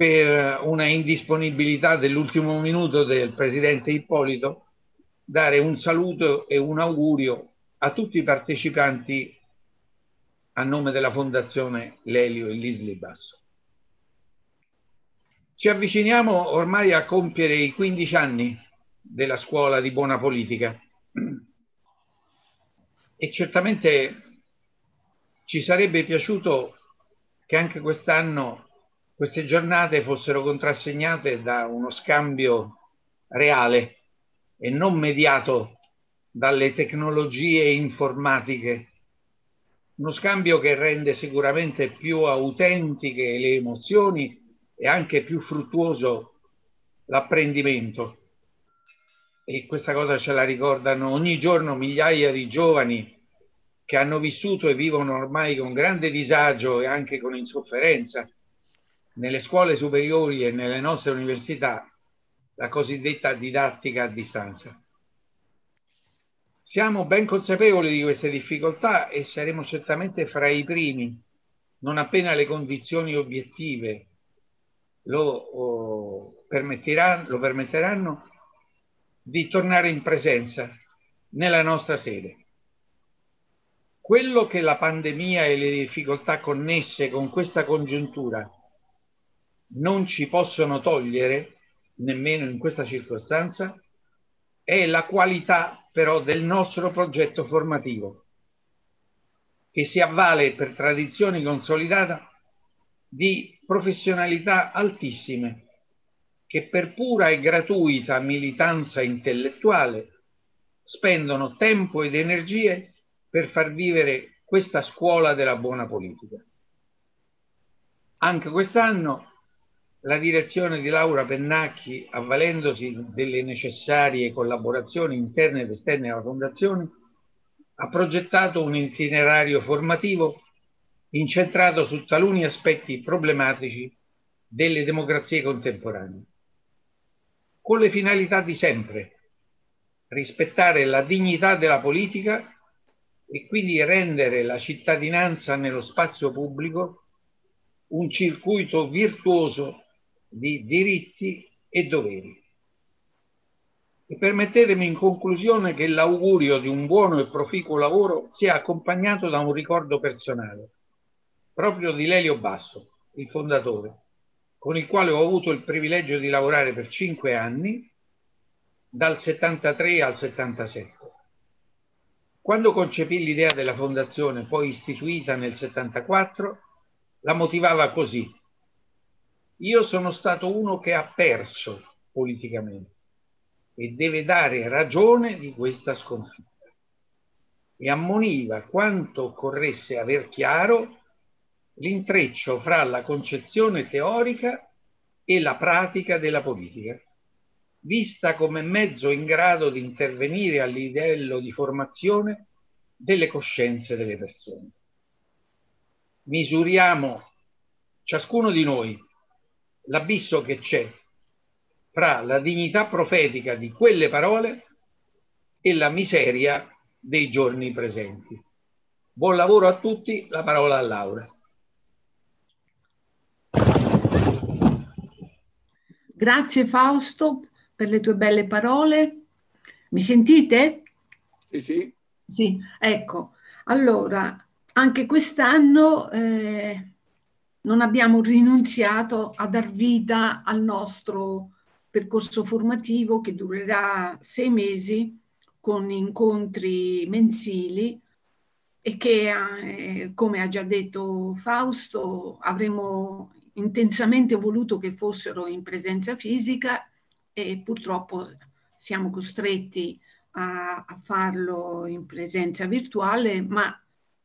per una indisponibilità dell'ultimo minuto del presidente Ippolito, dare un saluto e un augurio a tutti i partecipanti a nome della Fondazione Lelio e Lisli Basso. Ci avviciniamo ormai a compiere i 15 anni della scuola di buona politica e certamente ci sarebbe piaciuto che anche quest'anno queste giornate fossero contrassegnate da uno scambio reale e non mediato dalle tecnologie informatiche, uno scambio che rende sicuramente più autentiche le emozioni e anche più fruttuoso l'apprendimento. E questa cosa ce la ricordano ogni giorno migliaia di giovani che hanno vissuto e vivono ormai con grande disagio e anche con insofferenza nelle scuole superiori e nelle nostre università la cosiddetta didattica a distanza. Siamo ben consapevoli di queste difficoltà e saremo certamente fra i primi, non appena le condizioni obiettive lo, oh, permetteranno, lo permetteranno, di tornare in presenza nella nostra sede. Quello che la pandemia e le difficoltà connesse con questa congiuntura non ci possono togliere, nemmeno in questa circostanza, è la qualità però del nostro progetto formativo, che si avvale per tradizioni consolidata di professionalità altissime, che per pura e gratuita militanza intellettuale spendono tempo ed energie per far vivere questa scuola della buona politica. Anche quest'anno la direzione di Laura Pennacchi, avvalendosi delle necessarie collaborazioni interne ed esterne alla Fondazione, ha progettato un itinerario formativo incentrato su taluni aspetti problematici delle democrazie contemporanee, con le finalità di sempre rispettare la dignità della politica e quindi rendere la cittadinanza nello spazio pubblico un circuito virtuoso di diritti e doveri. E permettetemi in conclusione che l'augurio di un buono e proficuo lavoro sia accompagnato da un ricordo personale, proprio di Lelio Basso, il fondatore, con il quale ho avuto il privilegio di lavorare per cinque anni, dal 73 al 77. Quando concepì l'idea della fondazione, poi istituita nel 74, la motivava così. Io sono stato uno che ha perso politicamente e deve dare ragione di questa sconfitta. E ammoniva quanto occorresse aver chiaro l'intreccio fra la concezione teorica e la pratica della politica, vista come mezzo in grado di intervenire a livello di formazione delle coscienze delle persone. Misuriamo ciascuno di noi l'abisso che c'è fra la dignità profetica di quelle parole e la miseria dei giorni presenti. Buon lavoro a tutti, la parola a Laura. Grazie Fausto per le tue belle parole. Mi sentite? Sì, sì. Sì, ecco. Allora, anche quest'anno eh, non abbiamo rinunziato a dar vita al nostro percorso formativo che durerà sei mesi con incontri mensili e che, eh, come ha già detto Fausto, avremmo intensamente voluto che fossero in presenza fisica e purtroppo siamo costretti a, farlo in presenza virtuale, ma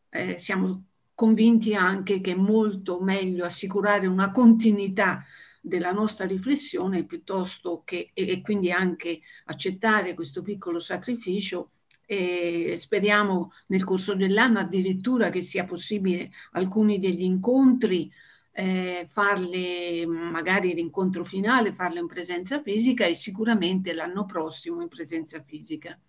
eh, siamo convinti anche che è molto meglio assicurare una continuità della nostra riflessione piuttosto che, e, quindi anche accettare questo piccolo sacrificio e speriamo nel corso dell'anno addirittura che sia possibile alcuni degli incontri eh, farle magari l'incontro finale farlo in presenza fisica e sicuramente l'anno prossimo in presenza fisica.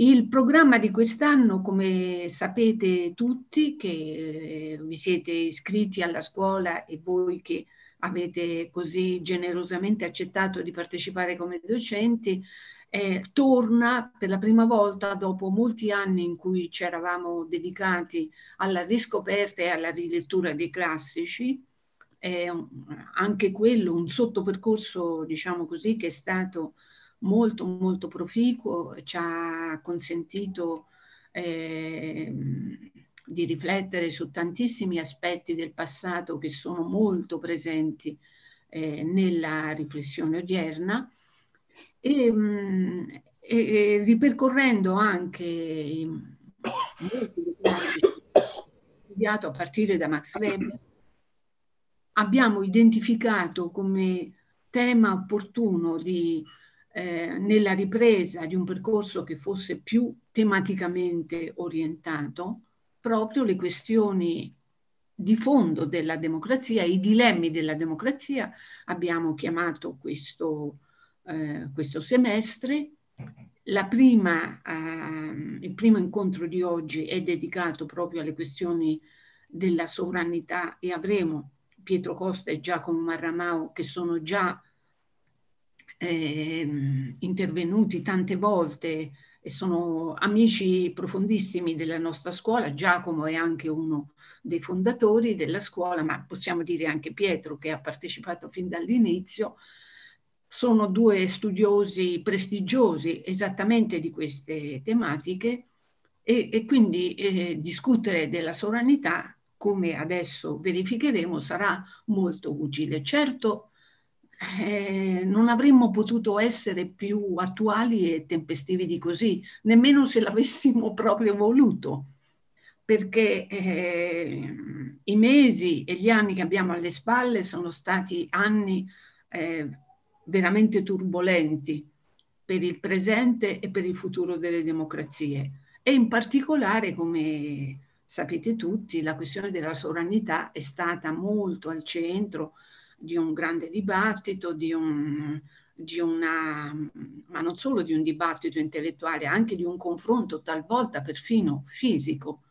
Il programma di quest'anno, come sapete tutti che eh, vi siete iscritti alla scuola e voi che avete così generosamente accettato di partecipare come docenti, eh, torna per la prima volta dopo molti anni in cui ci eravamo dedicati alla riscoperta e alla rilettura dei classici. Eh, anche quello, un sottopercorso, diciamo così, che è stato molto molto proficuo, ci ha consentito eh, di riflettere su tantissimi aspetti del passato che sono molto presenti eh, nella riflessione odierna e, mh, mm, e ripercorrendo anche studiato a partire da Max Weber, abbiamo identificato come tema opportuno di eh, nella ripresa di un percorso che fosse più tematicamente orientato, proprio le questioni di fondo della democrazia, i dilemmi della democrazia, abbiamo chiamato questo, eh, questo semestre. Prima, eh, il primo incontro di oggi è dedicato proprio alle questioni della sovranità e avremo Pietro Costa e Giacomo Marramao che sono già eh, intervenuti tante volte e sono amici profondissimi della nostra scuola. Giacomo è anche uno dei fondatori della scuola, ma possiamo dire anche Pietro che ha partecipato fin dall'inizio. Sono due studiosi prestigiosi esattamente di queste tematiche e, e quindi eh, discutere della sovranità, come adesso verificheremo, sarà molto utile. Certo eh, non avremmo potuto essere più attuali e tempestivi di così, nemmeno se l'avessimo proprio voluto, perché eh, i mesi e gli anni che abbiamo alle spalle sono stati anni eh, veramente turbolenti per il presente e per il futuro delle democrazie e in particolare, come sapete tutti, la questione della sovranità è stata molto al centro di un grande dibattito, di un, di una, ma non solo di un dibattito intellettuale, anche di un confronto talvolta perfino fisico,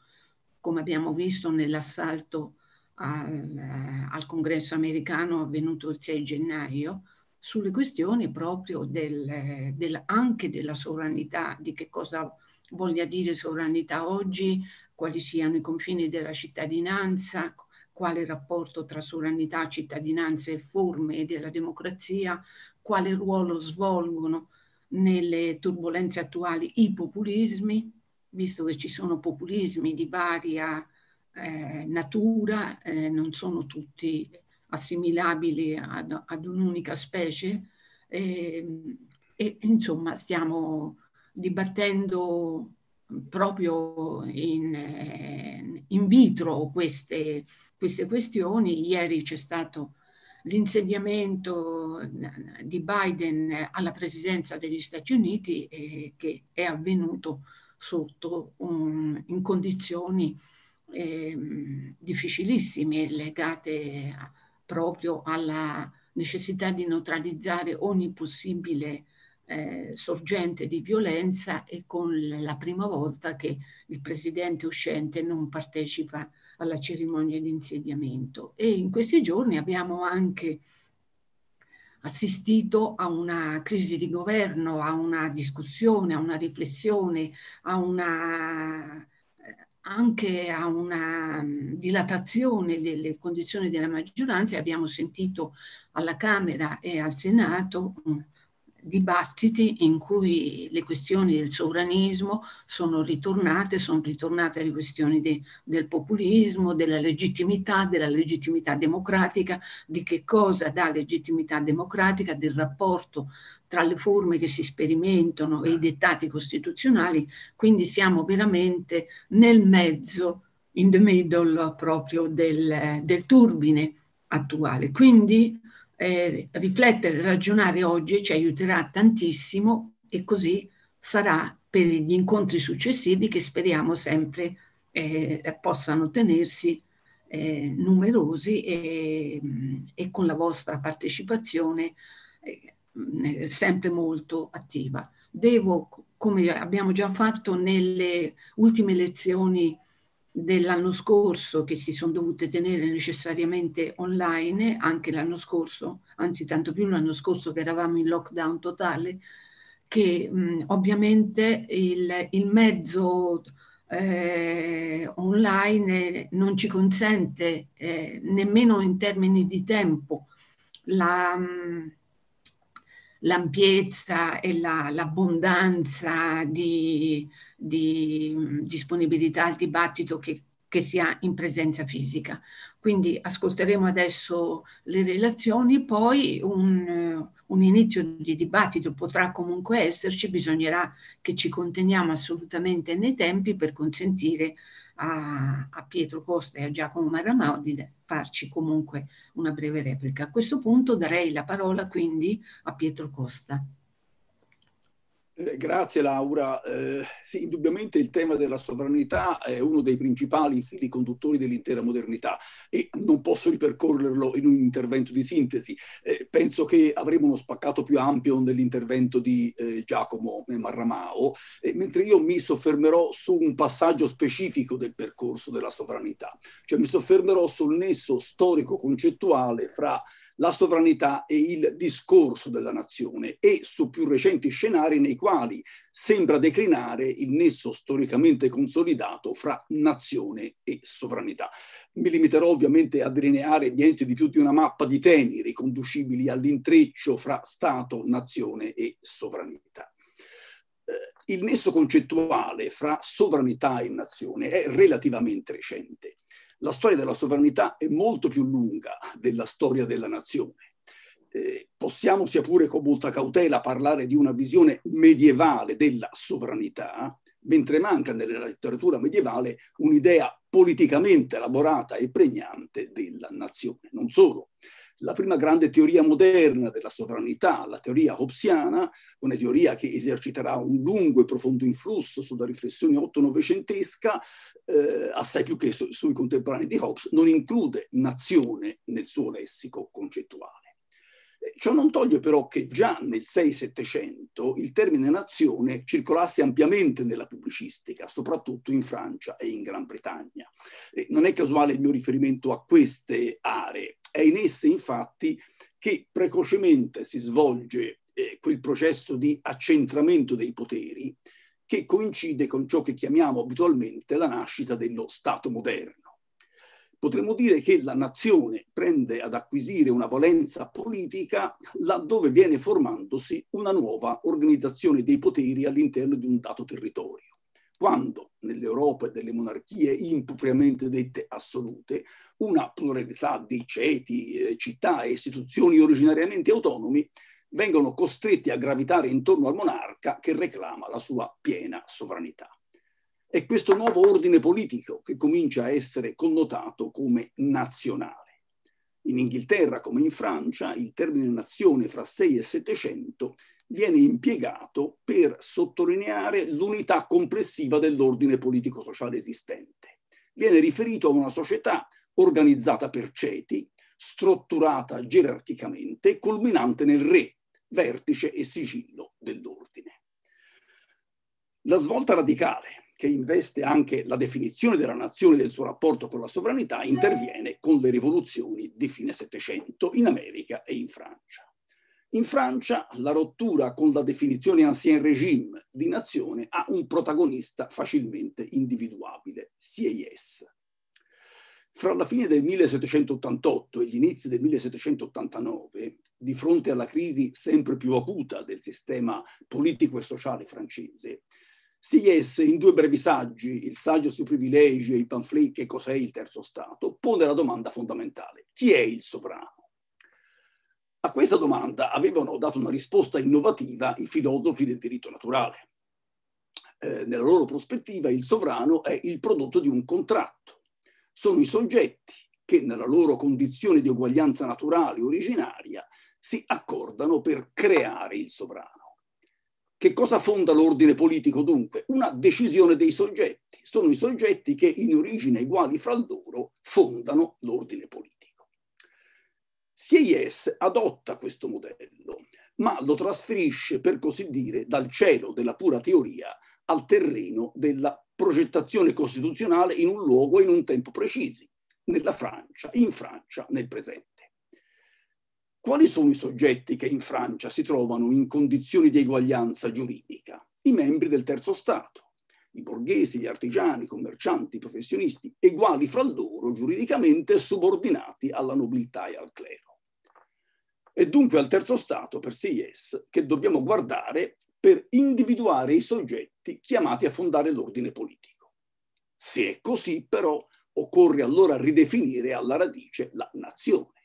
come abbiamo visto nell'assalto al, al congresso americano avvenuto il 6 gennaio, sulle questioni proprio del, del, anche della sovranità, di che cosa voglia dire sovranità oggi, quali siano i confini della cittadinanza, quale rapporto tra sovranità, cittadinanza e forme della democrazia, quale ruolo svolgono nelle turbulenze attuali i populismi, visto che ci sono populismi di varia eh, natura, eh, non sono tutti assimilabili ad, ad un'unica specie, eh, e insomma stiamo dibattendo proprio in, eh, in vitro queste, queste questioni. Ieri c'è stato l'insediamento di Biden alla presidenza degli Stati Uniti eh, che è avvenuto sotto un, in condizioni eh, difficilissime legate proprio alla necessità di neutralizzare ogni possibile eh, sorgente di violenza e con la prima volta che il presidente uscente non partecipa alla cerimonia di insediamento. E in questi giorni abbiamo anche assistito a una crisi di governo, a una discussione, a una riflessione, a una, eh, anche a una mm, dilatazione delle condizioni della maggioranza. Abbiamo sentito alla Camera e al Senato mm, dibattiti in cui le questioni del sovranismo sono ritornate, sono ritornate le questioni de, del populismo, della legittimità, della legittimità democratica, di che cosa dà legittimità democratica, del rapporto tra le forme che si sperimentano e i dettati costituzionali, quindi siamo veramente nel mezzo, in the middle proprio del, del turbine attuale. Quindi eh, riflettere, ragionare oggi ci aiuterà tantissimo e così sarà per gli incontri successivi che speriamo sempre eh, possano tenersi eh, numerosi e, e, con la vostra partecipazione eh, sempre molto attiva. Devo, come abbiamo già fatto nelle ultime lezioni dell'anno scorso che si sono dovute tenere necessariamente online, anche l'anno scorso, anzi tanto più l'anno scorso che eravamo in lockdown totale, che mh, ovviamente il, il mezzo eh, online non ci consente eh, nemmeno in termini di tempo la, mh, l'ampiezza e la, l'abbondanza di, di disponibilità al dibattito che, che si ha in presenza fisica. Quindi ascolteremo adesso le relazioni, poi un, un, inizio di dibattito potrà comunque esserci, bisognerà che ci conteniamo assolutamente nei tempi per consentire a, a Pietro Costa e a Giacomo Marramao di farci comunque una breve replica. A questo punto darei la parola quindi a Pietro Costa. Eh, grazie Laura. Eh, sì, indubbiamente il tema della sovranità è uno dei principali fili conduttori dell'intera modernità e non posso ripercorrerlo in un intervento di sintesi. Eh, penso che avremo uno spaccato più ampio nell'intervento di eh, Giacomo Marramao, eh, mentre io mi soffermerò su un passaggio specifico del percorso della sovranità, cioè mi soffermerò sul nesso storico-concettuale fra la sovranità e il discorso della nazione e su più recenti scenari nei quali sembra declinare il nesso storicamente consolidato fra nazione e sovranità. Mi limiterò ovviamente a delineare niente di più di una mappa di temi riconducibili all'intreccio fra Stato, nazione e sovranità eh, il nesso concettuale fra sovranità e nazione è relativamente recente la storia della sovranità è molto più lunga della storia della nazione. Eh, possiamo sia pure con molta cautela parlare di una visione medievale della sovranità, mentre manca nella letteratura medievale un'idea politicamente elaborata e pregnante della nazione. Non solo, la prima grande teoria moderna della sovranità, la teoria hobbesiana, una teoria che eserciterà un lungo e profondo influsso sulla riflessione otto-novecentesca, eh, assai più che su, sui contemporanei di Hobbes, non include nazione nel suo lessico concettuale. Ciò non toglie però che già nel 6-700 il termine nazione circolasse ampiamente nella pubblicistica, soprattutto in Francia e in Gran Bretagna. non è casuale il mio riferimento a queste aree, è in esse infatti che precocemente si svolge eh, quel processo di accentramento dei poteri che coincide con ciò che chiamiamo abitualmente la nascita dello Stato moderno potremmo dire che la nazione prende ad acquisire una valenza politica laddove viene formandosi una nuova organizzazione dei poteri all'interno di un dato territorio. Quando nell'Europa delle monarchie impropriamente dette assolute, una pluralità di ceti, eh, città e istituzioni originariamente autonomi vengono costretti a gravitare intorno al monarca che reclama la sua piena sovranità è questo nuovo ordine politico che comincia a essere connotato come nazionale. In Inghilterra, come in Francia, il termine nazione fra 6 e 700 viene impiegato per sottolineare l'unità complessiva dell'ordine politico-sociale esistente. Viene riferito a una società organizzata per ceti, strutturata gerarchicamente culminante nel re, vertice e sigillo dell'ordine. La svolta radicale che investe anche la definizione della nazione e del suo rapporto con la sovranità, interviene con le rivoluzioni di fine Settecento in America e in Francia. In Francia la rottura con la definizione ancien régime di nazione ha un protagonista facilmente individuabile, CIS. Fra la fine del 1788 e gli inizi del 1789, di fronte alla crisi sempre più acuta del sistema politico e sociale francese, si lesse in due brevi saggi, il saggio sui privilegi e i pamphlet che cos'è il terzo Stato, pone la domanda fondamentale, chi è il sovrano? A questa domanda avevano dato una risposta innovativa i filosofi del diritto naturale. Eh, nella loro prospettiva il sovrano è il prodotto di un contratto, sono i soggetti che nella loro condizione di uguaglianza naturale originaria si accordano per creare il sovrano. Che cosa fonda l'ordine politico dunque? Una decisione dei soggetti. Sono i soggetti che in origine uguali fra loro fondano l'ordine politico. CIS adotta questo modello, ma lo trasferisce, per così dire, dal cielo della pura teoria al terreno della progettazione costituzionale in un luogo e in un tempo precisi, nella Francia, in Francia nel presente. Quali sono i soggetti che in Francia si trovano in condizioni di eguaglianza giuridica? I membri del terzo Stato i borghesi, gli artigiani, i commercianti, i professionisti, uguali fra loro giuridicamente subordinati alla nobiltà e al clero. È dunque al terzo Stato, per CIS, che dobbiamo guardare per individuare i soggetti chiamati a fondare l'ordine politico. Se è così, però, occorre allora ridefinire alla radice la nazione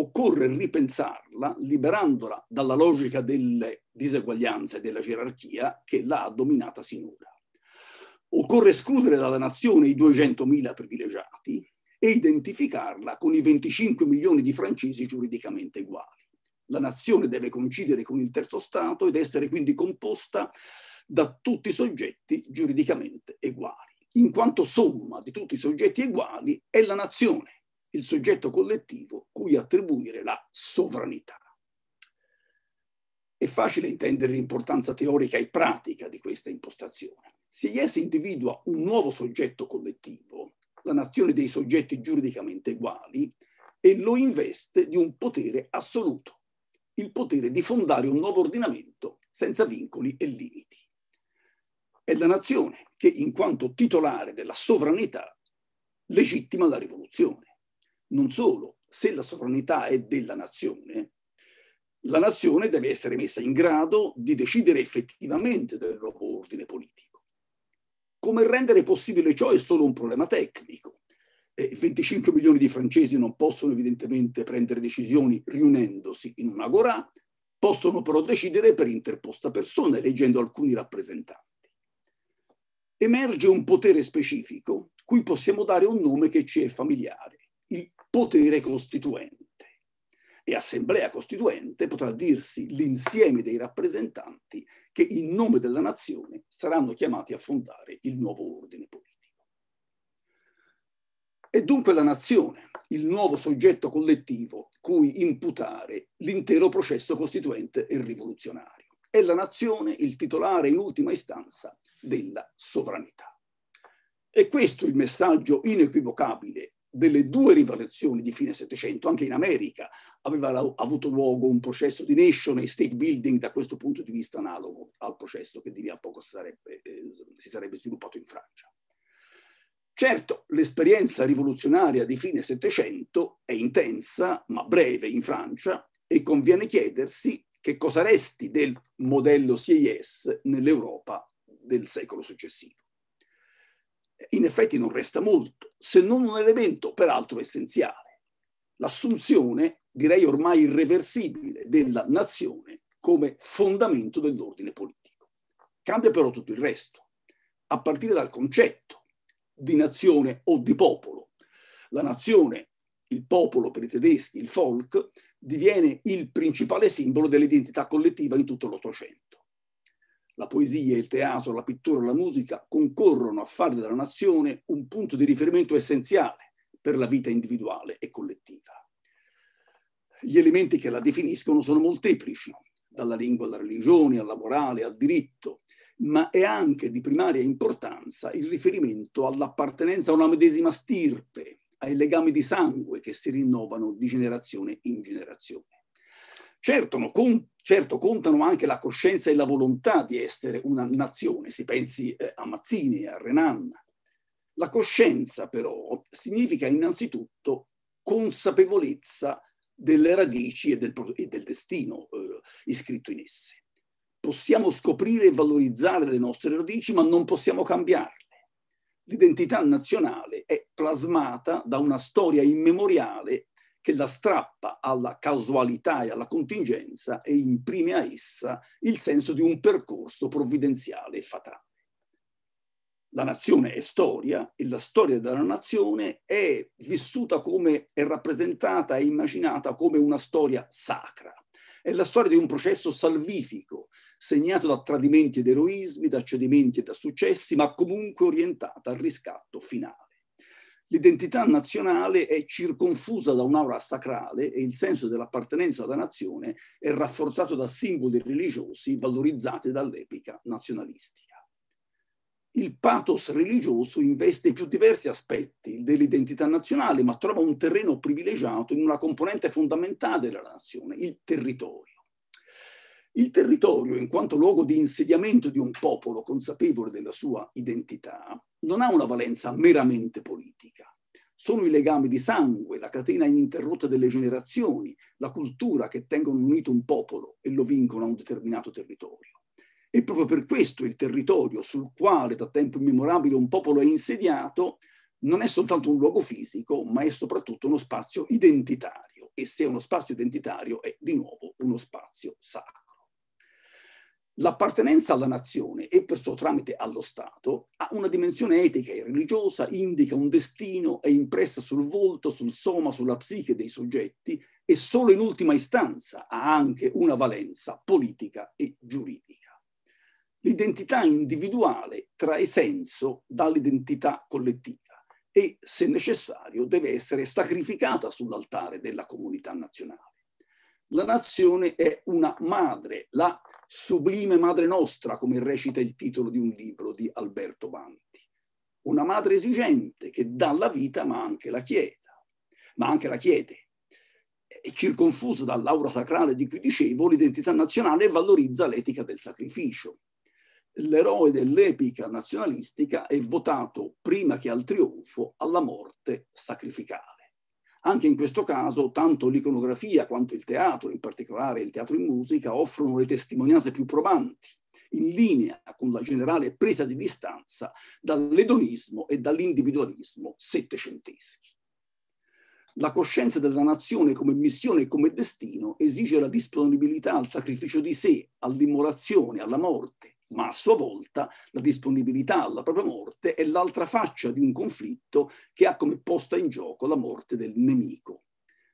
occorre ripensarla liberandola dalla logica delle diseguaglianze e della gerarchia che l'ha dominata sinora. Occorre escludere dalla nazione i 200.000 privilegiati e identificarla con i 25 milioni di francesi giuridicamente uguali. La nazione deve coincidere con il terzo Stato ed essere quindi composta da tutti i soggetti giuridicamente uguali, in quanto somma di tutti i soggetti uguali è la nazione il soggetto collettivo cui attribuire la sovranità. È facile intendere l'importanza teorica e pratica di questa impostazione. Se Yes individua un nuovo soggetto collettivo, la nazione dei soggetti giuridicamente uguali, e lo investe di un potere assoluto, il potere di fondare un nuovo ordinamento senza vincoli e limiti. È la nazione che, in quanto titolare della sovranità, legittima la rivoluzione. Non solo, se la sovranità è della nazione, la nazione deve essere messa in grado di decidere effettivamente del proprio ordine politico. Come rendere possibile ciò è solo un problema tecnico. 25 milioni di francesi non possono evidentemente prendere decisioni riunendosi in un un'agorà, possono però decidere per interposta persona, eleggendo alcuni rappresentanti. Emerge un potere specifico cui possiamo dare un nome che ci è familiare potere costituente e assemblea costituente potrà dirsi l'insieme dei rappresentanti che in nome della nazione saranno chiamati a fondare il nuovo ordine politico. È dunque la nazione il nuovo soggetto collettivo cui imputare l'intero processo costituente e rivoluzionario. È la nazione il titolare in ultima istanza della sovranità. E questo è il messaggio inequivocabile delle due rivoluzioni di fine Settecento, anche in America aveva avuto luogo un processo di nation e state building da questo punto di vista analogo al processo che di lì a poco sarebbe, eh, si sarebbe sviluppato in Francia. Certo, l'esperienza rivoluzionaria di fine Settecento è intensa, ma breve in Francia, e conviene chiedersi che cosa resti del modello CIS nell'Europa del secolo successivo in effetti non resta molto, se non un elemento peraltro essenziale, l'assunzione, direi ormai irreversibile, della nazione come fondamento dell'ordine politico. Cambia però tutto il resto, a partire dal concetto di nazione o di popolo. La nazione, il popolo per i tedeschi, il folk, diviene il principale simbolo dell'identità collettiva in tutto l'Ottocento la poesia, il teatro, la pittura, la musica concorrono a fare della nazione un punto di riferimento essenziale per la vita individuale e collettiva. Gli elementi che la definiscono sono molteplici, dalla lingua alla religione, alla morale, al diritto, ma è anche di primaria importanza il riferimento all'appartenenza a una medesima stirpe, ai legami di sangue che si rinnovano di generazione in generazione. Certo, no, con, certo, contano anche la coscienza e la volontà di essere una nazione, si pensi eh, a Mazzini, e a Renan. La coscienza però significa innanzitutto consapevolezza delle radici e del, e del destino eh, iscritto in esse. Possiamo scoprire e valorizzare le nostre radici, ma non possiamo cambiarle. L'identità nazionale è plasmata da una storia immemoriale che la strappa alla causalità e alla contingenza e imprime a essa il senso di un percorso provvidenziale e fatale. La nazione è storia e la storia della nazione è vissuta come, è rappresentata e immaginata come una storia sacra. È la storia di un processo salvifico, segnato da tradimenti ed eroismi, da cedimenti e da successi, ma comunque orientata al riscatto finale l'identità nazionale è circonfusa da un'aura sacrale e il senso dell'appartenenza alla nazione è rafforzato da simboli religiosi valorizzati dall'epica nazionalistica. Il pathos religioso investe i più diversi aspetti dell'identità nazionale, ma trova un terreno privilegiato in una componente fondamentale della nazione, il territorio. Il territorio, in quanto luogo di insediamento di un popolo consapevole della sua identità, non ha una valenza meramente politica. Sono i legami di sangue, la catena ininterrotta delle generazioni, la cultura che tengono unito un popolo e lo vincono a un determinato territorio. E proprio per questo il territorio sul quale da tempo immemorabile un popolo è insediato non è soltanto un luogo fisico, ma è soprattutto uno spazio identitario. E se è uno spazio identitario, è di nuovo uno spazio sacro. L'appartenenza alla nazione e per suo tramite allo Stato ha una dimensione etica e religiosa, indica un destino, è impressa sul volto, sul soma, sulla psiche dei soggetti e solo in ultima istanza ha anche una valenza politica e giuridica. L'identità individuale trae senso dall'identità collettiva e, se necessario, deve essere sacrificata sull'altare della comunità nazionale la nazione è una madre, la sublime madre nostra, come recita il titolo di un libro di Alberto Vanti. Una madre esigente che dà la vita ma anche la chieda, ma anche la chiede. È circonfuso dall'aura sacrale di cui dicevo, l'identità nazionale valorizza l'etica del sacrificio. L'eroe dell'epica nazionalistica è votato prima che al trionfo alla morte sacrificata. Anche in questo caso, tanto l'iconografia quanto il teatro, in particolare il teatro in musica, offrono le testimonianze più probanti, in linea con la generale presa di distanza dall'edonismo e dall'individualismo settecenteschi. La coscienza della nazione come missione e come destino esige la disponibilità al sacrificio di sé, all'immolazione, alla morte, ma a sua volta la disponibilità alla propria morte è l'altra faccia di un conflitto che ha come posta in gioco la morte del nemico.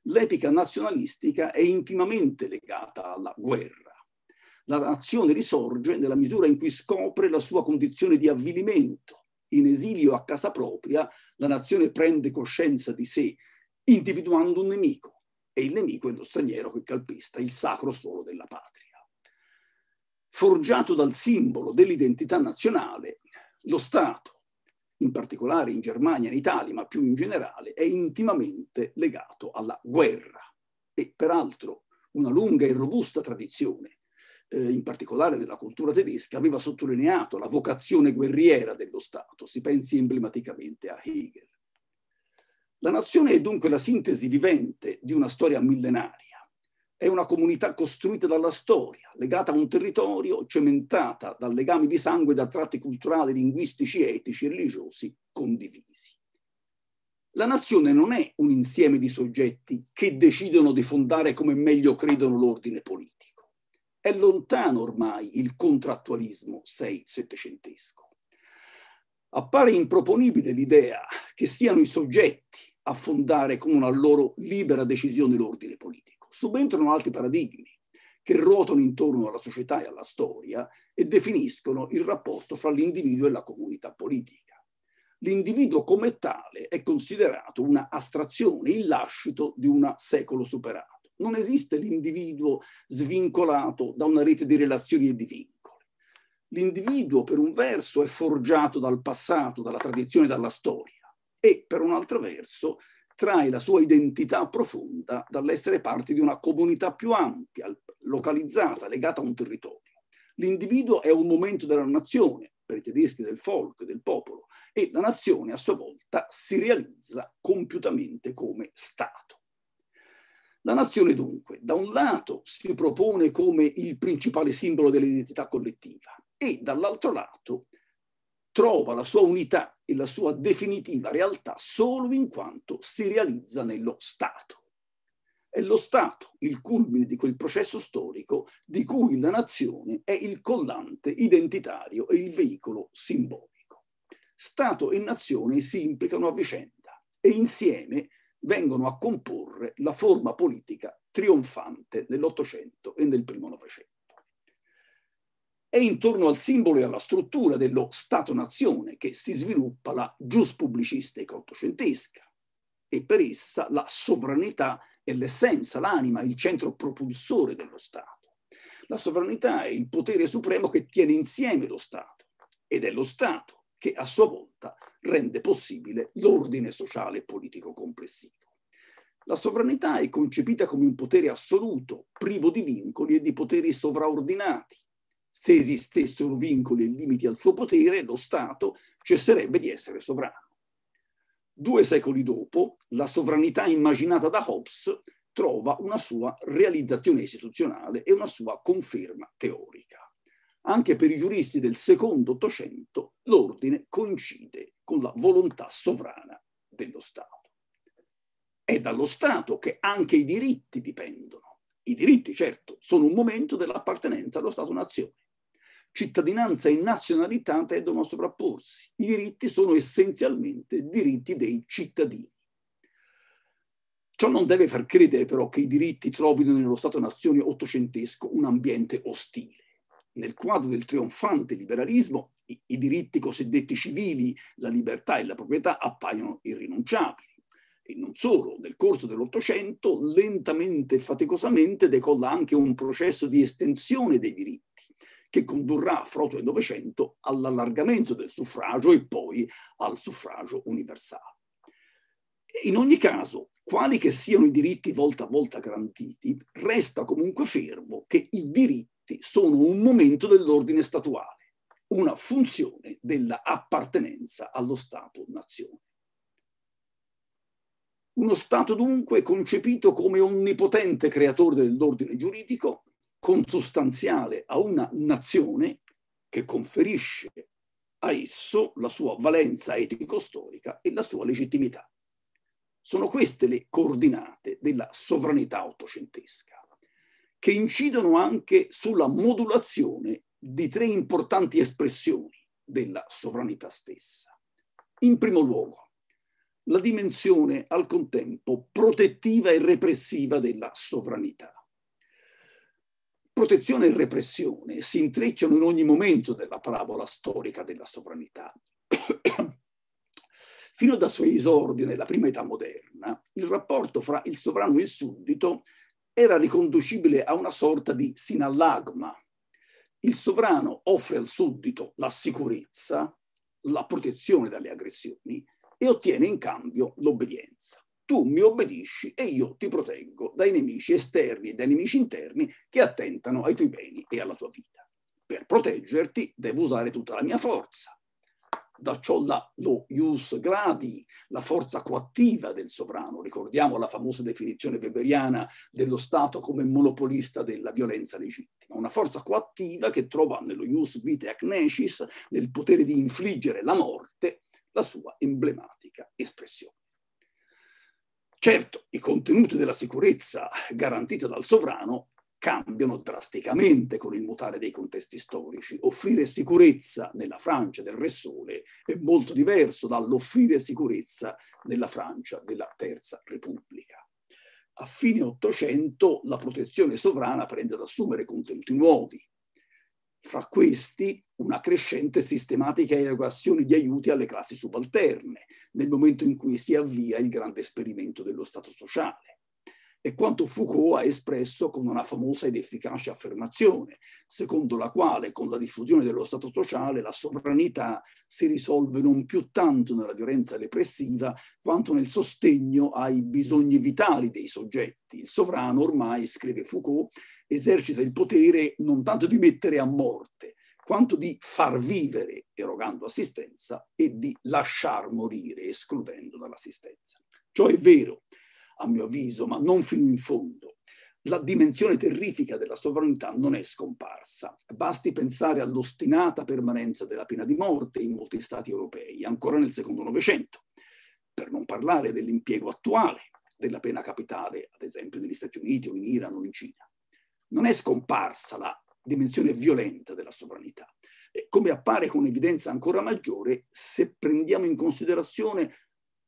L'epica nazionalistica è intimamente legata alla guerra. La nazione risorge nella misura in cui scopre la sua condizione di avvilimento. In esilio a casa propria, la nazione prende coscienza di sé, individuando un nemico, e il nemico è lo straniero che calpesta il sacro suolo della patria forgiato dal simbolo dell'identità nazionale, lo Stato, in particolare in Germania, in Italia, ma più in generale, è intimamente legato alla guerra e peraltro una lunga e robusta tradizione, eh, in particolare nella cultura tedesca, aveva sottolineato la vocazione guerriera dello Stato, si pensi emblematicamente a Hegel. La nazione è dunque la sintesi vivente di una storia millenaria è una comunità costruita dalla storia, legata a un territorio, cementata da legami di sangue e da tratti culturali, linguistici, etici e religiosi condivisi. La nazione non è un insieme di soggetti che decidono di fondare come meglio credono l'ordine politico. È lontano ormai il contrattualismo sei-settecentesco. Appare improponibile l'idea che siano i soggetti a fondare con una loro libera decisione l'ordine politico subentrano altri paradigmi che ruotano intorno alla società e alla storia e definiscono il rapporto fra l'individuo e la comunità politica. L'individuo come tale è considerato una astrazione, il lascito di un secolo superato. Non esiste l'individuo svincolato da una rete di relazioni e di vincoli. L'individuo, per un verso, è forgiato dal passato, dalla tradizione, e dalla storia e per un altro verso trae la sua identità profonda dall'essere parte di una comunità più ampia, localizzata, legata a un territorio. L'individuo è un momento della nazione, per i tedeschi del folk, del popolo, e la nazione a sua volta si realizza compiutamente come Stato. La nazione dunque, da un lato, si propone come il principale simbolo dell'identità collettiva e dall'altro lato trova la sua unità e la sua definitiva realtà solo in quanto si realizza nello Stato. È lo Stato il culmine di quel processo storico di cui la nazione è il collante identitario e il veicolo simbolico. Stato e nazione si implicano a vicenda e insieme vengono a comporre la forma politica trionfante nell'Ottocento e nel primo Novecento è intorno al simbolo e alla struttura dello Stato-nazione che si sviluppa la giuspubblicistica ottocentesca e per essa la sovranità è l'essenza, l'anima, il centro propulsore dello Stato. La sovranità è il potere supremo che tiene insieme lo Stato ed è lo Stato che a sua volta rende possibile l'ordine sociale e politico complessivo. La sovranità è concepita come un potere assoluto, privo di vincoli e di poteri sovraordinati se esistessero vincoli e limiti al suo potere, lo Stato cesserebbe di essere sovrano. Due secoli dopo, la sovranità immaginata da Hobbes trova una sua realizzazione istituzionale e una sua conferma teorica. Anche per i giuristi del secondo Ottocento l'ordine coincide con la volontà sovrana dello Stato. È dallo Stato che anche i diritti dipendono i diritti, certo, sono un momento dell'appartenenza allo Stato-nazione. Cittadinanza e nazionalità tendono a sovrapporsi. I diritti sono essenzialmente diritti dei cittadini. Ciò non deve far credere però che i diritti trovino nello Stato-nazione ottocentesco un ambiente ostile. Nel quadro del trionfante liberalismo, i, i diritti cosiddetti civili, la libertà e la proprietà appaiono irrinunciabili e non solo, nel corso dell'Ottocento lentamente e faticosamente decolla anche un processo di estensione dei diritti che condurrà a froto del Novecento all'allargamento del suffragio e poi al suffragio universale. In ogni caso, quali che siano i diritti volta a volta garantiti, resta comunque fermo che i diritti sono un momento dell'ordine statuale, una funzione dell'appartenenza allo Stato-nazione. Uno Stato dunque concepito come onnipotente creatore dell'ordine giuridico, consustanziale a una nazione che conferisce a esso la sua valenza etico-storica e la sua legittimità. Sono queste le coordinate della sovranità ottocentesca, che incidono anche sulla modulazione di tre importanti espressioni della sovranità stessa. In primo luogo, la dimensione al contempo protettiva e repressiva della sovranità. Protezione e repressione si intrecciano in ogni momento della parabola storica della sovranità. Fino da suoi esordi nella prima età moderna, il rapporto fra il sovrano e il suddito era riconducibile a una sorta di sinallagma. Il sovrano offre al suddito la sicurezza, la protezione dalle aggressioni, e ottiene in cambio l'obbedienza. Tu mi obbedisci e io ti proteggo dai nemici esterni e dai nemici interni che attentano ai tuoi beni e alla tua vita. Per proteggerti devo usare tutta la mia forza. Da ciò la, lo ius gradi, la forza coattiva del sovrano. Ricordiamo la famosa definizione weberiana dello Stato come monopolista della violenza legittima. Una forza coattiva che trova nello ius vitae acnesis, nel potere di infliggere la morte, la sua emblematica espressione. Certo, i contenuti della sicurezza garantita dal sovrano cambiano drasticamente con il mutare dei contesti storici. Offrire sicurezza nella Francia del Re Sole è molto diverso dall'offrire sicurezza nella Francia della Terza Repubblica. A fine Ottocento la protezione sovrana prende ad assumere contenuti nuovi, fra questi una crescente sistematica erogazione di aiuti alle classi subalterne, nel momento in cui si avvia il grande esperimento dello Stato sociale. È quanto Foucault ha espresso con una famosa ed efficace affermazione, secondo la quale con la diffusione dello Stato sociale la sovranità si risolve non più tanto nella violenza repressiva quanto nel sostegno ai bisogni vitali dei soggetti. Il sovrano ormai, scrive Foucault, esercita il potere non tanto di mettere a morte, quanto di far vivere erogando assistenza e di lasciar morire escludendo dall'assistenza. Ciò è vero, a mio avviso, ma non fino in fondo. La dimensione terrifica della sovranità non è scomparsa. Basti pensare all'ostinata permanenza della pena di morte in molti stati europei, ancora nel secondo Novecento, per non parlare dell'impiego attuale della pena capitale, ad esempio negli Stati Uniti o in Iran o in Cina non è scomparsa la dimensione violenta della sovranità, come appare con evidenza ancora maggiore se prendiamo in considerazione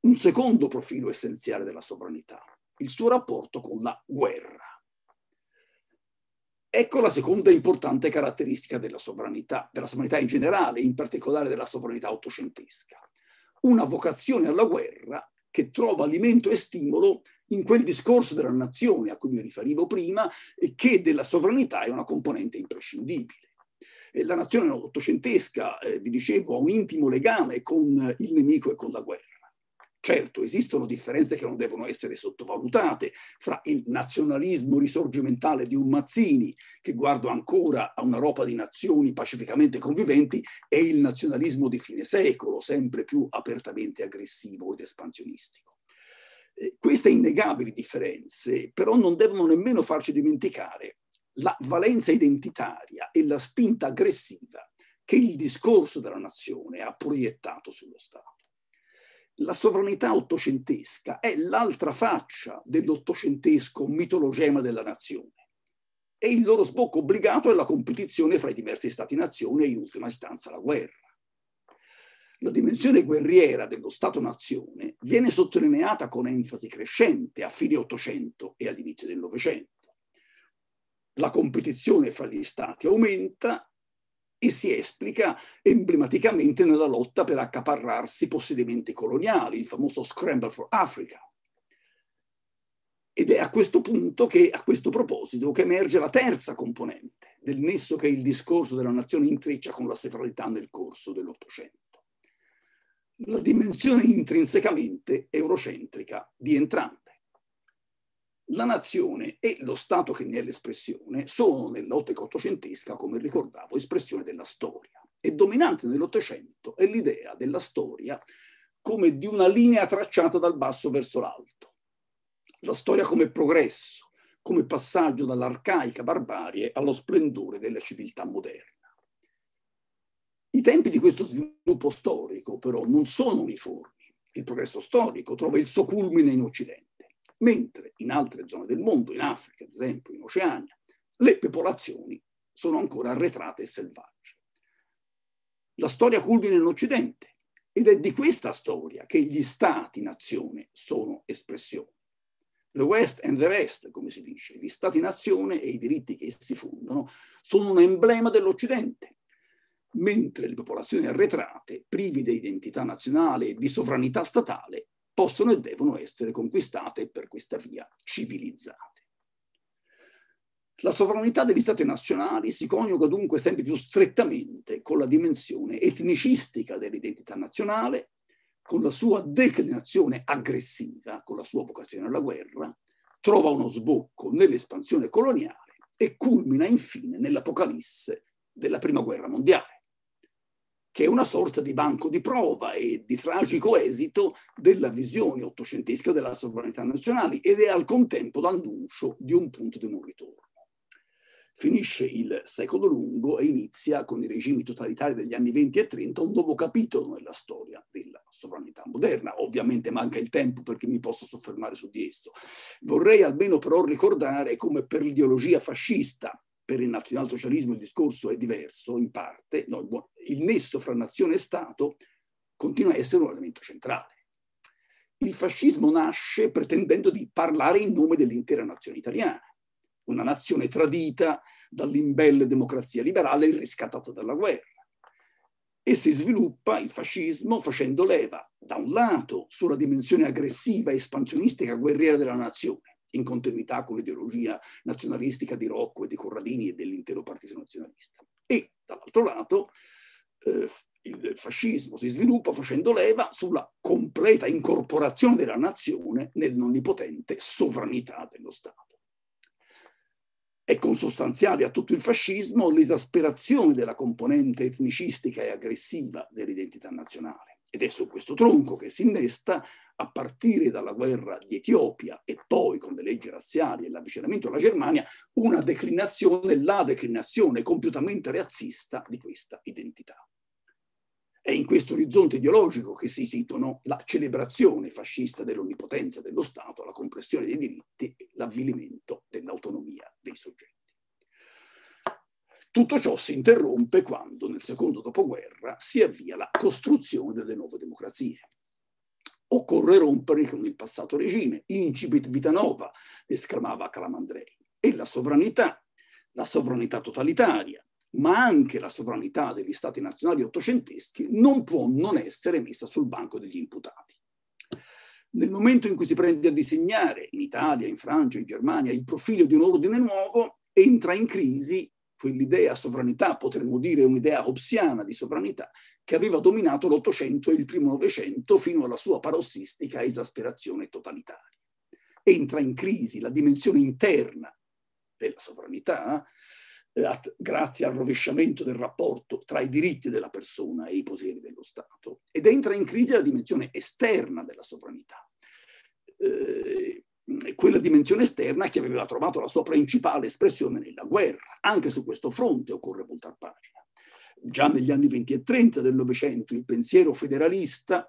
un secondo profilo essenziale della sovranità, il suo rapporto con la guerra. Ecco la seconda importante caratteristica della sovranità, della sovranità in generale, in particolare della sovranità ottocentesca. Una vocazione alla guerra che trova alimento e stimolo in quel discorso della nazione a cui mi riferivo prima e che della sovranità è una componente imprescindibile. La nazione ottocentesca, eh, vi dicevo, ha un intimo legame con il nemico e con la guerra. Certo, esistono differenze che non devono essere sottovalutate fra il nazionalismo risorgimentale di un Mazzini, che guardo ancora a un'Europa di nazioni pacificamente conviventi, e il nazionalismo di fine secolo, sempre più apertamente aggressivo ed espansionistico. Eh, queste innegabili differenze però non devono nemmeno farci dimenticare la valenza identitaria e la spinta aggressiva che il discorso della nazione ha proiettato sullo Stato la sovranità ottocentesca è l'altra faccia dell'ottocentesco mitologema della nazione e il loro sbocco obbligato è la competizione fra i diversi stati-nazione e in ultima istanza la guerra. La dimensione guerriera dello Stato-nazione viene sottolineata con enfasi crescente a fine Ottocento e all'inizio del Novecento. La competizione fra gli Stati aumenta e si esplica emblematicamente nella lotta per accaparrarsi possedimenti coloniali, il famoso Scramble for Africa. Ed è a questo punto che, a questo proposito, che emerge la terza componente del nesso che il discorso della nazione intreccia con la sacralità nel corso dell'Ottocento. La dimensione intrinsecamente eurocentrica di entrambi la nazione e lo Stato che ne è l'espressione sono ottocentesca, come ricordavo, espressione della storia. E dominante nell'Ottocento è l'idea della storia come di una linea tracciata dal basso verso l'alto. La storia come progresso, come passaggio dall'arcaica barbarie allo splendore della civiltà moderna. I tempi di questo sviluppo storico però non sono uniformi. Il progresso storico trova il suo culmine in Occidente mentre in altre zone del mondo, in Africa ad esempio, in Oceania, le popolazioni sono ancora arretrate e selvagge. La storia culmina in Occidente ed è di questa storia che gli stati-nazione sono espressione. The West and the Rest, come si dice, gli stati-nazione e i diritti che essi fondano sono un emblema dell'Occidente, mentre le popolazioni arretrate, privi di identità nazionale e di sovranità statale, possono e devono essere conquistate e per questa via civilizzate. La sovranità degli stati nazionali si coniuga dunque sempre più strettamente con la dimensione etnicistica dell'identità nazionale, con la sua declinazione aggressiva, con la sua vocazione alla guerra, trova uno sbocco nell'espansione coloniale e culmina infine nell'apocalisse della Prima Guerra Mondiale che è una sorta di banco di prova e di tragico esito della visione ottocentesca della sovranità nazionale ed è al contempo l'annuncio di un punto di non ritorno. Finisce il secolo lungo e inizia con i regimi totalitari degli anni 20 e 30 un nuovo capitolo nella storia della sovranità moderna. Ovviamente manca il tempo perché mi posso soffermare su di esso. Vorrei almeno però ricordare come per l'ideologia fascista per il nazionalsocialismo il discorso è diverso in parte, no, il nesso fra nazione e Stato continua a essere un elemento centrale. Il fascismo nasce pretendendo di parlare in nome dell'intera nazione italiana, una nazione tradita dall'imbelle democrazia liberale e riscattata dalla guerra e si sviluppa il fascismo facendo leva, da un lato, sulla dimensione aggressiva, espansionistica, guerriera della nazione, in continuità con l'ideologia nazionalistica di Rocco e di Corradini e dell'intero partito nazionalista. E dall'altro lato eh, il fascismo si sviluppa facendo leva sulla completa incorporazione della nazione nell'onnipotente sovranità dello Stato. È consostanziale a tutto il fascismo l'esasperazione della componente etnicistica e aggressiva dell'identità nazionale ed è su questo tronco che si innesta, a partire dalla guerra di Etiopia e poi con le leggi razziali e l'avvicinamento alla Germania, una declinazione, la declinazione compiutamente razzista di questa identità. È in questo orizzonte ideologico che si situano la celebrazione fascista dell'onnipotenza dello Stato, la compressione dei diritti e l'avvilimento dell'autonomia dei soggetti. Tutto ciò si interrompe quando nel secondo dopoguerra si avvia la costruzione delle nuove democrazie. Occorre rompere con il passato regime, incipit vita nova, esclamava Calamandrei. E la sovranità, la sovranità totalitaria, ma anche la sovranità degli stati nazionali ottocenteschi non può non essere messa sul banco degli imputati. Nel momento in cui si prende a disegnare in Italia, in Francia, in Germania il profilo di un ordine nuovo, entra in crisi quell'idea sovranità, potremmo dire un'idea hobbesiana di sovranità, che aveva dominato l'Ottocento e il primo Novecento fino alla sua parossistica esasperazione totalitaria. Entra in crisi la dimensione interna della sovranità eh, grazie al rovesciamento del rapporto tra i diritti della persona e i poteri dello Stato ed entra in crisi la dimensione esterna della sovranità. Eh, quella dimensione esterna che aveva trovato la sua principale espressione nella guerra. Anche su questo fronte occorre puntare pagina. Già negli anni 20 e 30 del Novecento il pensiero federalista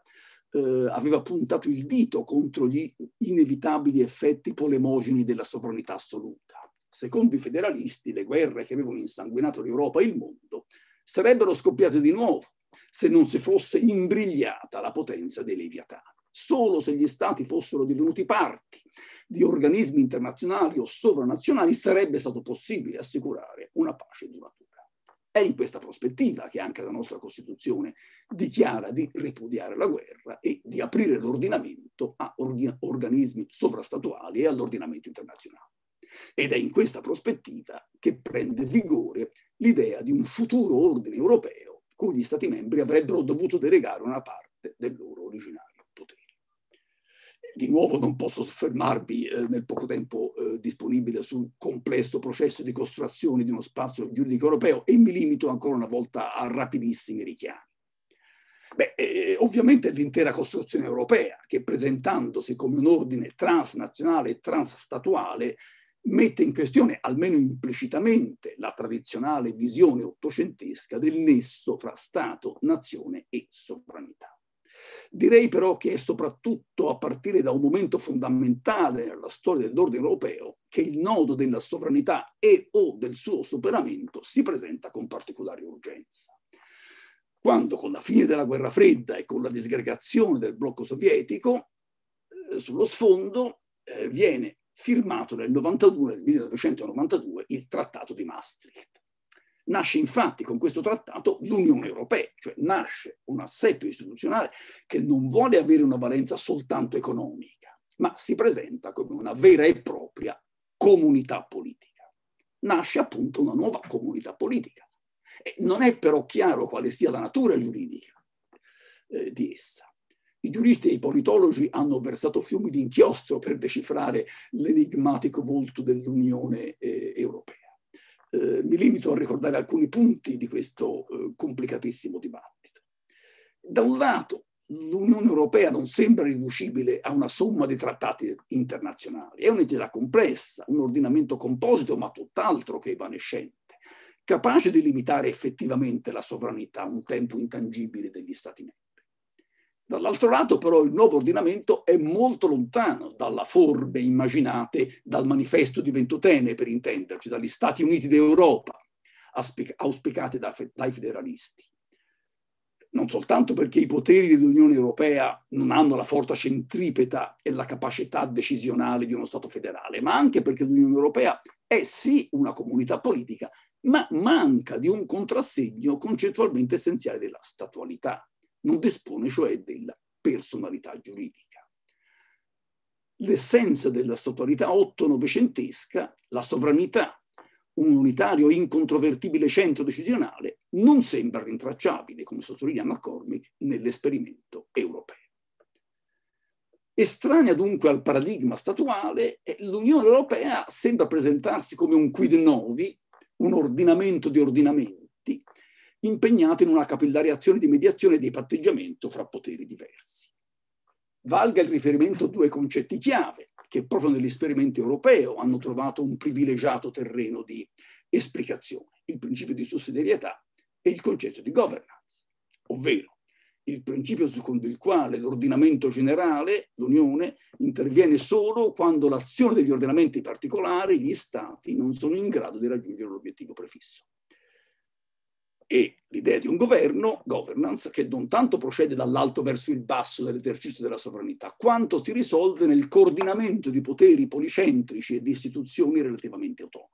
eh, aveva puntato il dito contro gli inevitabili effetti polemogeni della sovranità assoluta. Secondo i federalisti, le guerre che avevano insanguinato l'Europa e il mondo sarebbero scoppiate di nuovo se non si fosse imbrigliata la potenza dei Leviatani solo se gli stati fossero divenuti parti di organismi internazionali o sovranazionali sarebbe stato possibile assicurare una pace duratura. È in questa prospettiva che anche la nostra Costituzione dichiara di ripudiare la guerra e di aprire l'ordinamento a organismi sovrastatuali e all'ordinamento internazionale. Ed è in questa prospettiva che prende vigore l'idea di un futuro ordine europeo cui gli Stati membri avrebbero dovuto delegare una parte del loro originale di nuovo non posso soffermarmi eh, nel poco tempo eh, disponibile sul complesso processo di costruzione di uno spazio giuridico europeo e mi limito ancora una volta a rapidissimi richiami. Beh, eh, eh ovviamente l'intera costruzione europea che presentandosi come un ordine transnazionale e transstatuale mette in questione, almeno implicitamente, la tradizionale visione ottocentesca del nesso fra Stato, nazione e sovranità. Direi però che è soprattutto a partire da un momento fondamentale nella storia dell'ordine europeo che il nodo della sovranità e o del suo superamento si presenta con particolare urgenza. Quando con la fine della guerra fredda e con la disgregazione del blocco sovietico, eh, sullo sfondo eh, viene firmato nel, 92, nel 1992 il Trattato di Maastricht Nasce infatti con questo trattato l'Unione Europea, cioè nasce un assetto istituzionale che non vuole avere una valenza soltanto economica, ma si presenta come una vera e propria comunità politica. Nasce appunto una nuova comunità politica. E non è però chiaro quale sia la natura giuridica eh, di essa. I giuristi e i politologi hanno versato fiumi di inchiostro per decifrare l'enigmatico volto dell'Unione eh, Europea eh, mi limito a ricordare alcuni punti di questo eh, complicatissimo dibattito. Da un lato, l'Unione Europea non sembra riducibile a una somma di trattati internazionali, è un'entità complessa, un ordinamento composito ma tutt'altro che evanescente, capace di limitare effettivamente la sovranità, un tempo intangibile degli Stati membri. Dall'altro lato però il nuovo ordinamento è molto lontano dalla forme immaginate dal manifesto di Ventotene, per intenderci, dagli Stati Uniti d'Europa, auspicate dai federalisti. Non soltanto perché i poteri dell'Unione Europea non hanno la forza centripeta e la capacità decisionale di uno Stato federale, ma anche perché l'Unione Europea è sì una comunità politica, ma manca di un contrassegno concettualmente essenziale della statualità non dispone cioè della personalità giuridica. L'essenza della statualità otto-novecentesca, la sovranità, un unitario incontrovertibile centro decisionale, non sembra rintracciabile, come sottolinea McCormick, nell'esperimento europeo. Estranea dunque al paradigma statuale, eh, l'Unione Europea sembra presentarsi come un quid novi, un ordinamento di ordinamenti, impegnato in una capillare azione di mediazione e di patteggiamento fra poteri diversi. Valga il riferimento a due concetti chiave che proprio nell'esperimento europeo hanno trovato un privilegiato terreno di esplicazione, il principio di sussidiarietà e il concetto di governance, ovvero il principio secondo il quale l'ordinamento generale, l'Unione, interviene solo quando l'azione degli ordinamenti particolari, gli Stati, non sono in grado di raggiungere l'obiettivo prefisso e l'idea di un governo, governance, che non tanto procede dall'alto verso il basso dell'esercizio della sovranità, quanto si risolve nel coordinamento di poteri policentrici e di istituzioni relativamente autonome.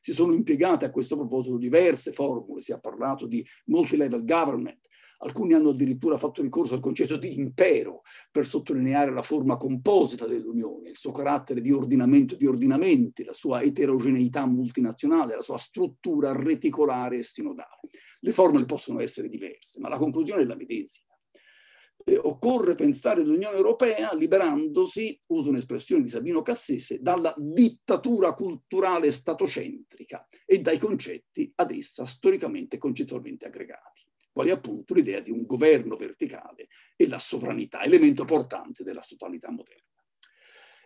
Si sono impiegate a questo proposito diverse formule, si è parlato di multi-level government, Alcuni hanno addirittura fatto ricorso al concetto di impero per sottolineare la forma composita dell'Unione, il suo carattere di ordinamento di ordinamenti, la sua eterogeneità multinazionale, la sua struttura reticolare e sinodale. Le formule possono essere diverse, ma la conclusione è la medesima. Eh, occorre pensare all'Unione Europea liberandosi, uso un'espressione di Sabino Cassese, dalla dittatura culturale statocentrica e dai concetti ad essa storicamente e concettualmente aggregati quali appunto l'idea di un governo verticale e la sovranità, elemento portante della totalità moderna.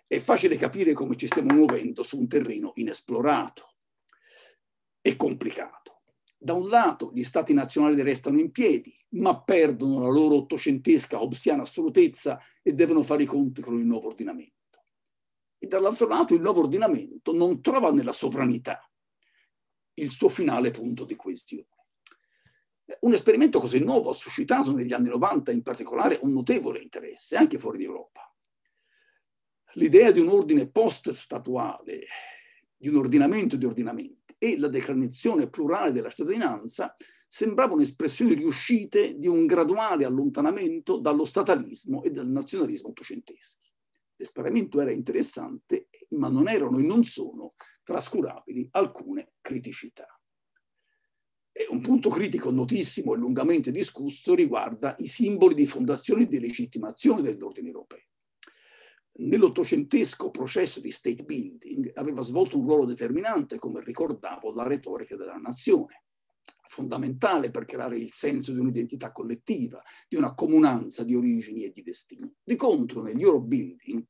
È facile capire come ci stiamo muovendo su un terreno inesplorato e complicato. Da un lato gli stati nazionali restano in piedi, ma perdono la loro ottocentesca obsiana assolutezza e devono fare i conti con il nuovo ordinamento. E dall'altro lato il nuovo ordinamento non trova nella sovranità il suo finale punto di questione un esperimento così nuovo ha suscitato negli anni 90 in particolare un notevole interesse anche fuori d'Europa. L'idea di un ordine post-statuale, di un ordinamento di ordinamenti e la declinazione plurale della cittadinanza sembravano espressioni riuscite di un graduale allontanamento dallo statalismo e dal nazionalismo ottocenteschi. L'esperimento era interessante, ma non erano e non sono trascurabili alcune criticità un punto critico notissimo e lungamente discusso riguarda i simboli di fondazione e di legittimazione dell'ordine europeo. Nell'ottocentesco processo di state building aveva svolto un ruolo determinante, come ricordavo, la retorica della nazione, fondamentale per creare il senso di un'identità collettiva, di una comunanza di origini e di destino. Di contro, negli euro building,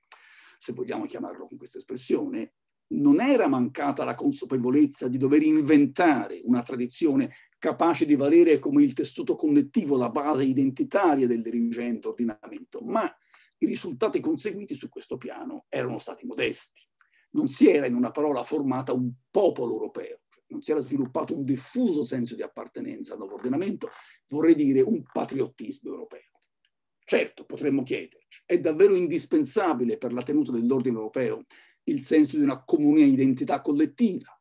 se vogliamo chiamarlo con questa espressione, non era mancata la consapevolezza di dover inventare una tradizione capace di valere come il tessuto connettivo, la base identitaria del dirigente ordinamento, ma i risultati conseguiti su questo piano erano stati modesti. Non si era, in una parola, formata un popolo europeo, cioè non si era sviluppato un diffuso senso di appartenenza al nuovo ordinamento, vorrei dire un patriottismo europeo. Certo, potremmo chiederci, è davvero indispensabile per la tenuta dell'ordine europeo il senso di una comune identità collettiva.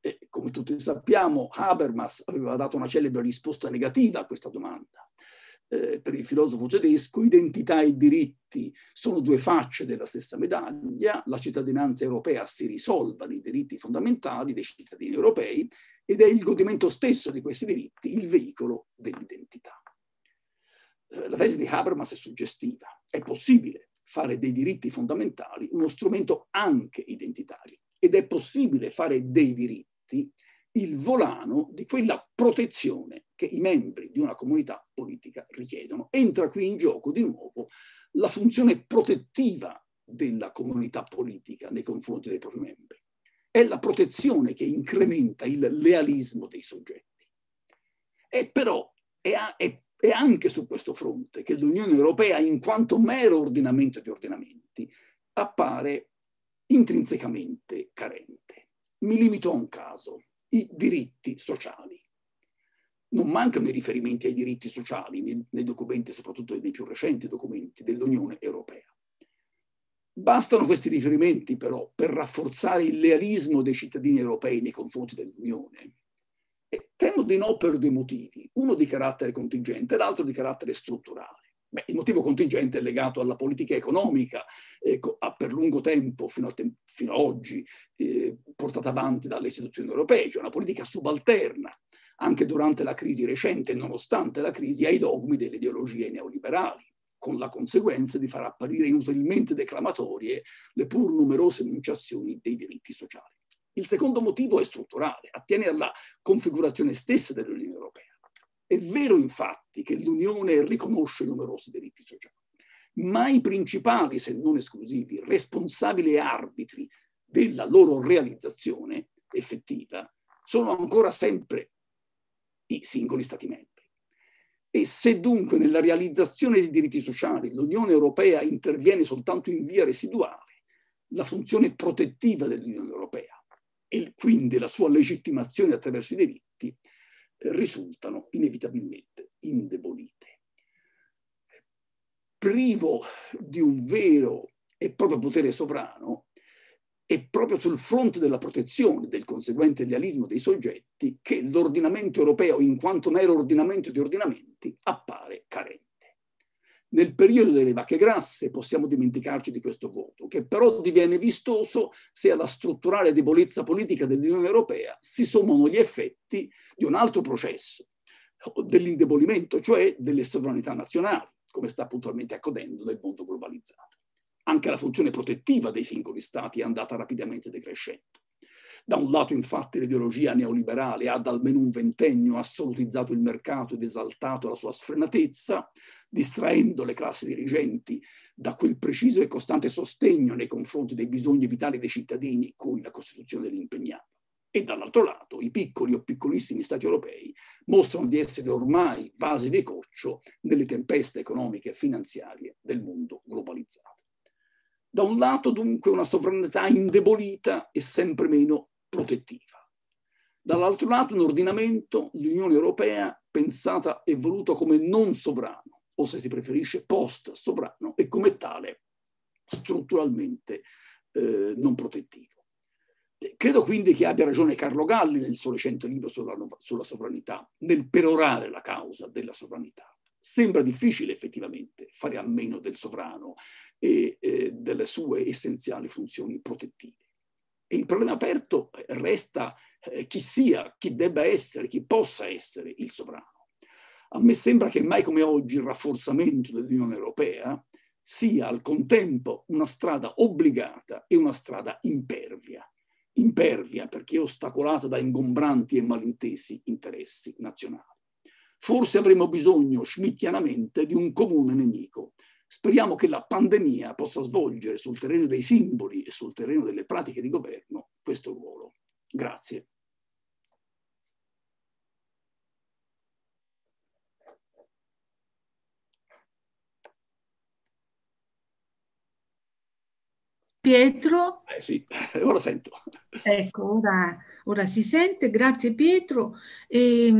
E come tutti sappiamo, Habermas aveva dato una celebre risposta negativa a questa domanda. Eh, per il filosofo tedesco, identità e diritti sono due facce della stessa medaglia, la cittadinanza europea si risolva nei diritti fondamentali dei cittadini europei ed è il godimento stesso di questi diritti il veicolo dell'identità. Eh, la tesi di Habermas è suggestiva, è possibile fare dei diritti fondamentali uno strumento anche identitario ed è possibile fare dei diritti il volano di quella protezione che i membri di una comunità politica richiedono. Entra qui in gioco di nuovo la funzione protettiva della comunità politica nei confronti dei propri membri. È la protezione che incrementa il lealismo dei soggetti. E però è, è è anche su questo fronte che l'Unione Europea, in quanto mero ordinamento di ordinamenti, appare intrinsecamente carente. Mi limito a un caso, i diritti sociali. Non mancano i riferimenti ai diritti sociali nei, nei documenti, soprattutto nei più recenti documenti dell'Unione Europea. Bastano questi riferimenti però per rafforzare il lealismo dei cittadini europei nei confronti dell'Unione, Temo di no per due motivi, uno di carattere contingente e l'altro di carattere strutturale. Beh, il motivo contingente è legato alla politica economica, eh, per lungo tempo, fino, te- fino ad oggi, eh, portata avanti dalle istituzioni europee, cioè una politica subalterna, anche durante la crisi recente, nonostante la crisi, ai dogmi delle ideologie neoliberali con la conseguenza di far apparire inutilmente declamatorie le pur numerose enunciazioni dei diritti sociali. Il secondo motivo è strutturale, attiene alla configurazione stessa dell'Unione Europea. È vero infatti che l'Unione riconosce numerosi diritti sociali, ma i principali, se non esclusivi, responsabili e arbitri della loro realizzazione effettiva sono ancora sempre i singoli Stati membri. E se dunque nella realizzazione dei diritti sociali l'Unione Europea interviene soltanto in via residuale, la funzione protettiva dell'Unione Europea e quindi la sua legittimazione attraverso i diritti eh, risultano inevitabilmente indebolite. Privo di un vero e proprio potere sovrano, è proprio sul fronte della protezione del conseguente idealismo dei soggetti che l'ordinamento europeo, in quanto mero ordinamento di ordinamenti, appare carente. Nel periodo delle vacche grasse possiamo dimenticarci di questo voto, che però diviene vistoso se alla strutturale debolezza politica dell'Unione Europea si sommano gli effetti di un altro processo, dell'indebolimento, cioè delle sovranità nazionali, come sta puntualmente accadendo nel mondo globalizzato. Anche la funzione protettiva dei singoli stati è andata rapidamente decrescendo. Da un lato infatti l'ideologia neoliberale ha da almeno un ventennio assolutizzato il mercato ed esaltato la sua sfrenatezza, distraendo le classi dirigenti da quel preciso e costante sostegno nei confronti dei bisogni vitali dei cittadini cui la Costituzione li impegnava. E dall'altro lato i piccoli o piccolissimi stati europei mostrano di essere ormai vasi di coccio nelle tempeste economiche e finanziarie del mondo globalizzato. Da un lato dunque una sovranità indebolita e sempre meno protettiva. Dall'altro lato un ordinamento, l'Unione Europea, pensata e voluta come non sovrano, o se si preferisce post sovrano, e come tale strutturalmente eh, non protettivo. Eh, credo quindi che abbia ragione Carlo Galli nel suo recente libro sulla, sulla sovranità, nel perorare la causa della sovranità. Sembra difficile effettivamente fare a meno del sovrano e eh, delle sue essenziali funzioni protettive il problema aperto eh, resta eh, chi sia, chi debba essere, chi possa essere il sovrano. A me sembra che mai come oggi il rafforzamento dell'Unione Europea sia al contempo una strada obbligata e una strada impervia. Impervia perché ostacolata da ingombranti e malintesi interessi nazionali. Forse avremo bisogno schmittianamente di un comune nemico, Speriamo che la pandemia possa svolgere sul terreno dei simboli e sul terreno delle pratiche di governo questo ruolo. Grazie. Pietro? Eh sì, ora sento. Ecco, ora Ora si sente, grazie Pietro. E, ehm,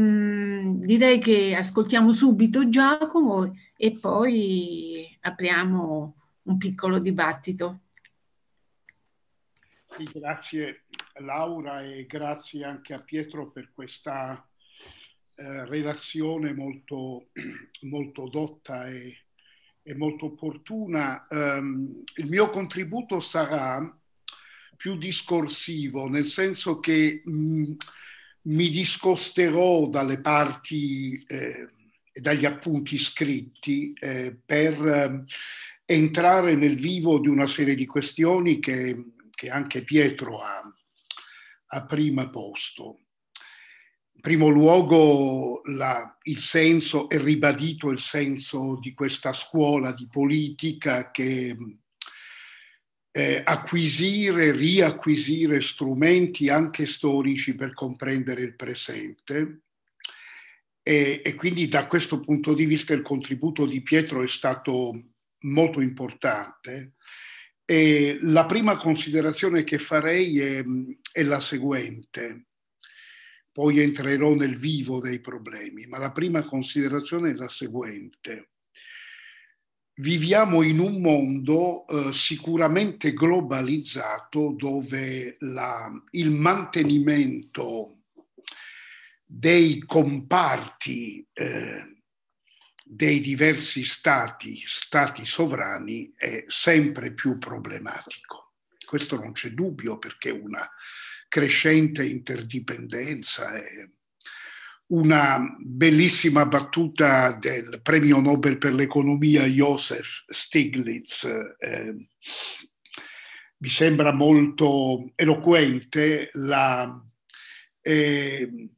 mh, direi che ascoltiamo subito Giacomo e poi apriamo un piccolo dibattito. Grazie Laura e grazie anche a Pietro per questa eh, relazione molto, molto dotta e, e molto opportuna. Um, il mio contributo sarà più discorsivo, nel senso che mh, mi discosterò dalle parti eh, dagli appunti scritti eh, per eh, entrare nel vivo di una serie di questioni che, che anche Pietro ha, ha prima posto. In primo luogo la, il senso, è ribadito il senso di questa scuola di politica che eh, acquisire, riacquisire strumenti anche storici per comprendere il presente. E, e, quindi da questo punto di vista il contributo di Pietro è stato molto importante. E la prima considerazione che farei è, è la seguente, poi entrerò nel vivo dei problemi, ma la prima considerazione è la seguente viviamo in un mondo eh, sicuramente globalizzato dove la, il mantenimento dei comparti eh, dei diversi stati, stati sovrani, è sempre più problematico. Questo non c'è dubbio perché una crescente interdipendenza e una bellissima battuta del premio Nobel per l'economia Joseph Stiglitz. Eh, mi sembra molto eloquente la, eh,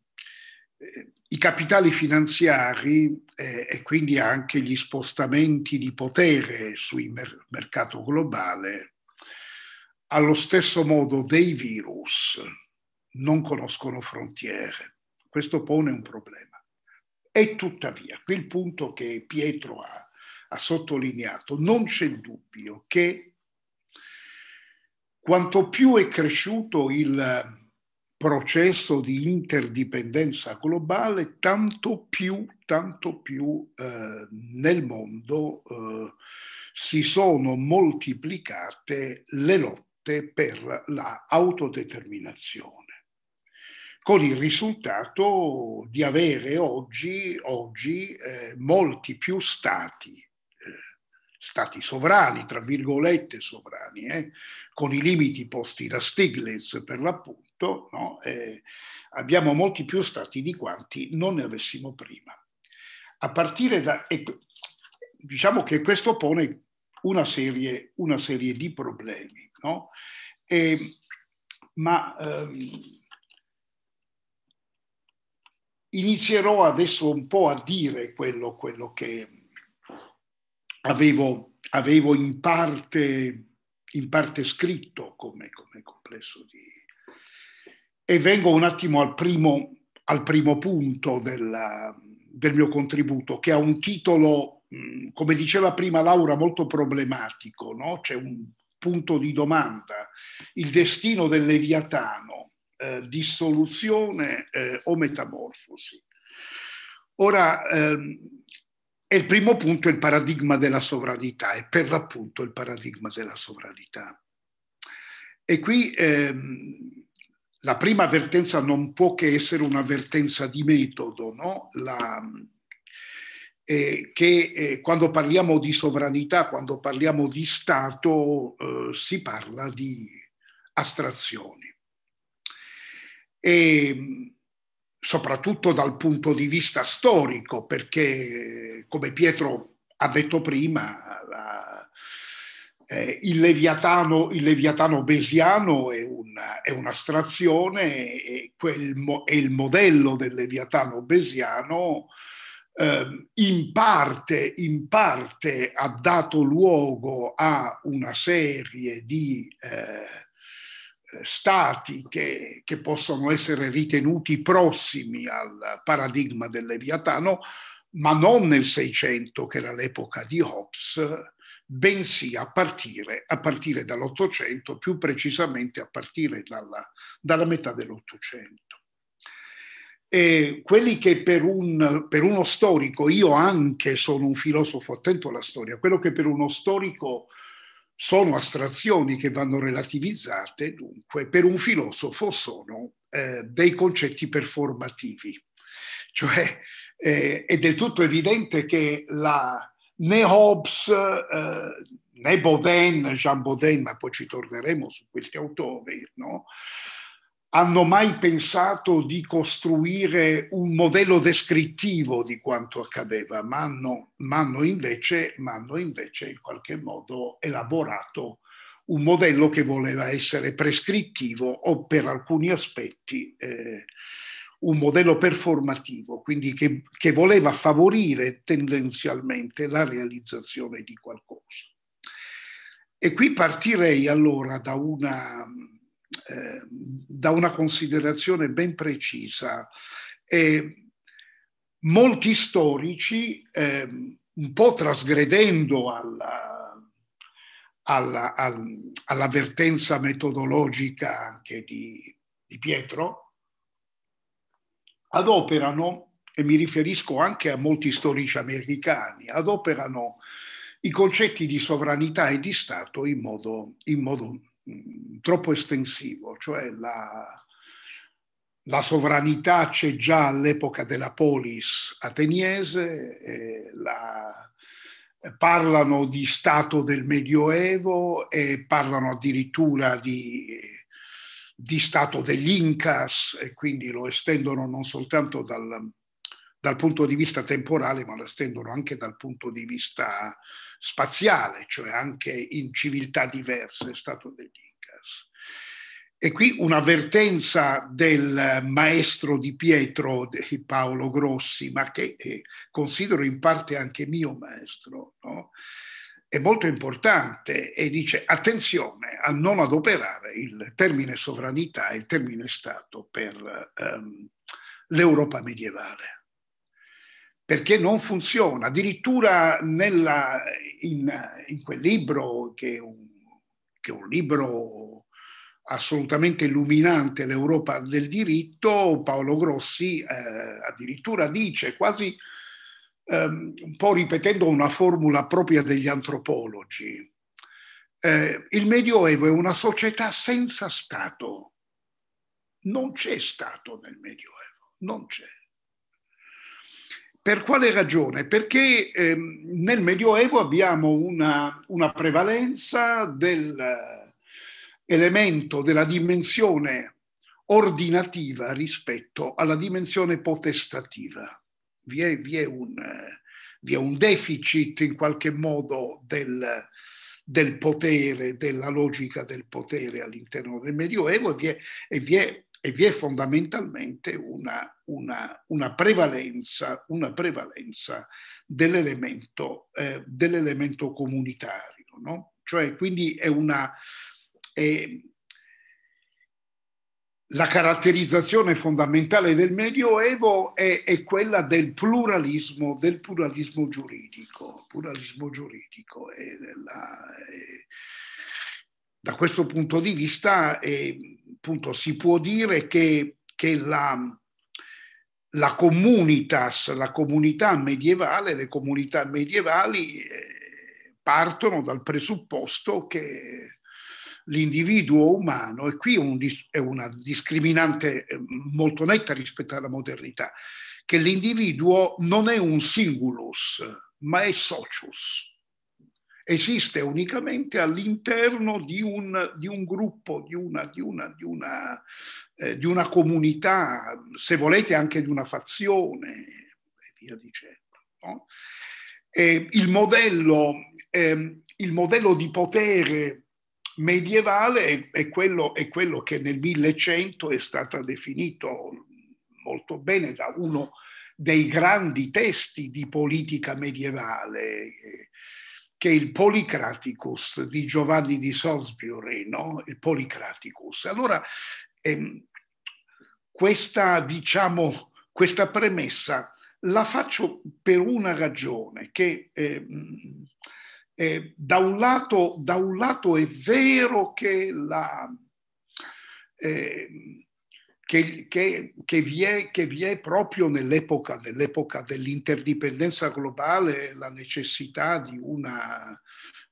i capitali finanziari eh, e quindi anche gli spostamenti di potere sul mer- mercato globale, allo stesso modo dei virus, non conoscono frontiere questo pone un problema. E tuttavia, qui il punto che Pietro ha, ha sottolineato, non c'è dubbio che quanto più è cresciuto il processo di interdipendenza globale, tanto più, tanto più eh, nel mondo eh, si sono moltiplicate le lotte per l'autodeterminazione con il risultato di avere oggi, oggi eh, molti più stati, eh, stati sovrani, tra virgolette sovrani, eh, con i limiti posti da Stiglitz per l'appunto, no? Eh, abbiamo molti più stati di quanti non ne avessimo prima. A partire da... diciamo che questo pone una serie, una serie di problemi, no? Ehm, ma... Ehm, inizierò adesso un po' a dire quello, quello che avevo, avevo in, parte, in, parte, scritto come, come complesso di... E vengo un attimo al primo, al primo punto della, del mio contributo, che ha un titolo, mm, come diceva prima Laura, molto problematico, no? c'è un punto di domanda, il destino del Leviatano eh, dissoluzione eh, o metamorfosi. Ora, ehm, il primo punto è il paradigma della sovranità, è per l'appunto il paradigma della sovranità. E qui ehm, la prima avvertenza non può che essere un'avvertenza di metodo, no? la, eh, che eh, quando parliamo di sovranità, quando parliamo di Stato, eh, si parla di astrazioni e soprattutto dal punto di vista storico, perché come Pietro ha detto prima, la, eh, il, leviatano, il, leviatano, besiano è, una, è un'astrazione e quel è il modello del leviatano besiano eh, in, parte, in, parte, ha dato luogo a una serie di eh, eh, stati che, che, possono essere ritenuti prossimi al paradigma del Leviatano, ma non nel Seicento, che era l'epoca di Hobbes, bensì a partire, a partire dall'Ottocento, più precisamente a partire dalla, dalla metà dell'Ottocento. E quelli che per, un, per uno storico, io anche sono un filosofo attento alla storia, quello che per uno storico sono astrazioni che vanno relativizzate, dunque per un filosofo sono eh, dei concetti performativi. Cioè eh, è del tutto evidente che la, né Hobbes eh, né Baudin, Jean Baudin, ma poi ci torneremo su questi autori, no? hanno mai pensato di costruire un modello descrittivo di quanto accadeva, ma hanno, ma hanno, invece, ma hanno invece, in qualche modo elaborato un modello che voleva essere prescrittivo o per alcuni aspetti eh, un modello performativo, quindi che, che voleva favorire tendenzialmente la realizzazione di qualcosa. E qui partirei allora da una, Ehm, da una considerazione ben precisa. E molti storici, eh, un po' trasgredendo alla, alla, al, all'avvertenza metodologica anche di, di Pietro, adoperano, e mi riferisco anche a molti storici americani, adoperano i concetti di sovranità e di Stato in modo, in modo troppo estensivo, cioè la, la sovranità c'è già all'epoca della polis ateniese, eh, la, parlano di stato del Medioevo e parlano addirittura di, di stato degli Incas e quindi lo estendono non soltanto dal, dal, punto di vista temporale ma lo estendono anche dal punto di vista spaziale, cioè anche in civiltà diverse, è stato degli Incas. E qui un'avvertenza del maestro di Pietro, di Paolo Grossi, ma che eh, considero in parte anche mio maestro, no? è molto importante e dice attenzione a non adoperare il termine sovranità e il termine Stato per um, l'Europa medievale perché non funziona. Addirittura nella, in, in, quel libro, che è, un, che è un libro assolutamente illuminante, L'Europa del diritto, Paolo Grossi eh, addirittura dice, quasi ehm, un po' ripetendo una formula propria degli antropologi, eh, il Medioevo è una società senza Stato. Non c'è Stato nel Medioevo, non c'è per quale ragione? Perché ehm, nel Medioevo abbiamo una, una prevalenza dell'elemento, eh, della dimensione ordinativa rispetto alla dimensione potestativa. Vi è, vi è, un, eh, vi è un, deficit in qualche modo del, del, potere, della logica del potere all'interno del Medioevo e vi è, e vi è e vi è fondamentalmente una, una, una, prevalenza, una prevalenza, dell'elemento, eh, dell'elemento comunitario. No? Cioè, quindi è una... È, la caratterizzazione fondamentale del Medioevo è, è quella del pluralismo, del pluralismo giuridico. Pluralismo giuridico la, è, da questo punto di vista... È, appunto, si può dire che, che la, la comunitas, la comunità medievale, le comunità medievali eh, partono dal presupposto che l'individuo umano, e qui un, è una discriminante eh, molto netta rispetto alla modernità, che l'individuo non è un singulus, ma è socius esiste unicamente all'interno di un, di un gruppo, di una, di, una, di, una, eh, di una comunità, se volete anche di una fazione e via dicendo. No? Eh, il, modello, eh, il, modello, di potere medievale è, è, quello, è, quello, che nel 1100 è stato definito molto bene da uno dei grandi testi di politica medievale, eh, che è il Policraticus di Giovanni di Salisbury, no? il Policraticus. Allora, ehm, questa, diciamo, questa premessa la faccio per una ragione che ehm, eh, da, un lato, da, un lato, è vero che la, eh, che, che, che, vi, è, che vi è proprio nell'epoca, nell'epoca dell'interdipendenza globale la necessità di, una,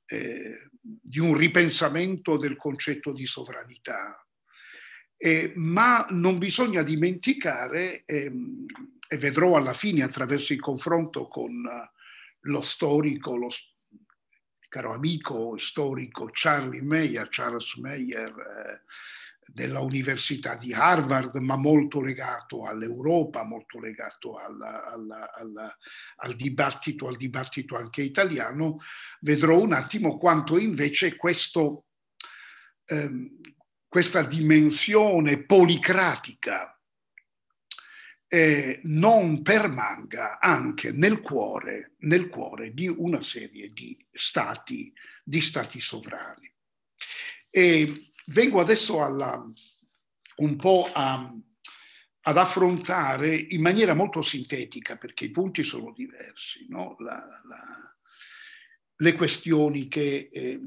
eh, di un ripensamento del concetto di sovranità. Eh, ma non bisogna dimenticare, ehm, e vedrò alla fine attraverso il confronto con lo storico, lo caro amico storico Charlie Meyer, Charles Meyer, eh, della Università di Harvard, ma molto legato all'Europa, molto legato alla, alla, alla, al, dibattito, al dibattito anche italiano, vedrò un attimo quanto invece questo, ehm, questa dimensione policratica eh, non permanga anche nel cuore, nel cuore di una serie di stati, di stati sovrani. E Vengo adesso alla, un po' a, ad affrontare in maniera molto sintetica, perché i punti sono diversi, no? la, la, le questioni che, eh,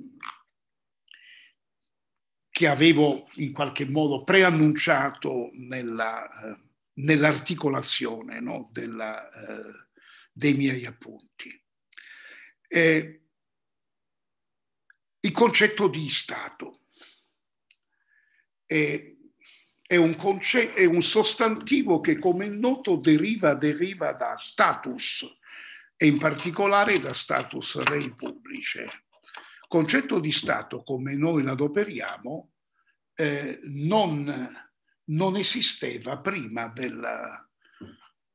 che, avevo in qualche modo preannunciato nella, eh, nell'articolazione no? Della, eh, dei miei appunti. Eh, il concetto di Stato è, è, un conce- è un sostantivo che come è noto deriva, deriva da status e in particolare da status rei pubblici. Il concetto di Stato, come noi l'adoperiamo, eh, non, non esisteva prima del,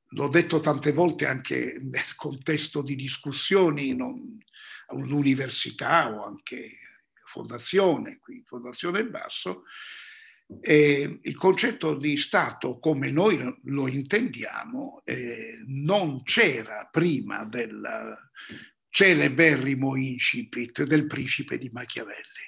l'ho detto tante volte anche nel contesto di discussioni non, all'università o anche fondazione, qui fondazione Basso, eh, il concetto di Stato, come noi lo intendiamo, eh, non c'era prima del celeberrimo incipit del principe di Machiavelli.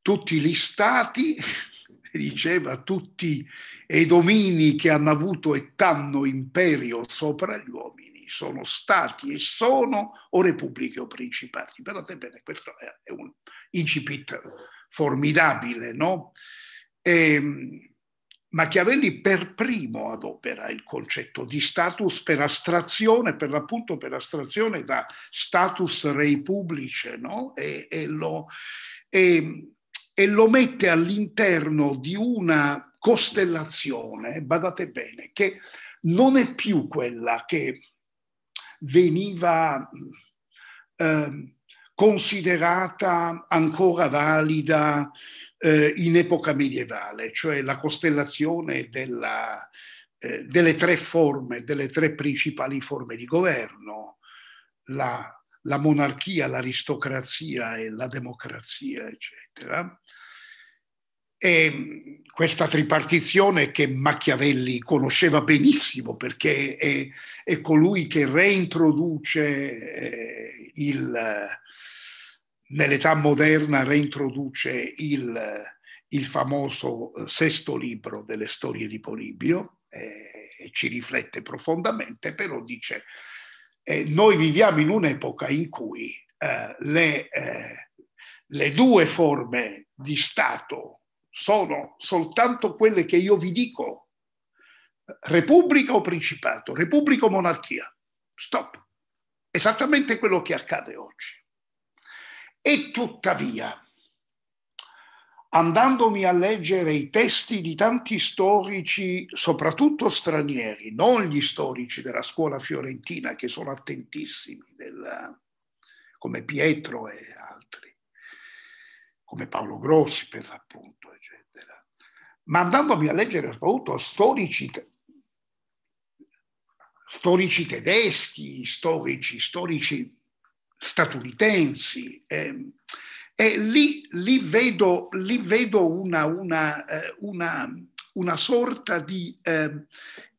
Tutti gli stati, diceva, tutti i domini che hanno avuto e tanno imperio sopra gli uomini sono stati e sono o repubbliche o principati. Però te bene, questo è un incipit formidabile, no? E, ehm, Machiavelli per primo adopera il concetto di status per astrazione, per l'appunto per astrazione da status rei publice, no? e, e, lo, e, ehm, e lo mette all'interno di una costellazione, badate bene, che non è più quella che veniva... Eh, considerata ancora valida eh, in epoca medievale, cioè la costellazione della, eh, delle tre forme, delle tre principali forme di governo, la, la monarchia, l'aristocrazia e la democrazia, eccetera e questa tripartizione che Machiavelli conosceva benissimo perché è, è colui che reintroduce eh, il, nell'età moderna reintroduce il, il, famoso eh, sesto libro delle storie di Polibio eh, e ci riflette profondamente, però dice eh, noi viviamo in un'epoca in cui eh, le, eh, le due forme di Stato sono soltanto quelle che io vi dico. Repubblica o principato, repubblica o monarchia. Stop. Esattamente quello che accade oggi. E tuttavia, andandomi a leggere i testi di tanti storici, soprattutto stranieri, non gli storici della scuola fiorentina che sono attentissimi, della, come Pietro e altri, come Paolo Grossi per l'appunto, ma andandomi a leggere soprattutto storici, storici tedeschi, storici, storici statunitensi, eh, e lì, lì, vedo, lì vedo una, una, eh, una, una, sorta di eh,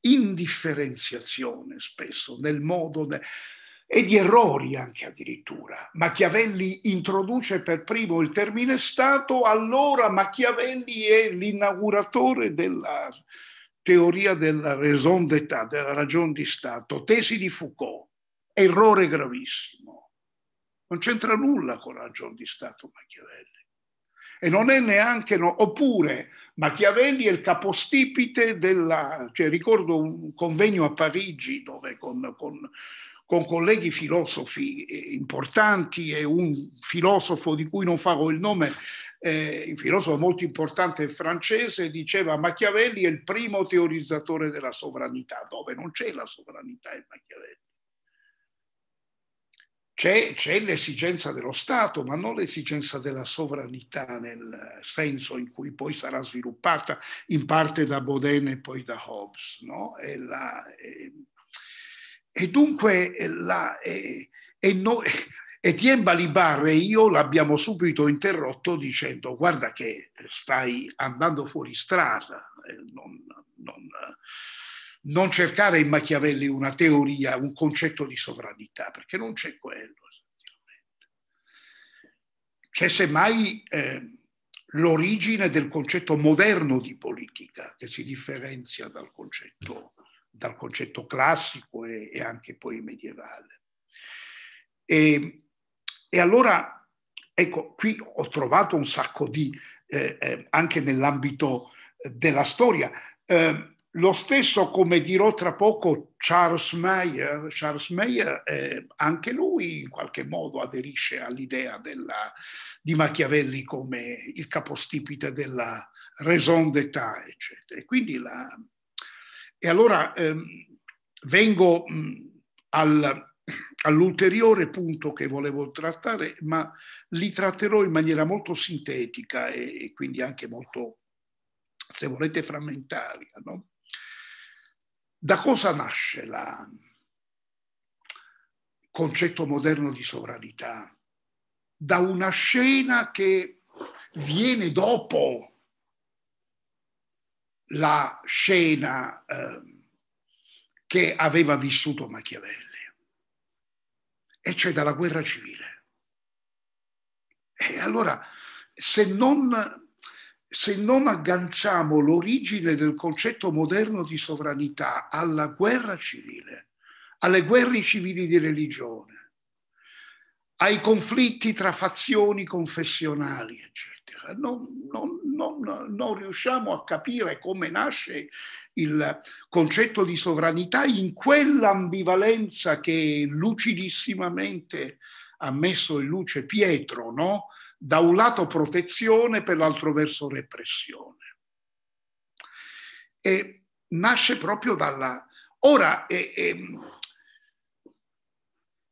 indifferenziazione spesso nel modo... De, e di errori anche addirittura. Machiavelli introduce per primo il termine Stato, allora Machiavelli è l'inauguratore della teoria della raison d'età, della ragione di Stato, tesi di Foucault, errore gravissimo. Non c'entra nulla con la ragione di Stato Machiavelli. E non è neanche, no, oppure Machiavelli è il capostipite della, cioè ricordo un convegno a Parigi dove con, con con colleghi filosofi eh, importanti e un filosofo di cui non farò il nome, eh, un filosofo molto importante francese, diceva Machiavelli è il primo teorizzatore della sovranità, dove non c'è la sovranità in Machiavelli. C'è, l'esigenza dello Stato, ma non l'esigenza della sovranità nel senso in cui poi sarà sviluppata in parte da Baudin e poi da Hobbes. No? E la, e e dunque eh, la, e, eh, e no, Etienne Balibar e io l'abbiamo subito interrotto dicendo guarda che stai andando fuori strada, eh, non, non, non cercare in Machiavelli una teoria, un concetto di sovranità, perché non c'è quello. C'è semmai eh, l'origine del concetto moderno di politica che si differenzia dal concetto dal concetto classico e, e anche poi medievale. E, e, allora, ecco, qui ho trovato un sacco di, eh, eh, anche nell'ambito eh, della storia, eh, lo stesso, come dirò tra poco, Charles Meyer, Charles Mayer eh, anche lui in qualche modo aderisce all'idea della, di Machiavelli come il capostipite della raison d'etat, eccetera. E quindi la, e allora ehm, vengo mh, al, all'ulteriore punto che volevo trattare, ma li tratterò in maniera molto sintetica e, e quindi anche molto, se volete, frammentaria. No? Da cosa nasce il concetto moderno di sovranità, da una scena che viene dopo la scena ehm, che aveva vissuto Machiavelli, e cioè dalla guerra civile. E allora, se non, se non agganciamo l'origine del concetto moderno di sovranità alla guerra civile, alle guerre civili di religione, ai conflitti tra fazioni confessionali, eccetera, non, non, non, non, riusciamo a capire come nasce il concetto di sovranità in quell'ambivalenza che lucidissimamente ha messo in luce Pietro, no? da un lato protezione, per l'altro verso repressione. E nasce proprio dalla... Ora, eh, eh,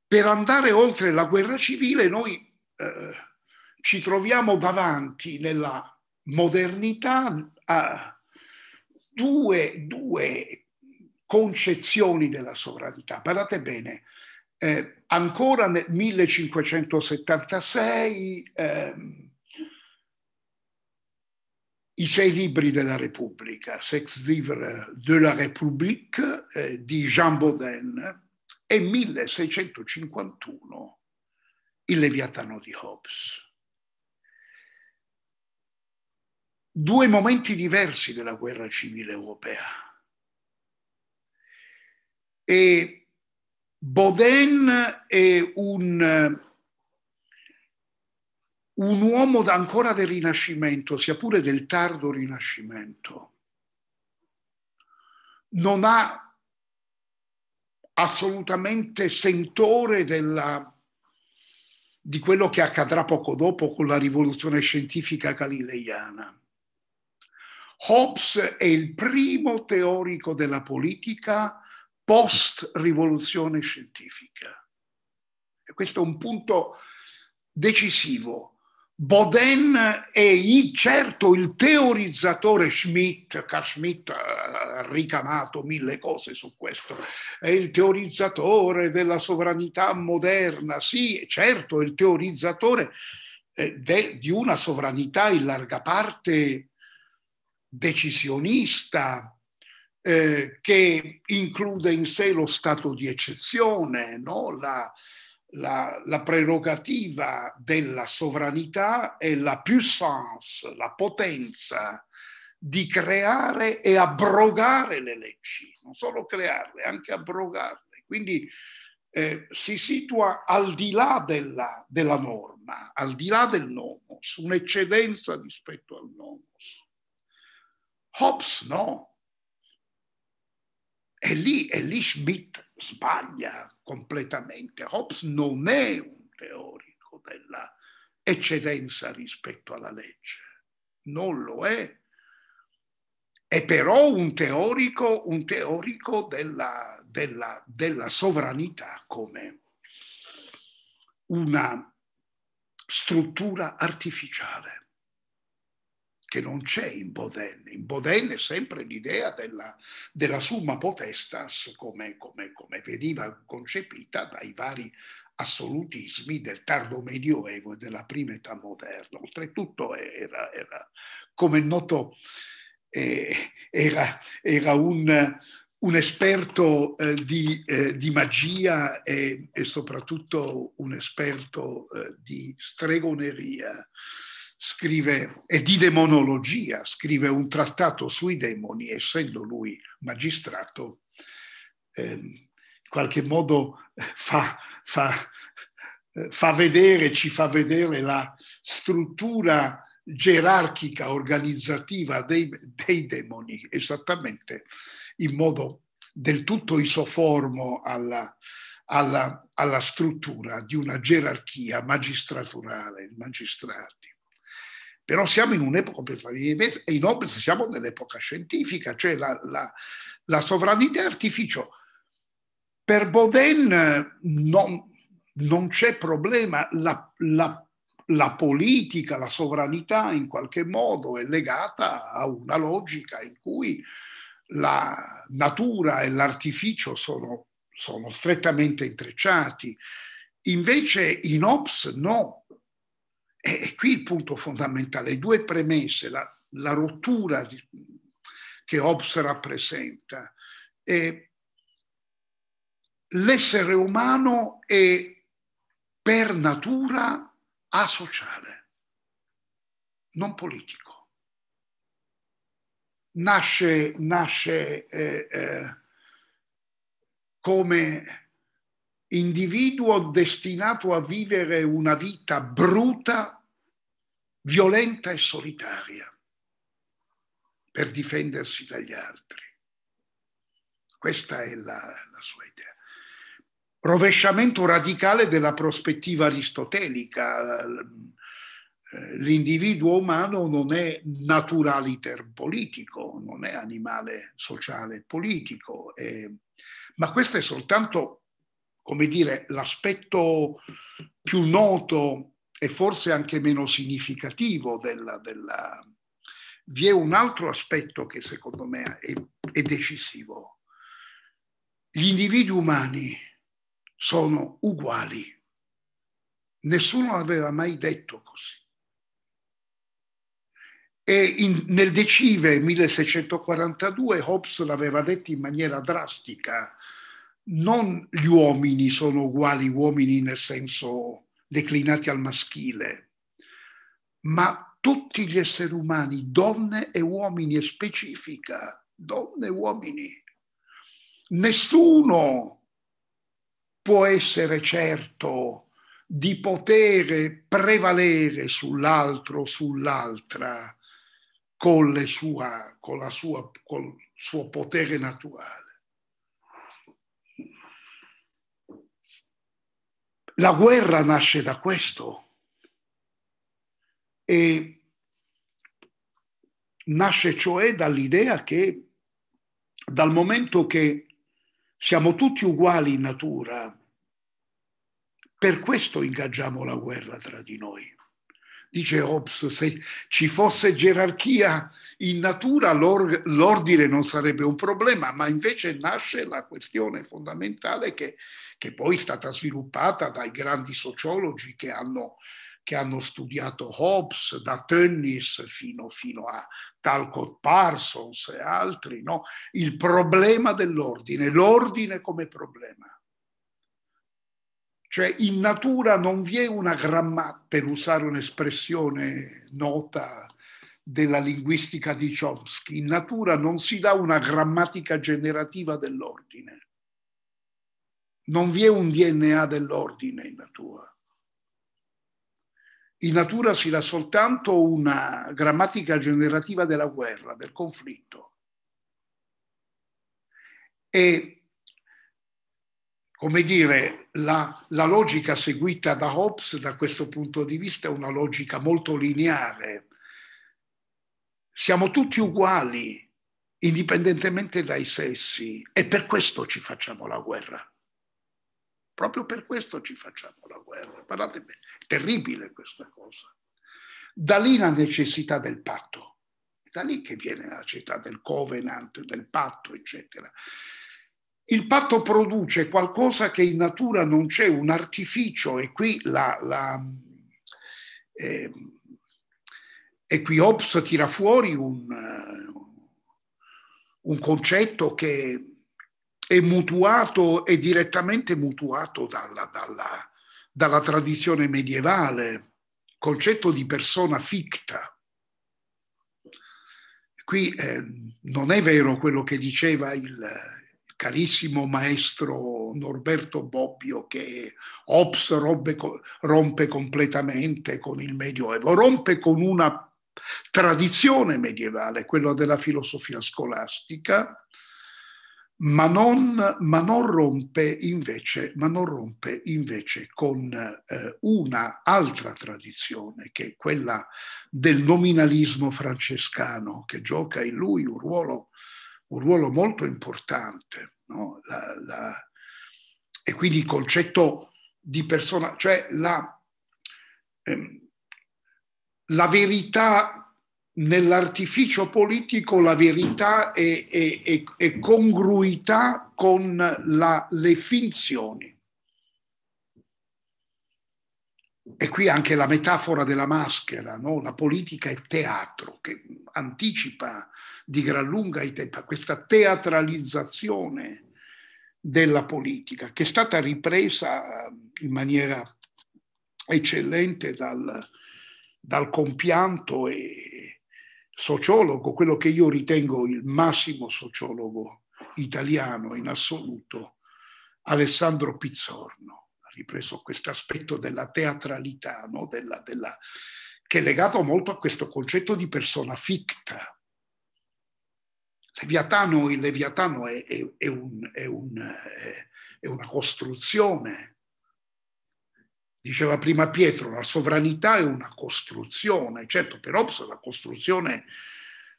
per andare oltre la guerra civile, noi eh, ci troviamo davanti nella modernità a due, due concezioni della sovranità. Guardate bene, eh, ancora nel 1576 ehm, i sei libri della Repubblica, Sex Vivre de la République eh, di Jean Baudin e 1651 il Leviatano di Hobbes. due momenti diversi della guerra civile europea. E Baudin è un, un uomo ancora del Rinascimento, sia pure del tardo Rinascimento. Non ha assolutamente sentore della, di quello che accadrà poco dopo con la rivoluzione scientifica galileiana. Hobbes è il primo teorico della politica post-rivoluzione scientifica. E questo è un punto decisivo. Boden è certo il teorizzatore Schmidt, Carl Schmidt ha ricamato mille cose su questo, è il teorizzatore della sovranità moderna, sì, certo è il teorizzatore eh, di una sovranità in larga parte decisionista eh, che include in sé lo stato di eccezione, no? la, la, la, prerogativa della sovranità e la puissance, la potenza di creare e abrogare le leggi, non solo crearle, anche abrogarle. Quindi eh, si situa al di là della, della norma, al di là del nomos, un'eccedenza rispetto al nomos. Hobbes no. E lì, e lì Schmidt sbaglia completamente. Hobbes non è un teorico della eccedenza rispetto alla legge, non lo è. È però un teorico, un teorico della, della, della sovranità come una struttura artificiale che non c'è in Boden. In Boden è sempre l'idea della, della summa potestas come, come, come veniva concepita dai vari assolutismi del tardo medioevo e della prima età moderna. Oltretutto era, era come noto, eh, era, era un, un, esperto eh, di, eh, di, magia e, e, soprattutto un esperto eh, di stregoneria scrive, e di demonologia, scrive un trattato sui demoni, essendo lui magistrato, eh, in qualche modo eh, fa, fa, eh, fa vedere, ci fa vedere la struttura gerarchica organizzativa dei, dei, demoni, esattamente in modo del tutto isoformo alla, alla, alla struttura di una gerarchia magistraturale, magistrati. Però siamo in un'epoca per salire e inoltre siamo nell'epoca scientifica, cioè la, la, la sovranità è artificio. Per Baudin non, non c'è problema, la, la, la, politica, la sovranità in qualche modo è legata a una logica in cui la natura e l'artificio sono, sono strettamente intrecciati. Invece in Hobbes no, e qui il punto fondamentale, le due premesse, la, la rottura di, che Hobbes rappresenta. E l'essere umano è per natura asociale, non politico. Nasce, nasce eh, eh, come individuo destinato a vivere una vita bruta, violenta e solitaria per difendersi dagli altri. Questa è la, la sua idea. Rovesciamento radicale della prospettiva aristotelica. L'individuo umano non è naturaliter politico, non è animale sociale e politico, è, ma questa è soltanto come dire, l'aspetto più noto e forse anche meno significativo della, della... Vi è un altro aspetto che secondo me è, è decisivo. Gli individui umani sono uguali. Nessuno aveva mai detto così. E in, nel Decive 1642 Hobbes l'aveva detto in maniera drastica, non gli uomini sono uguali uomini nel senso declinati al maschile, ma tutti gli esseri umani, donne e uomini, e specifica, donne e uomini. Nessuno può essere certo di poter prevalere sull'altro, sull'altra, con, sua, con, sua, con il suo potere naturale. La guerra nasce da questo e nasce cioè dall'idea che dal momento che siamo tutti uguali in natura, per questo ingaggiamo la guerra tra di noi. Dice Hobbes, se ci fosse gerarchia in natura l'ordine non sarebbe un problema, ma invece nasce la questione fondamentale che che poi è stata sviluppata dai grandi sociologi che hanno, che hanno studiato Hobbes, da Tönnies fino, fino a Talcott Parsons e altri, no? il problema dell'ordine, l'ordine come problema. Cioè in natura non vi è una grammatica, per usare un'espressione nota della linguistica di Chomsky, in natura non si dà una grammatica generativa dell'ordine non vi è un DNA dell'ordine in natura. In natura si dà soltanto una grammatica generativa della guerra, del conflitto. E, come dire, la, la logica seguita da Hobbes da questo punto di vista è una logica molto lineare. Siamo tutti uguali, indipendentemente dai sessi, e per questo ci facciamo la guerra. Proprio per questo ci facciamo la guerra. Guardate bene, è terribile questa cosa. Da lì la necessità del patto. Da lì che viene la città del covenant, del patto, eccetera. Il patto produce qualcosa che in natura non c'è, un artificio, e qui la, la eh, e qui Hobbes tira fuori un, eh, un concetto che è mutuato, è direttamente mutuato dalla, dalla, dalla tradizione medievale, concetto di persona ficta. Qui eh, non è vero quello che diceva il carissimo maestro Norberto Bobbio che Hobbes rompe, rompe completamente con il Medioevo, rompe con una tradizione medievale, quella della filosofia scolastica, ma non, ma non, rompe, invece, ma non rompe invece con eh, una tradizione, che è quella del nominalismo francescano, che gioca in lui un ruolo, un ruolo molto importante. No? La, la, e quindi il concetto di persona, cioè la, ehm, la verità nell'artificio politico la verità è, è, è, è congruità con la, le finzioni. E qui anche la metafora della maschera, no? la politica è teatro, che anticipa di gran lunga i tempi, questa teatralizzazione della politica, che è stata ripresa eh, in maniera eccellente dal, dal compianto e, sociologo, quello che io ritengo il massimo sociologo italiano in assoluto, Alessandro Pizzorno, ha ripreso questo aspetto della teatralità, no? della, della, che è legato molto a questo concetto di persona ficta. Leviatano, il Leviatano è, è, è, un, un, è una costruzione Diceva prima Pietro, la sovranità è una costruzione, certo per Hobbes la costruzione,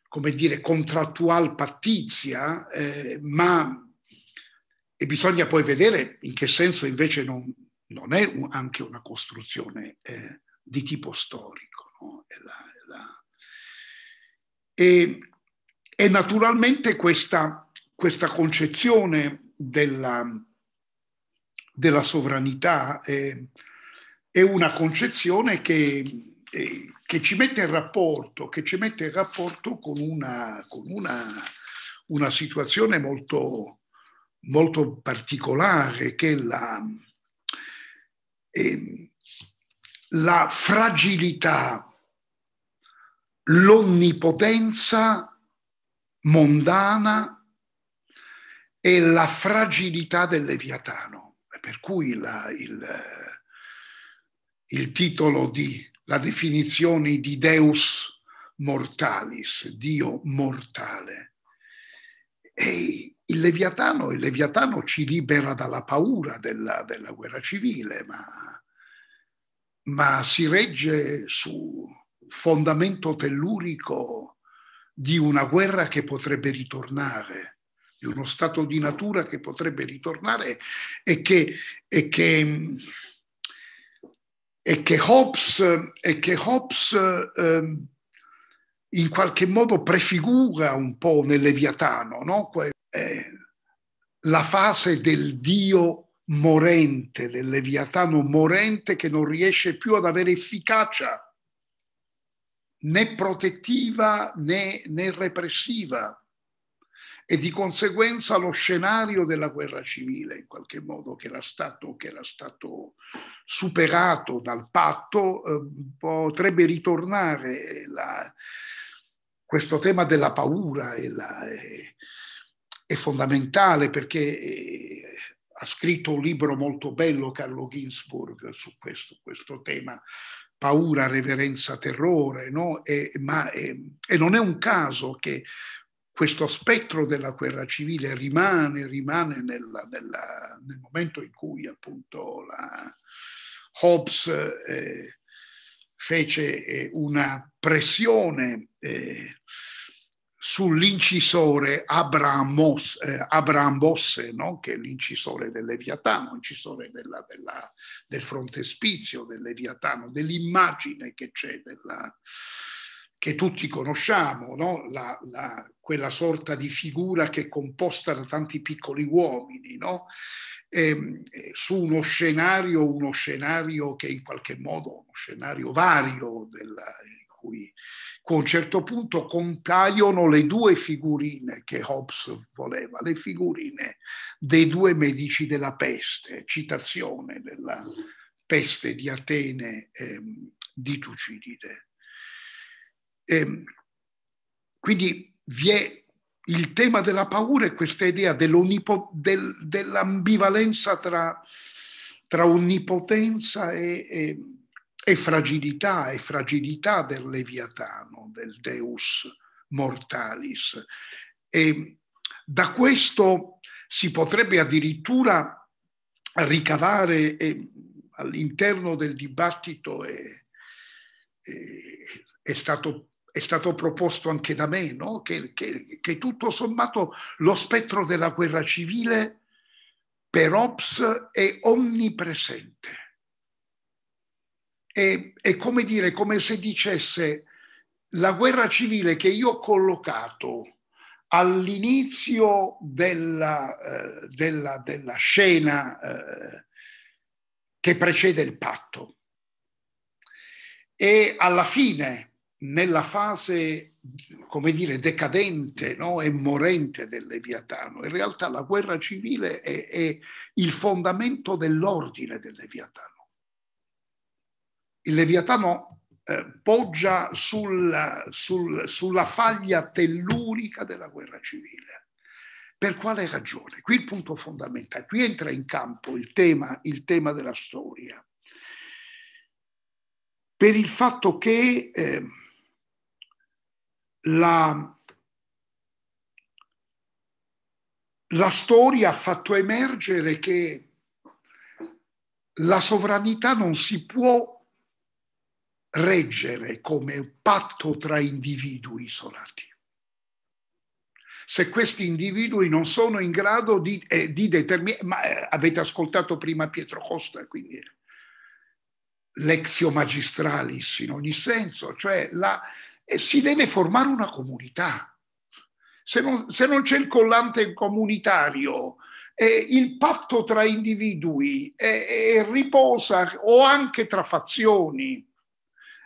come dire, contrattual pattizia, eh, ma e bisogna poi vedere in che senso invece non, non è un, anche una costruzione eh, di tipo storico. No? È la, è la... E, e, naturalmente questa, questa concezione della, della sovranità eh, è una concezione che, eh, che, ci mette in rapporto, mette in rapporto con, una, con una, una, situazione molto, molto particolare che è la, eh, la fragilità, l'onnipotenza mondana e la fragilità del Leviatano, per cui la, il, il titolo di La definizione di Deus mortalis, Dio mortale. E il Leviatano, il Leviatano ci libera dalla paura della, della guerra civile, ma, ma si regge su fondamento tellurico di una guerra che potrebbe ritornare, di uno stato di natura che potrebbe ritornare e che, e che e che Hobbes, e che Hobbes eh, in qualche modo prefigura un po' nel Leviatano no? que- eh, la fase del Dio morente, del Leviatano morente che non riesce più ad avere efficacia né protettiva né, né repressiva e di conseguenza lo scenario della guerra civile, in qualche modo che era stato, che era stato superato dal patto, eh, potrebbe ritornare la, questo tema della paura è, la, è, è fondamentale perché è, eh, ha scritto un libro molto bello Carlo Ginsburg su questo, questo tema, paura, reverenza, terrore, no? e, ma, ehm, e non è un caso che questo spettro della guerra civile rimane, rimane nella, nella, nel momento in cui appunto Hobbes eh, fece eh, una pressione eh, sull'incisore Abramos, eh, Abraham Bosse, no? che è l'incisore del Leviatano, l'incisore della, della, del frontespizio del Leviatano, dell'immagine che c'è della che tutti conosciamo, no? la, la, quella sorta di figura che è composta da tanti piccoli uomini, no? e, ehm, eh, su uno scenario, uno scenario che in qualche modo, è uno scenario vario, della, in cui a un certo punto compaiono le due figurine che Hobbes voleva, le figurine dei due medici della peste, citazione della peste di Atene ehm, di Tucidide. Eh, quindi vi è il tema della paura e questa idea del, dell'ambivalenza tra, tra onnipotenza e, e, e, fragilità, e fragilità del Leviatano, del Deus mortalis. E da questo si potrebbe addirittura ricavare eh, all'interno del dibattito, eh, eh, è stato è stato proposto anche da me, no? che, che, che, tutto sommato lo spettro della guerra civile per Ops è onnipresente. È, è come dire, come se dicesse la guerra civile che io ho collocato all'inizio della, eh, della, della scena eh, che precede il patto e alla fine nella fase, come dire, decadente no? e morente del Leviatano. In realtà la guerra civile è, è il fondamento dell'ordine del Leviatano. Il Leviatano eh, poggia sulla, sul, sulla faglia tellurica della guerra civile. Per quale ragione? Qui il punto fondamentale, qui entra in campo il tema, il tema della storia. Per il fatto che... Eh, la, la storia ha fatto emergere che la sovranità non si può reggere come patto tra individui isolati. Se questi individui non sono in grado di, eh, di determinare, ma eh, avete ascoltato prima Pietro Costa, quindi eh, lexio magistralis in ogni senso, cioè la, e si deve formare una comunità. Se non, se non c'è il collante comunitario, eh, il patto tra individui eh, riposa o anche tra fazioni,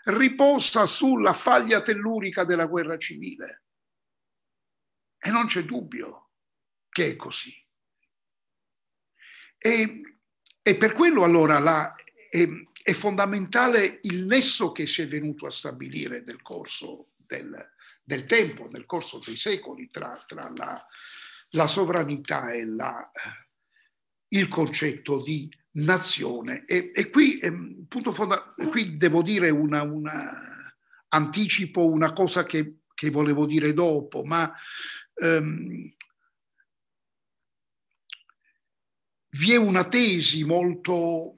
riposa sulla faglia tellurica della guerra civile. E non c'è dubbio che è così. E, e per quello allora la, eh, è fondamentale il nesso che si è venuto a stabilire nel corso del, del tempo, nel corso dei secoli, tra, tra la, la, sovranità e la, eh, il concetto di nazione. E, e qui, ehm, qui, devo dire una, una, anticipo una cosa che, che volevo dire dopo, ma ehm, vi è una tesi molto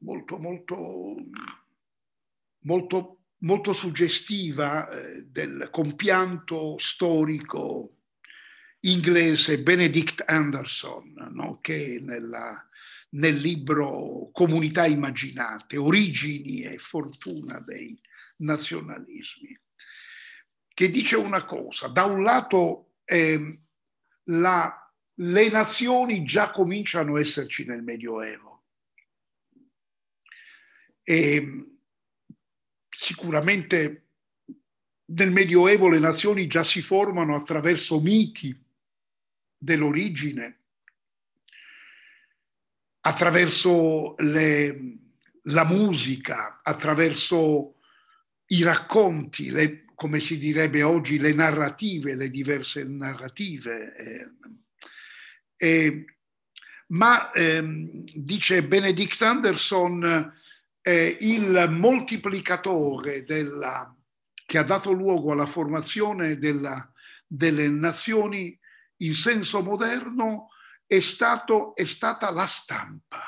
molto, molto, molto, molto suggestiva eh, del compianto storico inglese Benedict Anderson, no? che nella, nel libro Comunità immaginate, origini e fortuna dei nazionalismi, che dice una cosa, da un lato eh, la, le nazioni già cominciano a esserci nel Medioevo, e sicuramente nel Medioevo le nazioni già si formano attraverso miti dell'origine, attraverso le, la musica, attraverso i racconti, le, come si direbbe oggi, le narrative, le diverse narrative. Eh, eh, ma ehm, dice Benedict Anderson, eh, il moltiplicatore della, che ha dato luogo alla formazione della, delle nazioni in senso moderno è, stato, è stata la stampa.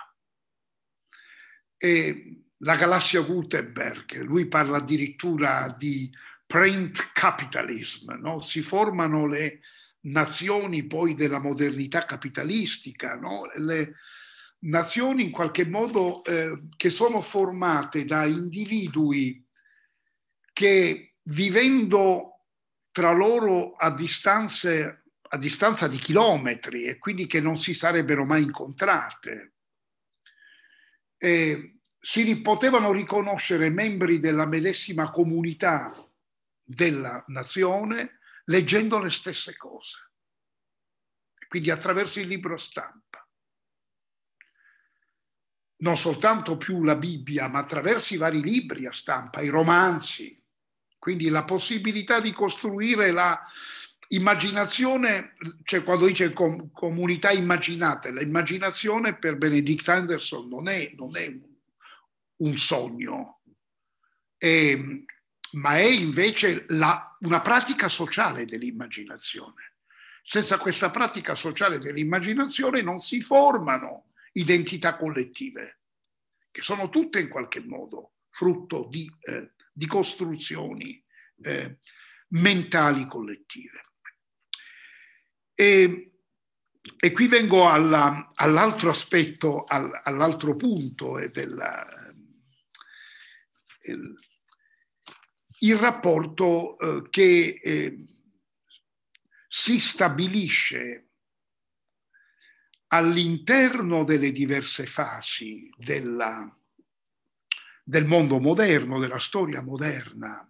E la galassia Gutenberg, lui parla addirittura di print capitalism, no? si formano le nazioni poi della modernità capitalistica, no? le, nazioni in qualche modo eh, che sono formate da individui che vivendo tra loro a, distanze, a distanza di chilometri e quindi che non si sarebbero mai incontrate, eh, si potevano riconoscere membri della medesima comunità della nazione leggendo le stesse cose, quindi attraverso il libro stampa non soltanto più la Bibbia, ma attraverso i vari libri a stampa, i romanzi. Quindi la possibilità di costruire la immaginazione, cioè quando dice com- comunità immaginate, la immaginazione per Benedict Anderson non è, non è un sogno, è, ehm, ma è invece la, una pratica sociale dell'immaginazione. Senza questa pratica sociale dell'immaginazione non si formano identità collettive, che sono tutte in qualche modo frutto di, eh, di costruzioni eh, mentali collettive. E, e qui vengo alla, all'altro aspetto, all, all'altro punto eh, della, eh, il, il, rapporto eh, che eh, si stabilisce all'interno delle diverse fasi della, del mondo moderno, della storia moderna,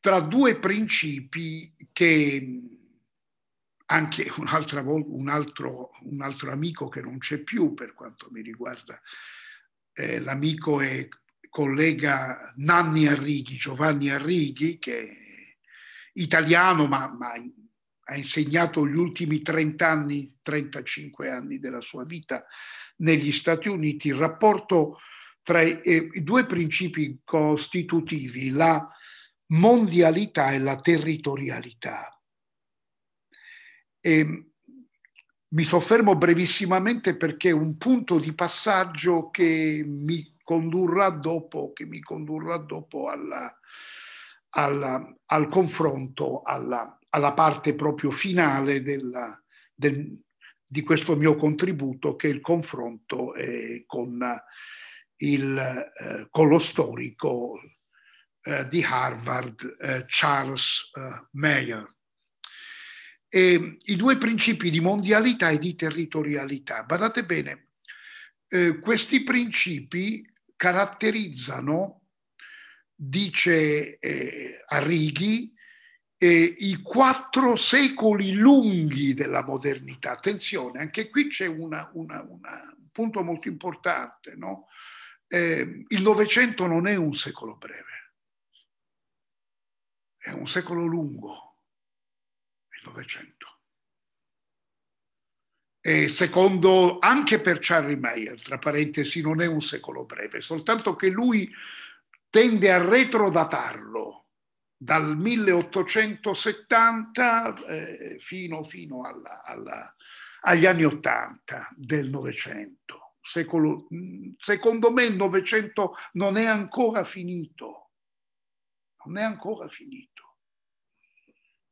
tra due principi che anche un, un, altro, un altro, amico che non c'è più per quanto mi riguarda, eh, l'amico e collega Nanni Arrighi, Giovanni Arrighi, che è italiano ma, ma ha insegnato gli ultimi 30 anni, 35 anni della sua vita negli Stati Uniti, il rapporto tra i, eh, i due principi costitutivi, la mondialità e la territorialità. E, ehm, mi soffermo brevissimamente perché è un punto di passaggio che mi condurrà dopo, mi condurrà dopo alla, alla, al confronto, alla, alla parte proprio finale della, del, di questo mio contributo che è il confronto eh, con, il, eh, con, lo storico eh, di Harvard eh, Charles eh, Mayer. E, I due principi di mondialità e di territorialità. Guardate bene, eh, questi principi caratterizzano, dice Arrighi, eh, i quattro secoli lunghi della modernità. Attenzione, anche qui c'è una, una, una, un punto molto importante. No? Eh, il Novecento non è un secolo breve, è un secolo lungo, il Novecento. E secondo anche per Charlie Mayer, tra parentesi, non è un secolo breve, soltanto che lui tende a retrodatarlo dal 1870 eh, fino, fino alla, alla, agli anni 80 del Novecento. Secolo, secondo me il Novecento non è ancora finito, non è ancora finito.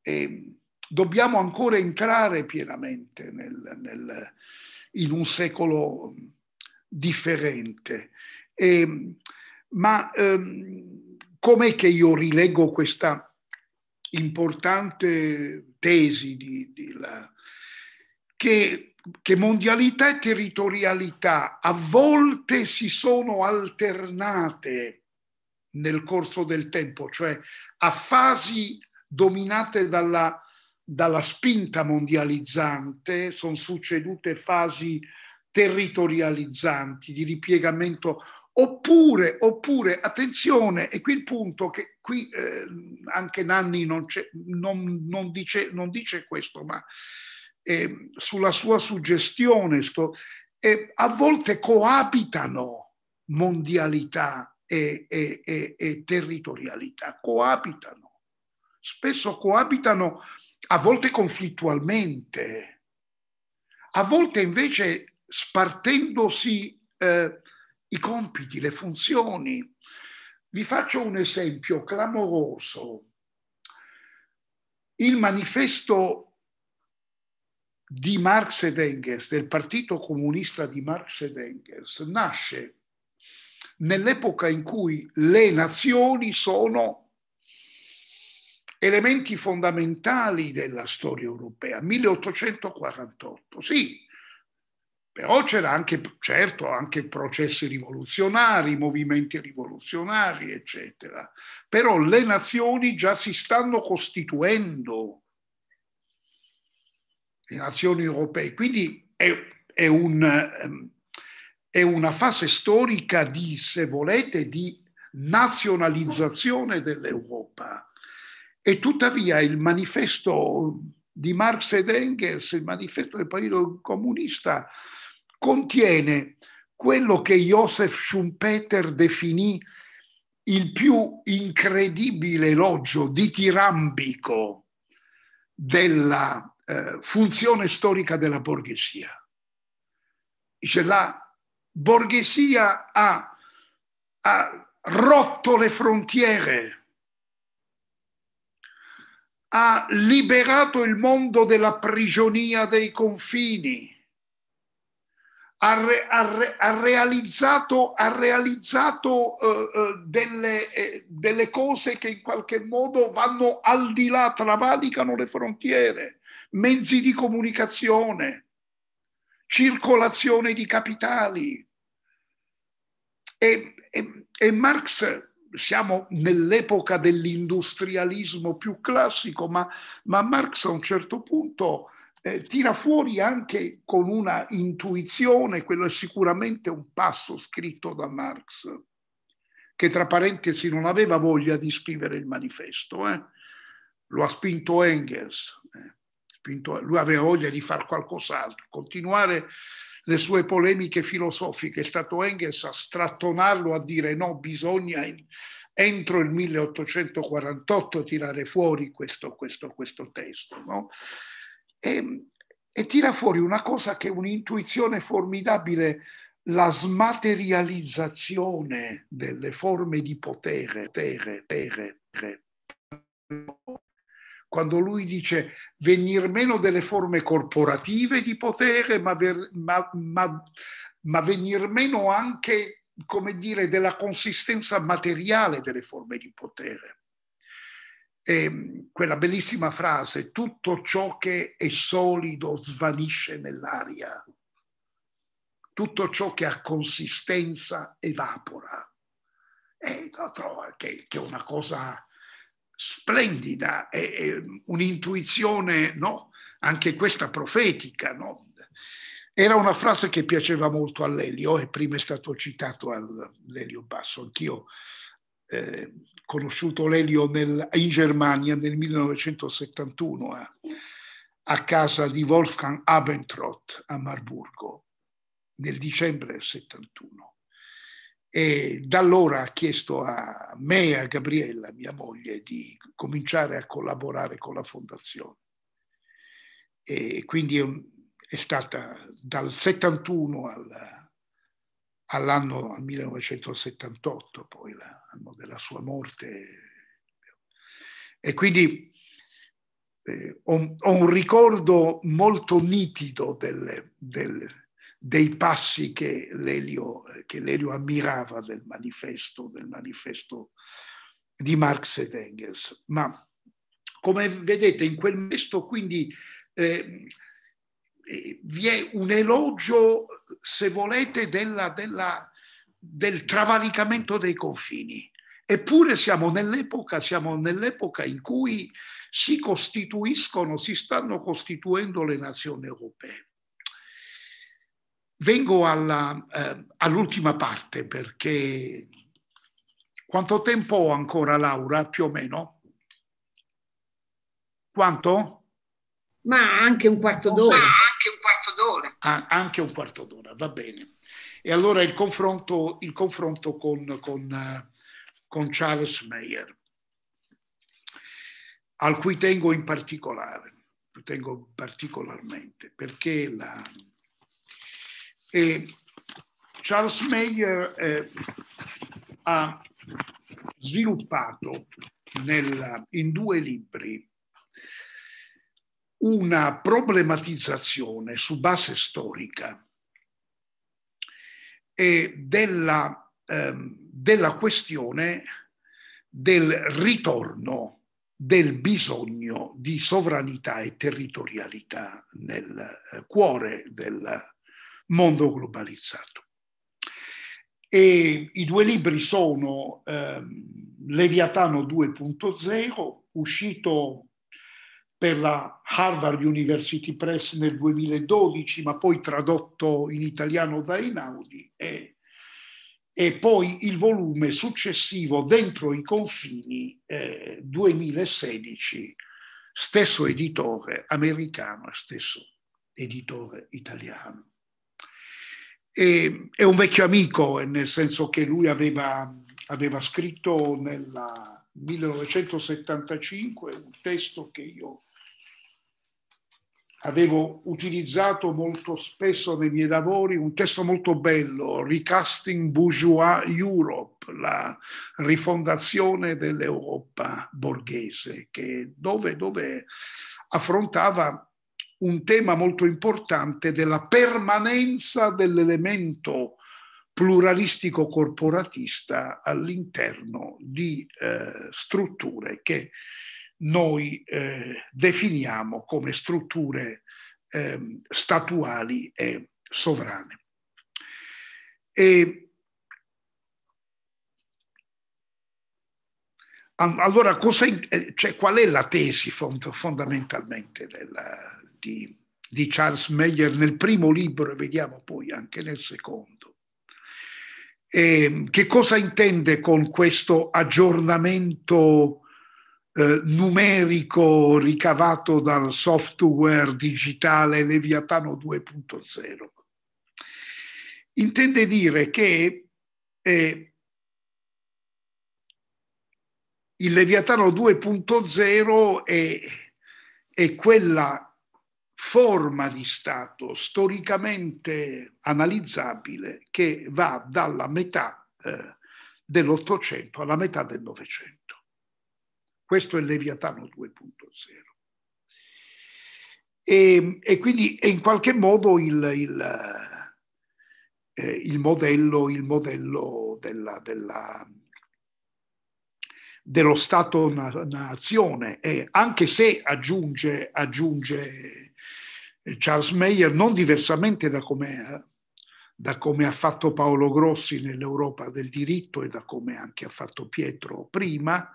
E dobbiamo ancora entrare pienamente nel, nel, in un secolo differente. E, ma ehm, com'è che io rileggo questa importante tesi di, di la, che, che mondialità e territorialità a volte si sono alternate nel corso del tempo, cioè a fasi dominate dalla, dalla spinta mondializzante, sono succedute fasi territorializzanti, di ripiegamento Oppure, oppure, attenzione, e qui il punto che qui eh, anche Nanni non, non, non, dice, non dice, questo, ma eh, sulla sua suggestione, sto, eh, a volte coabitano mondialità e, e, e, e territorialità, coabitano, spesso coabitano a volte conflittualmente, a volte invece spartendosi... Eh, i compiti, le funzioni. Vi faccio un esempio clamoroso. Il manifesto di Marx ed Engels, del Partito Comunista di Marx ed Engels, nasce nell'epoca in cui le nazioni sono elementi fondamentali della storia europea, 1848. Sì, però c'era anche, certo, anche processi rivoluzionari, movimenti rivoluzionari, eccetera. Però le nazioni già si stanno costituendo, le nazioni europee. Quindi è, è, un, ehm, è una fase storica di, se volete, di nazionalizzazione dell'Europa. E tuttavia il manifesto di Marx ed Engels, il manifesto del Partito Comunista, contiene quello che Joseph Schumpeter definì il più incredibile elogio ditirambico della eh, funzione storica della borghesia. Dice la borghesia ha, ha rotto le frontiere, ha liberato il mondo dalla prigionia dei confini, ha, re, ha, re, ha realizzato, ha realizzato eh, eh, delle, eh, delle, cose che in qualche modo vanno al di là, travalicano le frontiere, mezzi di comunicazione, circolazione di capitali. e, e, e Marx siamo nell'epoca dell'industrialismo più classico, ma, ma, Marx a un certo punto eh, tira fuori anche con una intuizione, quello è sicuramente un passo scritto da Marx, che tra parentesi non aveva voglia di scrivere il manifesto, eh? lo ha spinto Engels, eh? spinto, lui aveva voglia di fare qualcos'altro, continuare le sue polemiche filosofiche, è stato Engels a strattonarlo a dire no, bisogna in, entro il 1848 tirare fuori questo, questo, questo testo. No? e, e tira fuori una cosa che è un'intuizione formidabile, la smaterializzazione delle forme di potere, tere, tere, tere. Quando lui dice venir meno delle forme corporative di potere, ma, ver, ma, ma, ma venir meno anche, come dire, della consistenza materiale delle forme di potere eh, quella bellissima frase, tutto ciò che è solido svanisce nell'aria, tutto ciò che ha consistenza evapora. E eh, trovo che, che, è una cosa splendida, è, è un'intuizione, no? anche questa profetica. No? Era una frase che piaceva molto a Lelio e prima è stato citato a Lelio Basso, anch'io eh, conosciuto Lelio nel, in Germania nel 1971 a, eh, a casa di Wolfgang Abentrott a Marburgo nel dicembre del 71. E da allora ha chiesto a me e a Gabriella, mia moglie, di cominciare a collaborare con la fondazione. E quindi è, un, è stata dal 71 al, all'anno al 1978 poi la, della sua morte. E quindi eh, ho, ho, un ricordo molto nitido del, del, dei passi che Lelio, che Lelio ammirava del manifesto, del manifesto di Marx ed Engels. Ma come vedete in quel testo quindi ehm, eh, vi è un elogio, se volete, della, della, del travalicamento dei confini. Eppure siamo nell'epoca, siamo nell'epoca in cui si costituiscono, si stanno costituendo le nazioni europee. Vengo alla, eh, all'ultima parte perché quanto tempo ho ancora Laura, più o meno? Quanto? Ma anche un quarto d'ora. Ma anche un quarto d'ora. Ah, anche un quarto d'ora, va bene. E allora il confronto, il confronto con, con eh, con Charles Meyer, al cui tengo in particolare, tengo particolarmente, perché la... E Charles Meyer eh, ha sviluppato nella, in due libri una problematizzazione su base storica e della, ehm, della questione del ritorno del bisogno di sovranità e territorialità nel eh, cuore del mondo globalizzato. E I due libri sono eh, Leviatano 2.0, uscito per la Harvard University Press nel 2012, ma poi tradotto in italiano da Einaudi, e e poi il volume successivo Dentro i confini eh, 2016, stesso editore americano e stesso editore italiano. E, è un vecchio amico, eh, nel senso che lui aveva, aveva scritto nel 1975 un testo che io avevo utilizzato molto spesso nei miei lavori un testo molto bello, Recasting Bourgeois Europe, la rifondazione dell'Europa borghese, dove, dove affrontava un tema molto importante della permanenza dell'elemento pluralistico corporatista all'interno di eh, strutture che noi eh, definiamo come strutture eh, statuali e sovrane. E allora, in, eh, cioè, qual è la tesi fond fondamentalmente della, di, di Charles Meyer nel primo libro e vediamo poi anche nel secondo? Eh, che cosa intende con questo aggiornamento eh, numerico ricavato dal software digitale Leviatano 2.0. Intende dire che eh, il Leviatano 2.0 è, è quella forma di Stato storicamente analizzabile che va dalla metà eh, dell'Ottocento alla metà del Novecento. Questo è Leviatano 2.0. E, e, quindi è in qualche modo il, il, eh, il modello, il modello della, della, dello Stato-nazione, e anche se aggiunge, aggiunge eh, Charles Meyer, non diversamente da come, da come ha fatto Paolo Grossi nell'Europa del diritto e da come anche ha fatto Pietro prima,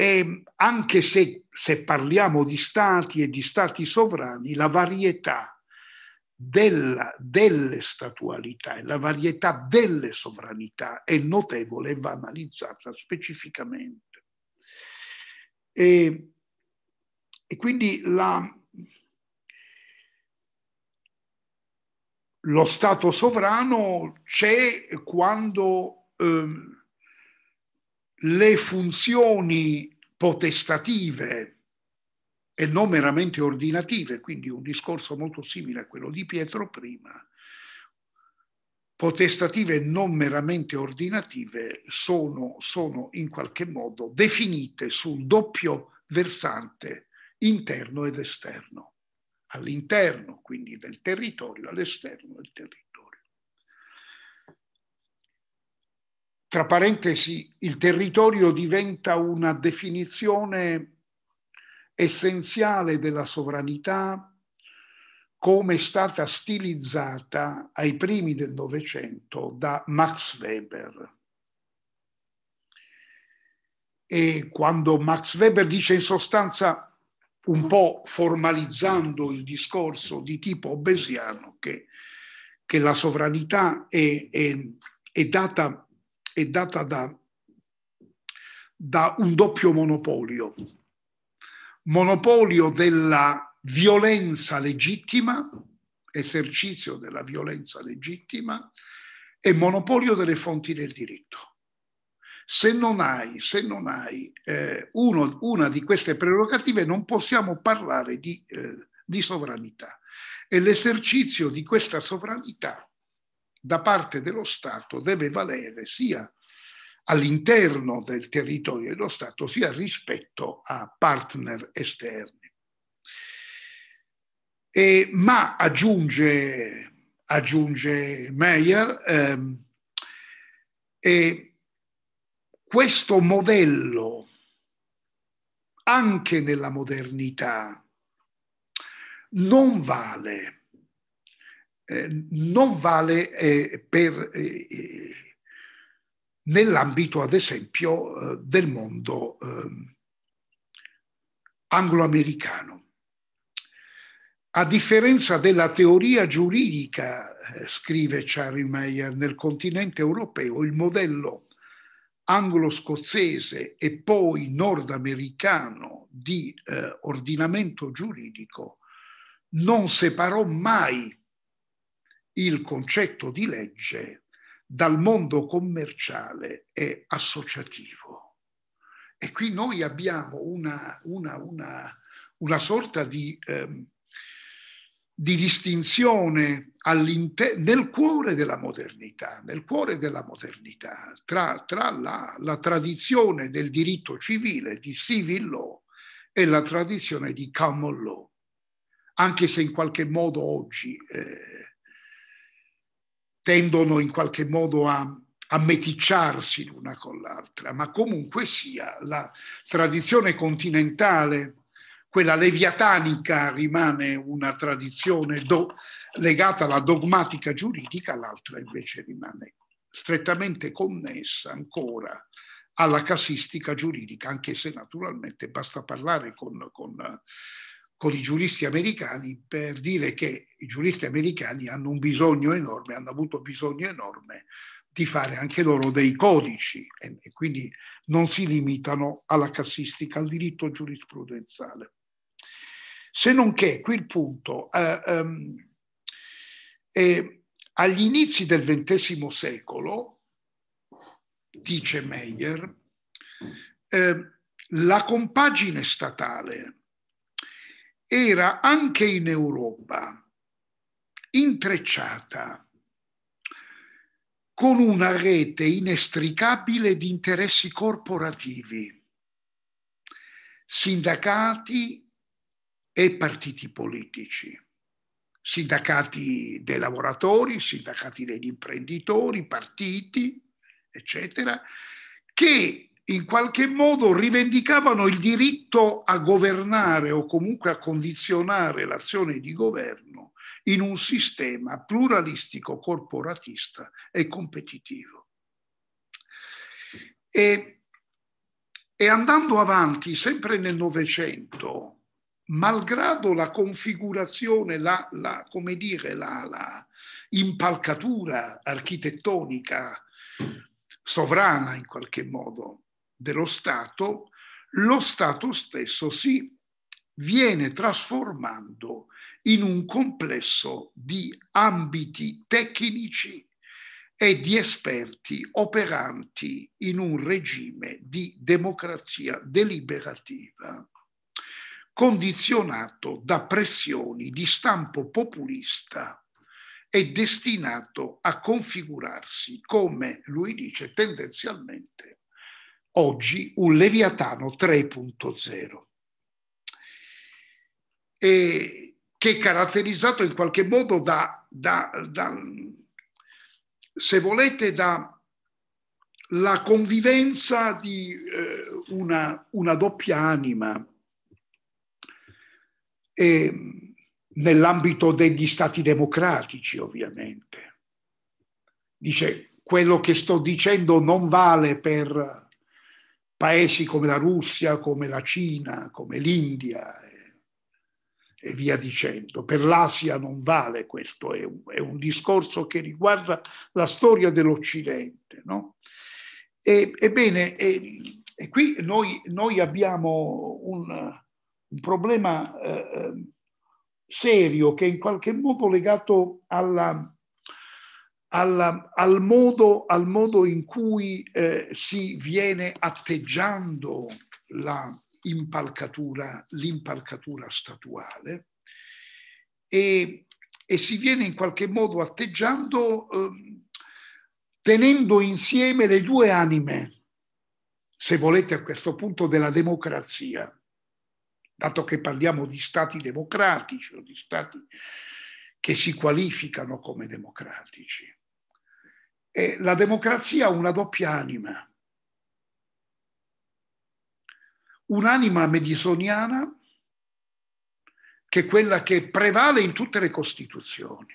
e ehm, anche se, se parliamo di stati e di stati sovrani, la varietà della, delle statualità e la varietà delle sovranità è notevole e va analizzata specificamente. E, ehm, e quindi la, lo Stato sovrano c'è quando eh, le funzioni potestative e non meramente ordinative, quindi un discorso molto simile a quello di Pietro prima, potestative e non meramente ordinative sono, sono in qualche modo definite sul doppio versante interno ed esterno, all'interno quindi del territorio, all'esterno del territorio. tra parentesi, il territorio diventa una definizione essenziale della sovranità come è stata stilizzata ai primi del Novecento da Max Weber. E quando Max Weber dice in sostanza, un po' formalizzando il discorso di tipo obesiano, che, che la sovranità è, è, è data è data da, da un doppio monopolio, monopolio della violenza legittima, esercizio della violenza legittima e monopolio delle fonti del diritto se non hai, se non hai eh, uno, una di queste prerogative non possiamo parlare di, eh, di sovranità. E l'esercizio di questa sovranità da parte dello Stato deve valere sia all'interno del territorio dello Stato sia rispetto a partner esterni. E, ma aggiunge, aggiunge Meyer, ehm, eh, questo modello anche nella modernità non vale eh, non vale eh, per, eh, eh nell'ambito, ad esempio, eh, del mondo ehm, angloamericano. A differenza della teoria giuridica, scrive Charlie Meyer, nel continente europeo il modello anglo-scozzese e poi nordamericano di ordinamento giuridico non separò mai il concetto di legge dal mondo commerciale e associativo. E qui noi abbiamo una, una, una, una sorta di, ehm, di distinzione nel cuore della modernità, nel cuore della modernità tra, tra la, la tradizione del diritto civile, di civil law, e la tradizione di common law, anche se in qualche modo oggi eh, tendono in qualche modo a, a meticciarsi l'una con l'altra, ma comunque sia la tradizione continentale, quella leviatanica rimane una tradizione do, legata alla dogmatica giuridica, l'altra invece rimane strettamente connessa ancora alla casistica giuridica, anche se naturalmente basta parlare con, con con i giuristi americani per dire che i giuristi americani hanno un bisogno enorme, hanno avuto bisogno enorme di fare anche loro dei codici e, e quindi non si limitano alla cassistica, al diritto giurisprudenziale. Se non che, qui il punto, eh, eh, agli inizi del XX secolo, dice Meyer, eh, la compagine statale era anche in Europa intrecciata con una rete inestricabile di interessi corporativi, sindacati e partiti politici, sindacati dei lavoratori, sindacati degli imprenditori, partiti, eccetera, che in qualche modo rivendicavano il diritto a governare o comunque a condizionare l'azione di governo in un sistema pluralistico, corporatista e competitivo. E, e andando avanti, sempre nel Novecento, malgrado la configurazione, la, la come dire, la, la impalcatura architettonica sovrana in qualche modo dello Stato, lo Stato stesso si viene trasformando in un complesso di ambiti tecnici e di esperti operanti in un regime di democrazia deliberativa condizionato da pressioni di stampo populista e destinato a configurarsi, come lui dice, tendenzialmente oggi un Leviatano 3.0, che è caratterizzato in qualche modo da, da, da se volete, da la convivenza di eh, una, una, doppia anima e, nell'ambito degli stati democratici, ovviamente. Dice, quello che sto dicendo non vale per paesi come la Russia, come la Cina, come l'India e, eh, e via dicendo. Per l'Asia non vale questo, è un, è un discorso che riguarda la storia dell'Occidente. No? E, ebbene, e, e qui noi, noi abbiamo un, un problema eh, ehm, serio che è in qualche modo legato alla, alla, al, modo, al, modo, in cui eh, si viene atteggiando l'impalcatura statuale e, e, si viene in qualche modo atteggiando eh, tenendo insieme le due anime, se volete a questo punto, della democrazia, dato che parliamo di stati democratici o di stati che si qualificano come democratici. E la democrazia ha una doppia anima. Un'anima medisoniana che è quella che prevale in tutte le costituzioni.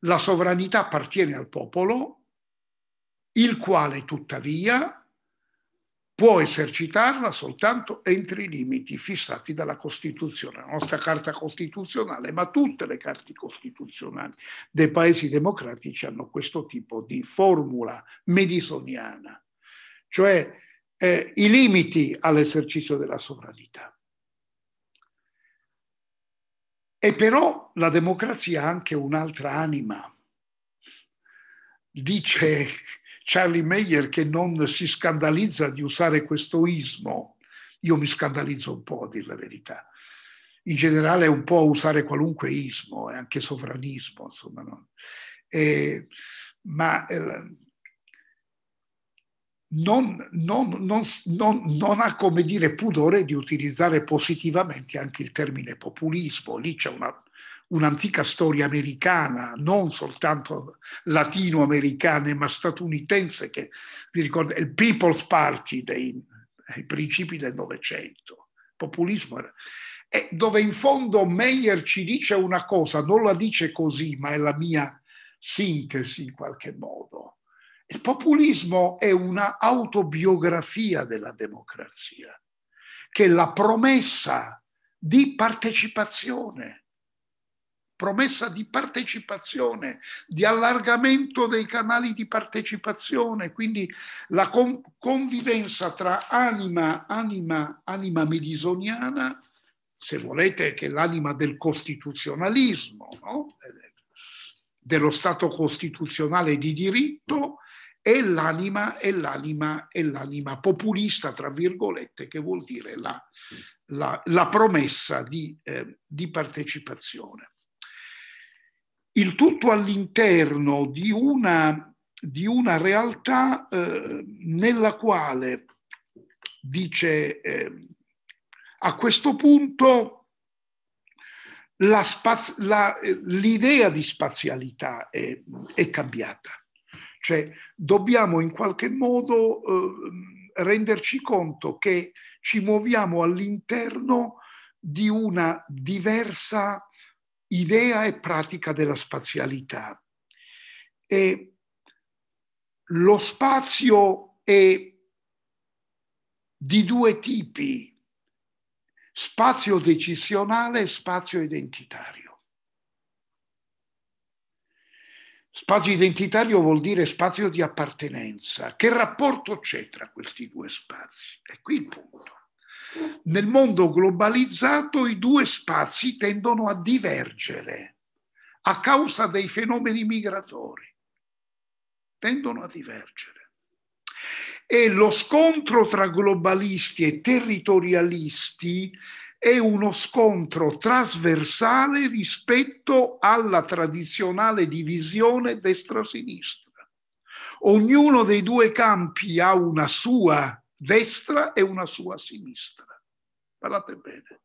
La sovranità appartiene al popolo, il quale tuttavia può esercitarla soltanto entro i limiti fissati dalla Costituzione, la nostra Carta Costituzionale, ma tutte le carte costituzionali dei paesi democratici hanno questo tipo di formula medisoniana, cioè eh, i limiti all'esercizio della sovranità. E però la democrazia ha anche un'altra anima, dice Charlie Meyer che non si scandalizza di usare questo ismo. Io mi scandalizzo un po', a dire la verità. In generale è un po' usare qualunque ismo, e anche sovranismo, insomma. No? E, ma eh, non, non, non, non, ha, come dire, pudore di utilizzare positivamente anche il termine populismo. Lì c'è una un'antica storia americana, non soltanto latinoamericana, ma statunitense, che vi ricordo è il People's Party dei, dei principi del Novecento. Populismo era. E dove in fondo Meyer ci dice una cosa, non la dice così, ma è la mia sintesi in qualche modo. Il populismo è una autobiografia della democrazia, che è la promessa di partecipazione, promessa di partecipazione, di allargamento dei canali di partecipazione, quindi la convivenza tra anima, anima, anima medisoniana, se volete che l'anima del costituzionalismo, no? dello Stato costituzionale di diritto, e l'anima, e l'anima, e l'anima populista, tra virgolette, che vuol dire la, la, la promessa di, eh, di partecipazione il tutto all'interno di una, di una realtà eh, nella quale, dice, eh, a questo punto la spaz- la, l'idea di spazialità è, è, cambiata. Cioè dobbiamo in qualche modo eh, renderci conto che ci muoviamo all'interno di una diversa idea e pratica della spazialità. E lo spazio è di due tipi, spazio decisionale e spazio identitario. Spazio identitario vuol dire spazio di appartenenza. Che rapporto c'è tra questi due spazi? E qui il punto. Nel mondo globalizzato i due spazi tendono a divergere a causa dei fenomeni migratori. Tendono a divergere. E lo scontro tra globalisti e territorialisti è uno scontro trasversale rispetto alla tradizionale divisione destra-sinistra. Ognuno dei due campi ha una sua destra e una sua sinistra. Parlate bene.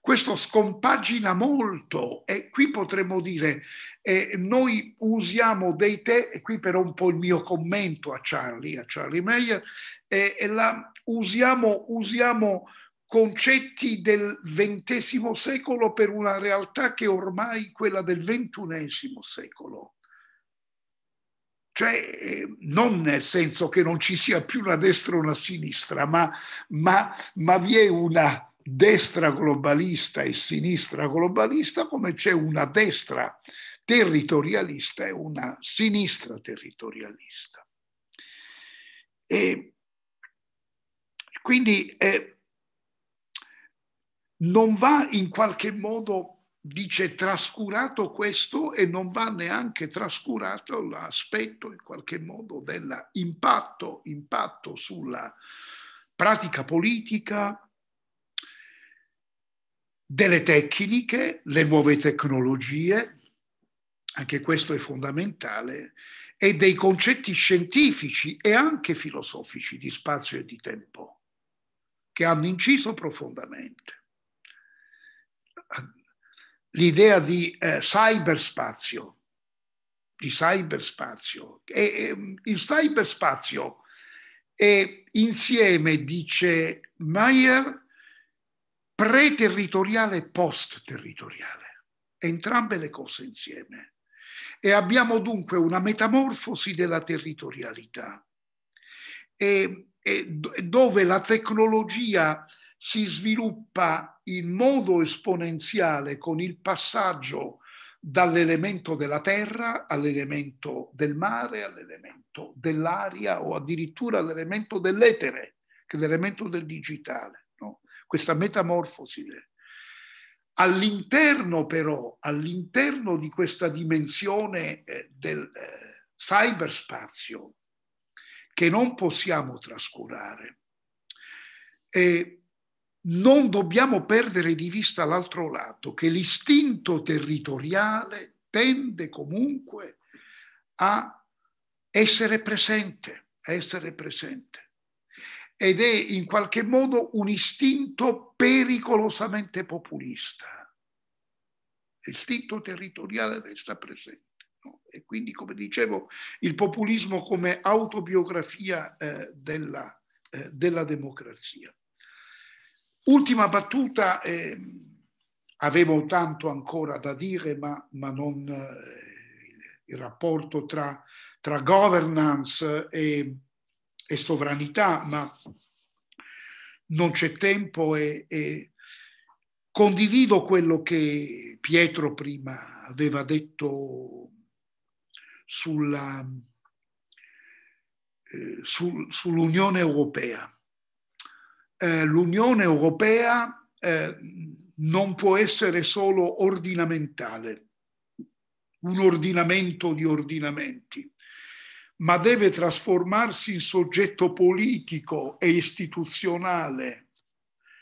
Questo scompagina molto e qui potremmo dire, eh, noi usiamo dei te, e qui però un po' il mio commento a Charlie, a Charlie Meyer, eh, la, usiamo, usiamo concetti del XX secolo per una realtà che ormai è quella del XXI secolo cioè eh, non nel senso che non ci sia più una destra o una sinistra, ma, ma, ma vi è una destra globalista e sinistra globalista come c'è una destra territorialista e una sinistra territorialista. E quindi eh, non va in qualche modo dice trascurato questo e non va neanche trascurato l'aspetto in qualche modo dell'impatto impatto sulla pratica politica delle tecniche, le nuove tecnologie, anche questo è fondamentale, e dei concetti scientifici e anche filosofici di spazio e di tempo, che hanno inciso profondamente l'idea di eh, cyberspazio, di cyberspazio. E, e, il cyberspazio è insieme, dice Mayer, preterritoriale e post-territoriale, entrambe le cose insieme. E abbiamo dunque una metamorfosi della territorialità, e, e dove la tecnologia si sviluppa in modo esponenziale con il passaggio dall'elemento della terra all'elemento del mare, all'elemento dell'aria o addirittura all'elemento dell'etere, che è l'elemento del digitale. No? Questa metamorfosi. All'interno però, all'interno di questa dimensione eh, del eh, cyberspazio, che non possiamo trascurare, eh, non dobbiamo perdere di vista l'altro lato, che l'istinto territoriale tende comunque a essere presente, a essere presente. Ed è in qualche modo un istinto pericolosamente populista. L'istinto territoriale resta presente. E quindi, come dicevo, il populismo come autobiografia eh, della, eh, della democrazia. Ultima battuta, eh, avevo tanto ancora da dire, ma, ma non eh, il rapporto tra, tra governance e, e, sovranità, ma non c'è tempo e, e condivido quello che Pietro prima aveva detto sulla, eh, su, sull'Unione Europea eh, l'Unione Europea eh, non può essere solo ordinamentale, un ordinamento di ordinamenti, ma deve trasformarsi in soggetto politico e istituzionale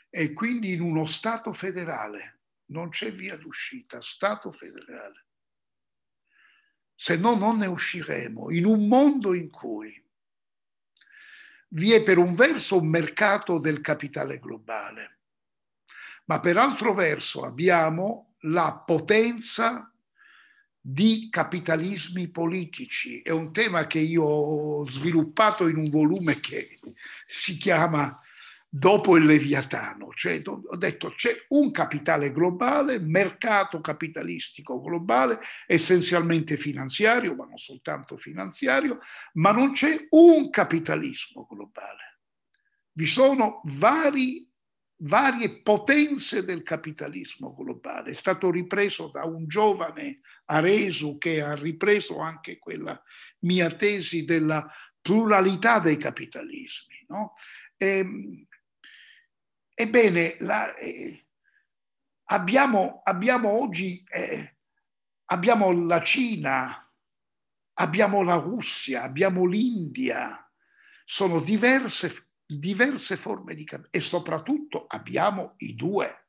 e quindi in uno Stato federale. Non c'è via d'uscita, Stato federale. Se no non ne usciremo in un mondo in cui vi è per un verso un mercato del capitale globale, ma per altro verso abbiamo la potenza di capitalismi politici. È un tema che io ho sviluppato in un volume che si chiama dopo il Leviatano. Cioè, ho detto c'è un capitale globale, mercato capitalistico globale, essenzialmente finanziario, ma non soltanto finanziario, ma non c'è un capitalismo globale. Vi sono vari, varie potenze del capitalismo globale. È stato ripreso da un giovane Aresu che ha ripreso anche quella mia tesi della pluralità dei capitalismi. No? E, ehm, Ebbene, la, eh, abbiamo, abbiamo, oggi eh, abbiamo la Cina, abbiamo la Russia, abbiamo l'India, sono diverse, diverse forme di cambiamento e soprattutto abbiamo i due,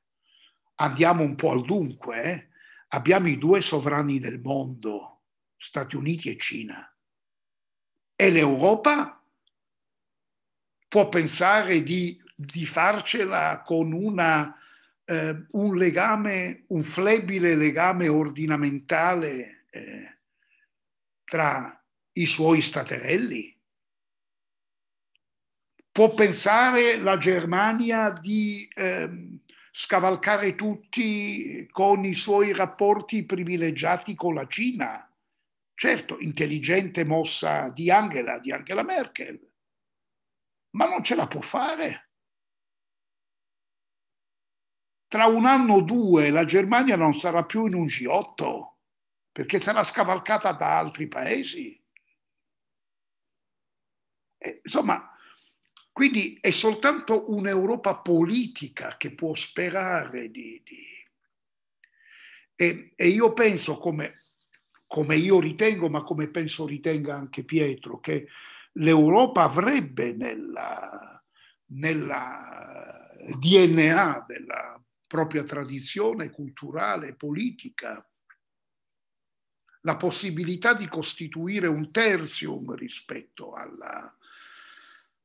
andiamo un po' al dunque, eh? abbiamo i due sovrani del mondo, Stati Uniti e Cina. E l'Europa può pensare di di farcela con una, eh, un legame, un flebile legame ordinamentale eh, tra i suoi staterelli? Può pensare la Germania di eh, scavalcare tutti con i suoi rapporti privilegiati con la Cina? Certo, intelligente mossa di Angela, di Angela Merkel, ma non ce la può fare tra un anno o due la Germania non sarà più in un G8 perché sarà scavalcata da altri paesi. E, eh, insomma, quindi è soltanto un'Europa politica che può sperare di... di... E, e, io penso, come, come io ritengo, ma come penso ritenga anche Pietro, che l'Europa avrebbe nella, nella DNA della, propria tradizione culturale, politica, la possibilità di costituire un terzium rispetto alla,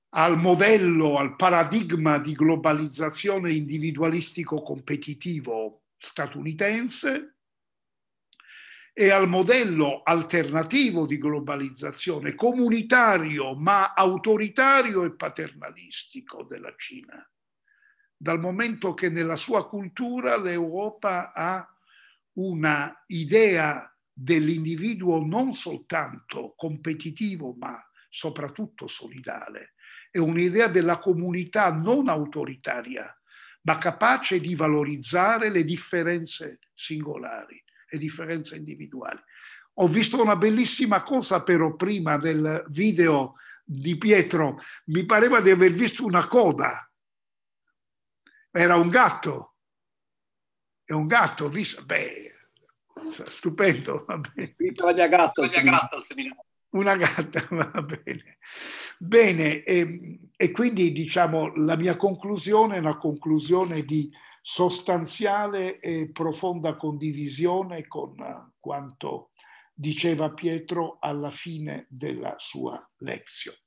al modello, al paradigma di globalizzazione individualistico-competitivo statunitense e al modello alternativo di globalizzazione comunitario ma autoritario e paternalistico della Cina dal momento che nella sua cultura l'Europa ha una idea dell'individuo non soltanto competitivo, ma soprattutto solidale. È un'idea della comunità non autoritaria, ma capace di valorizzare le differenze singolari, le differenze individuali. Ho visto una bellissima cosa però prima del video di Pietro, mi pareva di aver visto una coda era un gatto. È un gatto, visto, beh, stupendo. Va bene. Vittoria gatto, gatto al seminario. Una gatta, va bene. Bene, e, ehm, e quindi diciamo la mia conclusione è una conclusione di sostanziale e profonda condivisione con quanto diceva Pietro alla fine della sua lezione.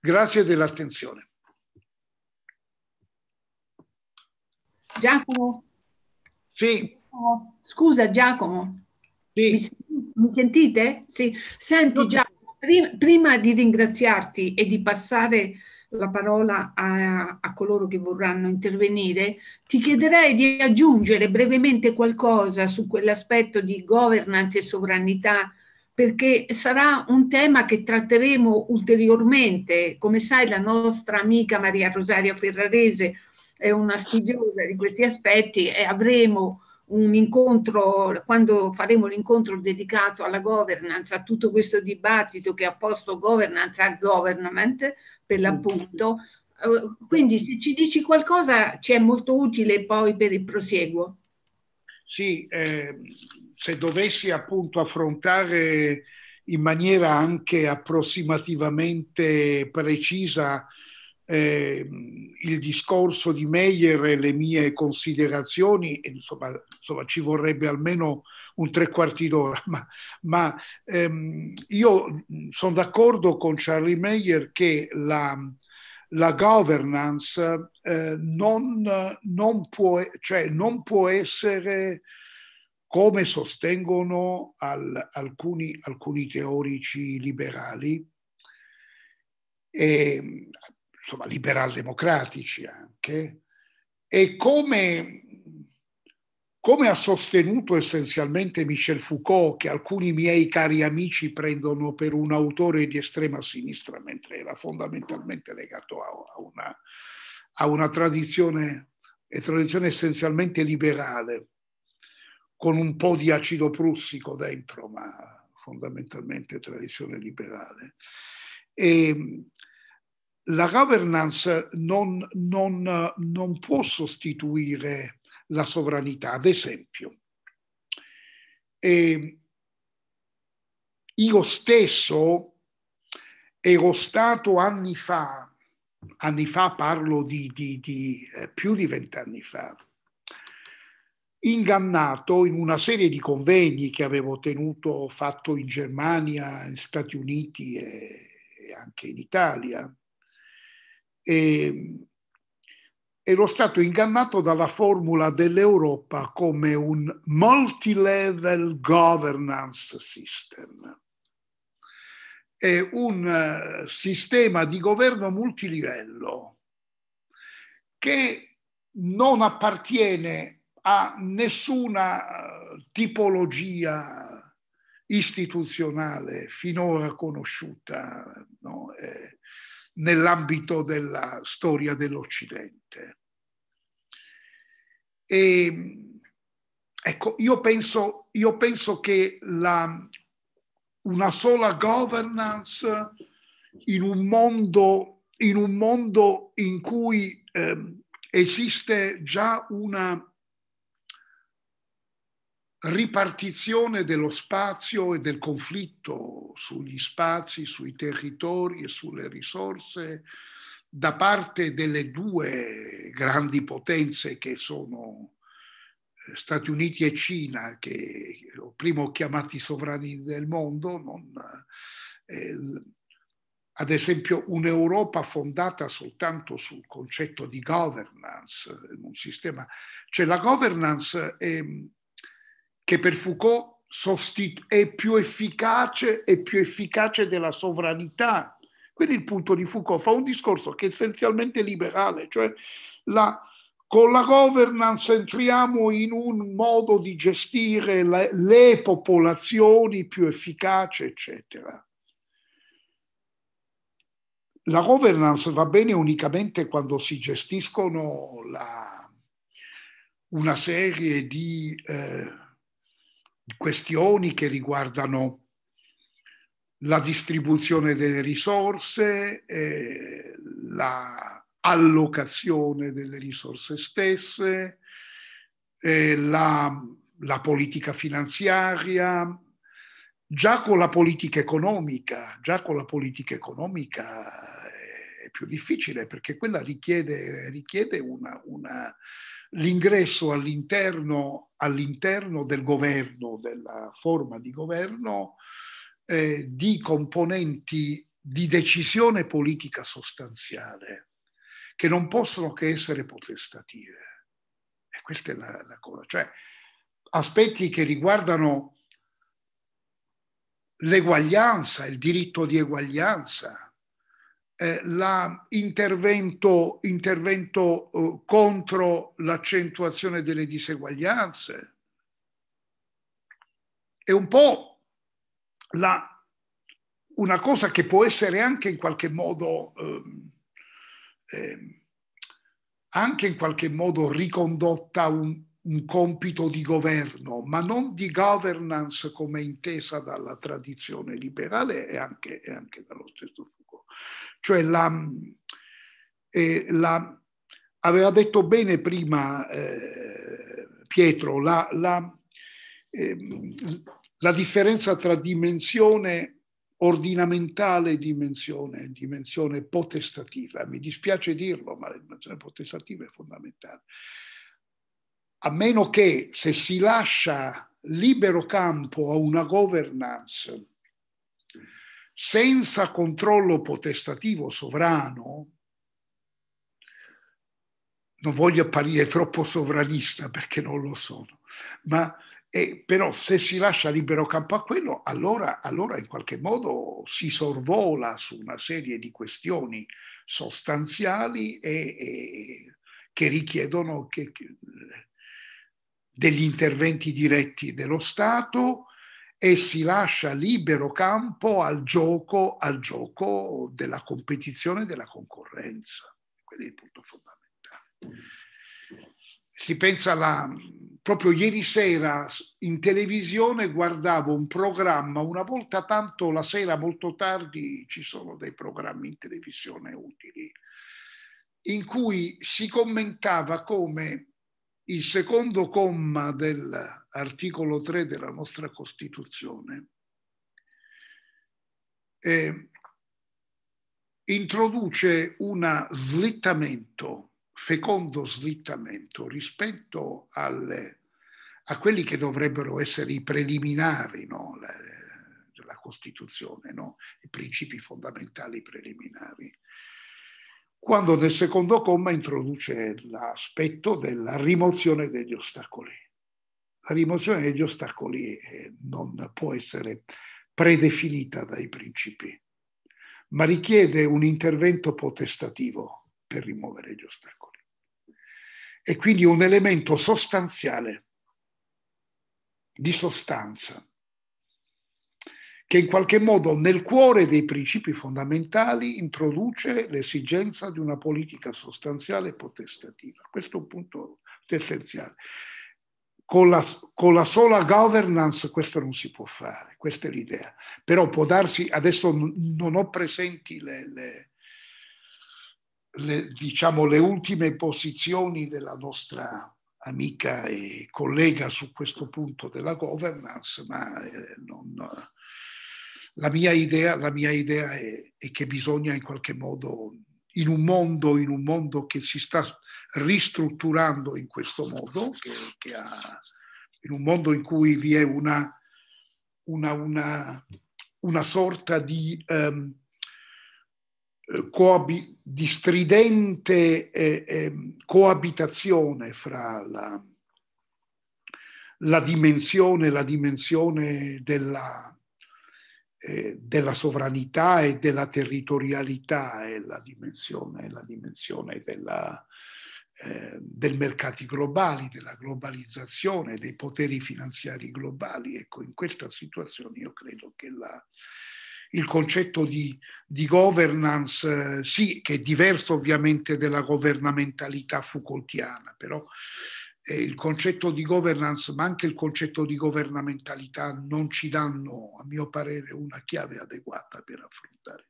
Grazie dell'attenzione. Giacomo? Sì. Oh, scusa Giacomo. Sì. Mi, mi, sentite? Sì. Senti Giacomo, prima, prima, di ringraziarti e di passare la parola a, a coloro che vorranno intervenire, ti chiederei di aggiungere brevemente qualcosa su quell'aspetto di governance e sovranità perché sarà un tema che tratteremo ulteriormente. Come sai, la nostra amica Maria Rosaria Ferrarese è una studiosa di questi aspetti e avremo un incontro, quando faremo l'incontro dedicato alla governance, a tutto questo dibattito che ha posto governance a government, per l'appunto. Eh, quindi se ci dici qualcosa ci è molto utile poi per il prosieguo. Sì, eh, se dovessi appunto affrontare in maniera anche approssimativamente precisa eh, il discorso di Meyer e le mie considerazioni, insomma, insomma ci vorrebbe almeno un tre quarti d'ora, ma, ma ehm, io sono d'accordo con Charlie Meyer che la, la governance eh, non, non, può, cioè, non può essere come sostengono al, alcuni, alcuni teorici liberali, e ehm, insomma, liberal-democratici anche, e come, come ha sostenuto essenzialmente Michel Foucault, che alcuni miei cari amici prendono per un autore di estrema sinistra, mentre era fondamentalmente legato a, una, a una tradizione, una tradizione essenzialmente liberale, con un po' di acido prussico dentro, ma fondamentalmente tradizione liberale. E, la governance non, non, non può sostituire la sovranità. Ad esempio, eh, io stesso ero stato anni fa, anni fa parlo di, di, di eh, più di vent'anni fa, ingannato in una serie di convegni che avevo tenuto, fatto in Germania, negli Stati Uniti e, e anche in Italia, e, ero stato ingannato dalla formula dell'Europa come un multi-level governance system. È un eh, sistema di governo multilivello che non appartiene a nessuna eh, tipologia istituzionale finora conosciuta. No? Eh, nell'ambito della storia dell'Occidente. E, ecco, io penso, io penso che la, una sola governance in un mondo in, un mondo in cui eh, esiste già una ripartizione dello spazio e del conflitto sugli spazi, sui territori e sulle risorse da parte delle due grandi potenze che sono eh, Stati Uniti e Cina, che prima chiamati sovrani del mondo, non, eh, ad esempio un'Europa fondata soltanto sul concetto di governance, un sistema, cioè la governance è, che per Foucault sostitu- è più efficace, è più efficace della sovranità. Quindi il punto di Foucault fa un discorso che è essenzialmente liberale, cioè la, con la governance entriamo in un modo di gestire le, le popolazioni più efficace, eccetera. La governance va bene unicamente quando si gestiscono la, una serie di eh, questioni che riguardano la distribuzione delle risorse, eh, la allocazione delle risorse stesse, eh, la, la politica finanziaria, già con la politica economica, già con la politica economica è più difficile perché quella richiede, richiede una, una, l'ingresso all'interno, all'interno, del governo, della forma di governo, eh, di componenti di decisione politica sostanziale che non possono che essere potestative. E questa è la, la cosa, cioè aspetti che riguardano l'eguaglianza, il diritto di eguaglianza, eh, l'intervento eh, contro l'accentuazione delle diseguaglianze è un po' la, una cosa che può essere anche in qualche modo eh, anche in qualche modo ricondotta un, un compito di governo, ma non di governance come intesa dalla tradizione liberale e anche, e anche dallo stesso cioè la, eh, la, aveva detto bene prima eh, Pietro, la, la, eh, la, differenza tra dimensione ordinamentale e dimensione, dimensione potestativa. Mi dispiace dirlo, ma la dimensione potestativa è fondamentale. A meno che se si lascia libero campo a una governance senza controllo potestativo sovrano, non voglio apparire troppo sovranista perché non lo sono, ma eh, però se si lascia libero campo a quello, allora, allora in qualche modo si sorvola su una serie di questioni sostanziali e, e, che richiedono che, eh, degli interventi diretti dello Stato, e si lascia libero campo al gioco, al gioco della competizione e della concorrenza. Quello è il punto fondamentale. Si pensa alla... Proprio ieri sera in televisione guardavo un programma, una volta tanto la sera molto tardi ci sono dei programmi in televisione utili, in cui si commentava come il secondo comma del articolo 3 della nostra Costituzione, eh, introduce un slittamento, fecondo slittamento rispetto alle, a quelli che dovrebbero essere i preliminari no? la, della Costituzione, no? i principi fondamentali preliminari quando nel secondo comma introduce l'aspetto della rimozione degli ostacoli rimozione degli ostacoli eh, non può essere predefinita dai principi, ma richiede un intervento potestativo per rimuovere gli ostacoli. E quindi un elemento sostanziale, di sostanza, che in qualche modo nel cuore dei principi fondamentali introduce l'esigenza di una politica sostanziale e potestativa. Questo è un punto essenziale con la, con la, sola governance questo non si può fare, questa è l'idea. Però può darsi, adesso non ho presenti le, le, le, diciamo, le ultime posizioni della nostra amica e collega su questo punto della governance, ma eh, non, la, mia idea, la mia idea, è, è che bisogna in qualche modo, in un mondo, in un mondo che si sta ristrutturando in questo modo, che, che ha, in un mondo in cui vi è una, una, una, una sorta di, ehm, eh, coabi, di stridente eh, eh, coabitazione fra la, la, dimensione, la dimensione della, eh, della sovranità e della territorialità e la dimensione, la dimensione della, eh, del dei mercati globali, della globalizzazione, dei poteri finanziari globali. Ecco, in questa situazione io credo che la, il concetto di, di governance, eh, sì, che è diverso ovviamente dalla governamentalità Foucaultiana, però eh, il concetto di governance, ma anche il concetto di governamentalità non ci danno, a mio parere, una chiave adeguata per affrontare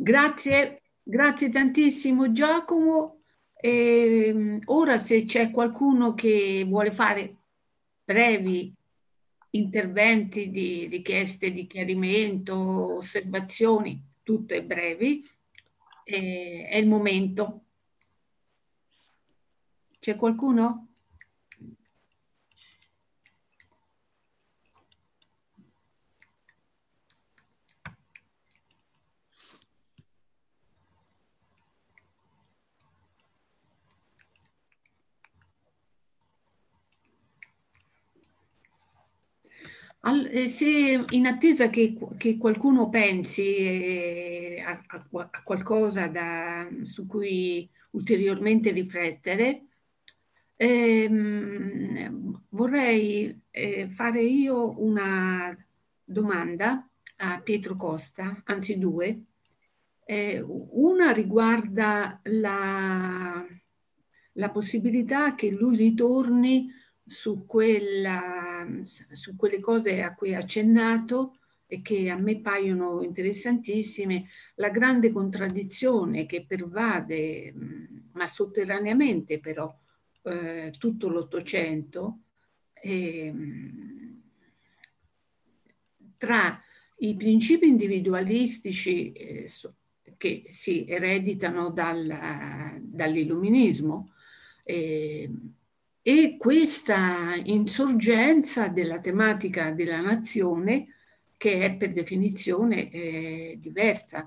Grazie, grazie tantissimo Giacomo. E ehm, ora se c'è qualcuno che vuole fare brevi interventi di richieste di chiarimento, osservazioni, tutte brevi, eh, è il momento. C'è qualcuno? All, eh, se in attesa che, che qualcuno pensi eh, a, a, a, qualcosa da, su cui ulteriormente riflettere, ehm, vorrei eh, fare io una domanda a Pietro Costa, anzi due. Eh, una riguarda la, la possibilità che lui ritorni su, quella, su quelle cose a cui ha accennato e che a me paiono interessantissime, la grande contraddizione che pervade, ma sotterraneamente però, eh, tutto l'Ottocento, ehm, tra i principi individualistici eh, che si ereditano dal, dall'illuminismo, ehm, e questa insorgenza della tematica della nazione che è per definizione eh, diversa,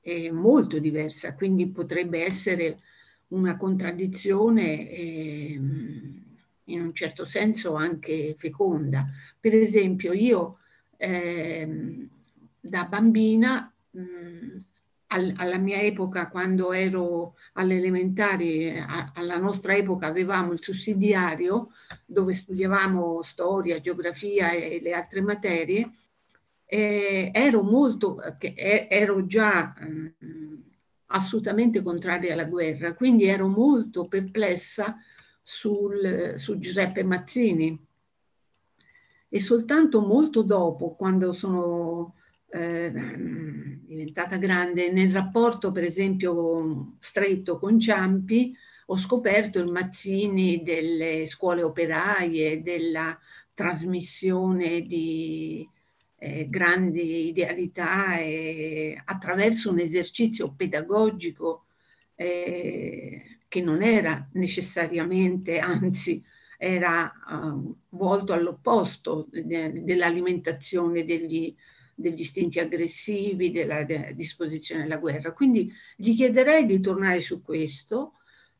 eh, molto diversa, quindi potrebbe essere una contraddizione eh, in un certo senso anche feconda. Per esempio io ehm, da bambina mh, mm, alla mia epoca, quando ero all'elementare, alla nostra epoca avevamo il sussidiario dove studiavamo storia, geografia e, le altre materie, eh, ero, molto, ero già mm, assolutamente contraria alla guerra, quindi ero molto perplessa sul, su Giuseppe Mazzini. E soltanto molto dopo, quando sono eh, diventata grande, nel rapporto per esempio stretto con Ciampi, ho scoperto il Mazzini delle scuole operaie, della trasmissione di eh, grandi idealità e, attraverso un esercizio pedagogico eh, che non era necessariamente, anzi era eh, volto all'opposto de, eh, dell'alimentazione degli, degli istinti aggressivi, della de, disposizione alla guerra. Quindi gli chiederei di tornare su questo.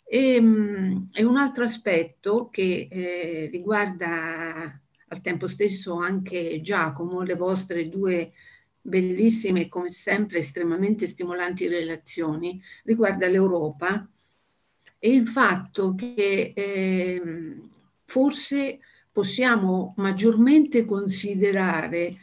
E, ehm, e un altro aspetto che eh, riguarda al tempo stesso anche Giacomo, le vostre due bellissime e come sempre estremamente stimolanti relazioni, riguarda l'Europa e il fatto che eh, forse possiamo maggiormente considerare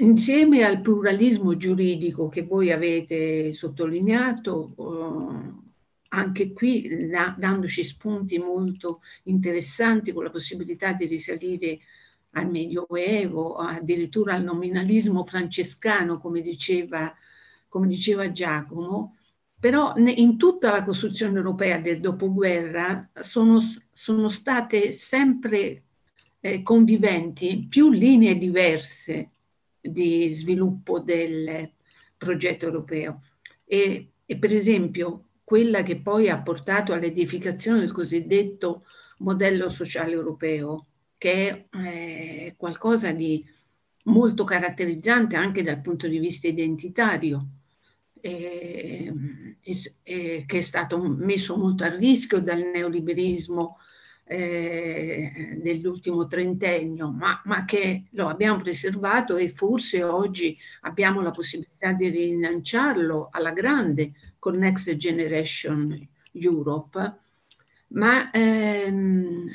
insieme al pluralismo giuridico che voi avete sottolineato, eh, anche qui da, dandoci spunti molto interessanti con la possibilità di risalire al Medioevo, addirittura al nominalismo francescano, come diceva, come diceva Giacomo, però in tutta la costruzione europea del dopoguerra sono, sono state sempre eh, conviventi più linee diverse di sviluppo del progetto europeo. E, e per esempio quella che poi ha portato all'edificazione del cosiddetto modello sociale europeo, che è eh, qualcosa di molto caratterizzante anche dal punto di vista identitario, eh, eh, che è stato messo molto a rischio dal neoliberismo nell'ultimo eh, trentennio, ma, ma, che lo abbiamo preservato e forse oggi abbiamo la possibilità di rilanciarlo alla grande con Next Generation Europe, ma ehm,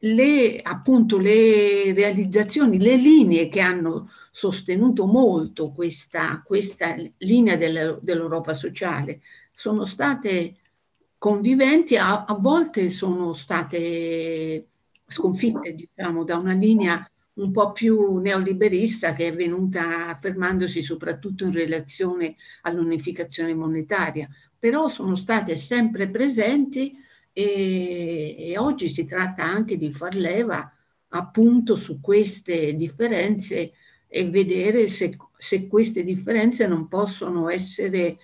le, appunto, le realizzazioni, le linee che hanno sostenuto molto questa, questa linea dell'Europa sociale sono state conviventi a, a volte sono state sconfitte diciamo, da una linea un po' più neoliberista che è venuta affermandosi soprattutto in relazione all'unificazione monetaria, però sono state sempre presenti e, e oggi si tratta anche di far leva appunto su queste differenze e vedere se, se queste differenze non possono essere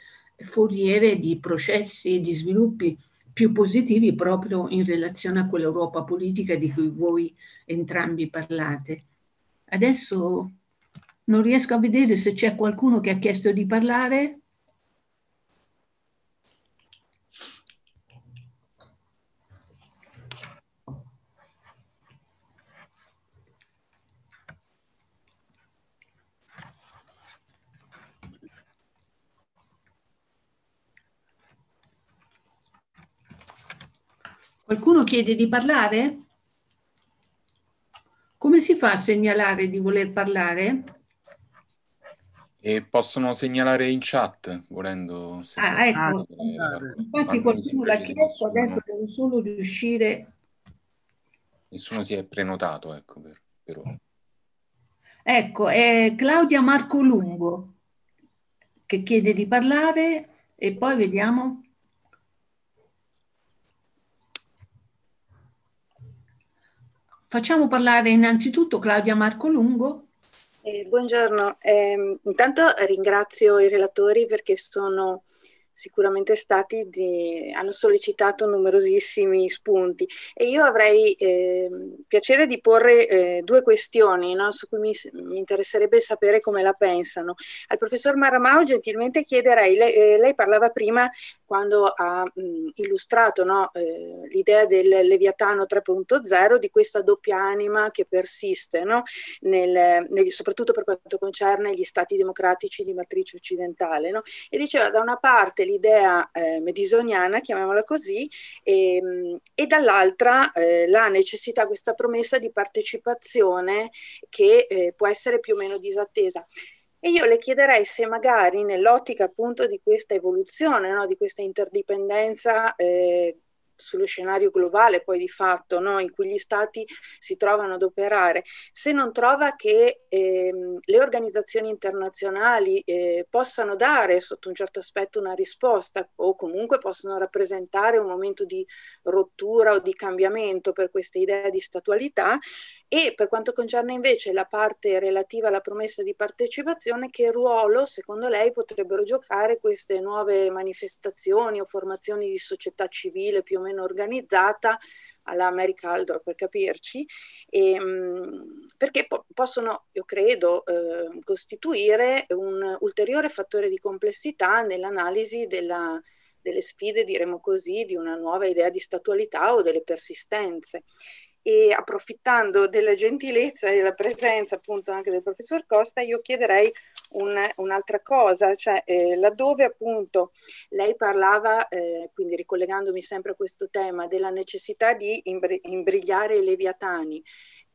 foriere di processi e di sviluppi più positivi proprio in relazione a quell'Europa politica di cui voi entrambi parlate. Adesso non riesco a vedere se c'è qualcuno che ha chiesto di parlare. Qualcuno chiede di parlare? Come si fa a segnalare di voler parlare? E possono segnalare in chat, volendo. Ah, ecco. Eh, ah, esatto. Infatti qualcuno l'ha chiesto, adesso devo solo riuscire... Nessuno si è prenotato, ecco, per, per ora. Ecco, è Claudia Marco Lungo che chiede di parlare e poi vediamo. Facciamo parlare innanzitutto Claudia Marcolungo. Eh, buongiorno, eh, intanto ringrazio i relatori perché sono sicuramente stati di, hanno sollecitato numerosissimi spunti e io avrei eh, piacere di porre eh, due questioni no, su cui mi, mi, interesserebbe sapere come la pensano. Al professor Maramao gentilmente chiederei, lei, eh, lei parlava prima quando ha mh, illustrato no, eh, l'idea del Leviatano 3.0, di questa doppia anima che persiste, no, nel, nel, soprattutto per quanto concerne gli stati democratici di matrice occidentale. No? E diceva da una parte l'idea eh, medisoniana, chiamiamola così, e, ehm, mh, e dall'altra eh, la necessità, questa promessa di partecipazione che eh, può essere più o meno disattesa. E io le chiederei se magari nell'ottica appunto di questa evoluzione, no? di questa interdipendenza eh, sullo scenario globale poi di fatto no? in cui gli stati si trovano ad operare, se non trova che ehm, le organizzazioni internazionali eh, possano dare sotto un certo aspetto una risposta o comunque possono rappresentare un momento di rottura o di cambiamento per questa idea di statualità e per quanto concerne invece la parte relativa alla promessa di partecipazione, che ruolo secondo lei potrebbero giocare queste nuove manifestazioni o formazioni di società civile più o meno meno organizzata, alla Mary Caldor per capirci, e, perché po- possono, io credo, eh, costituire un ulteriore fattore di complessità nell'analisi della, delle sfide, diremmo così, di una nuova idea di statualità o delle persistenze e approfittando della gentilezza e della presenza appunto anche del professor Costa, io chiederei un, un'altra cosa, cioè eh, laddove appunto lei parlava, eh, quindi ricollegandomi sempre a questo tema, della necessità di imbri- imbrigliare i leviatani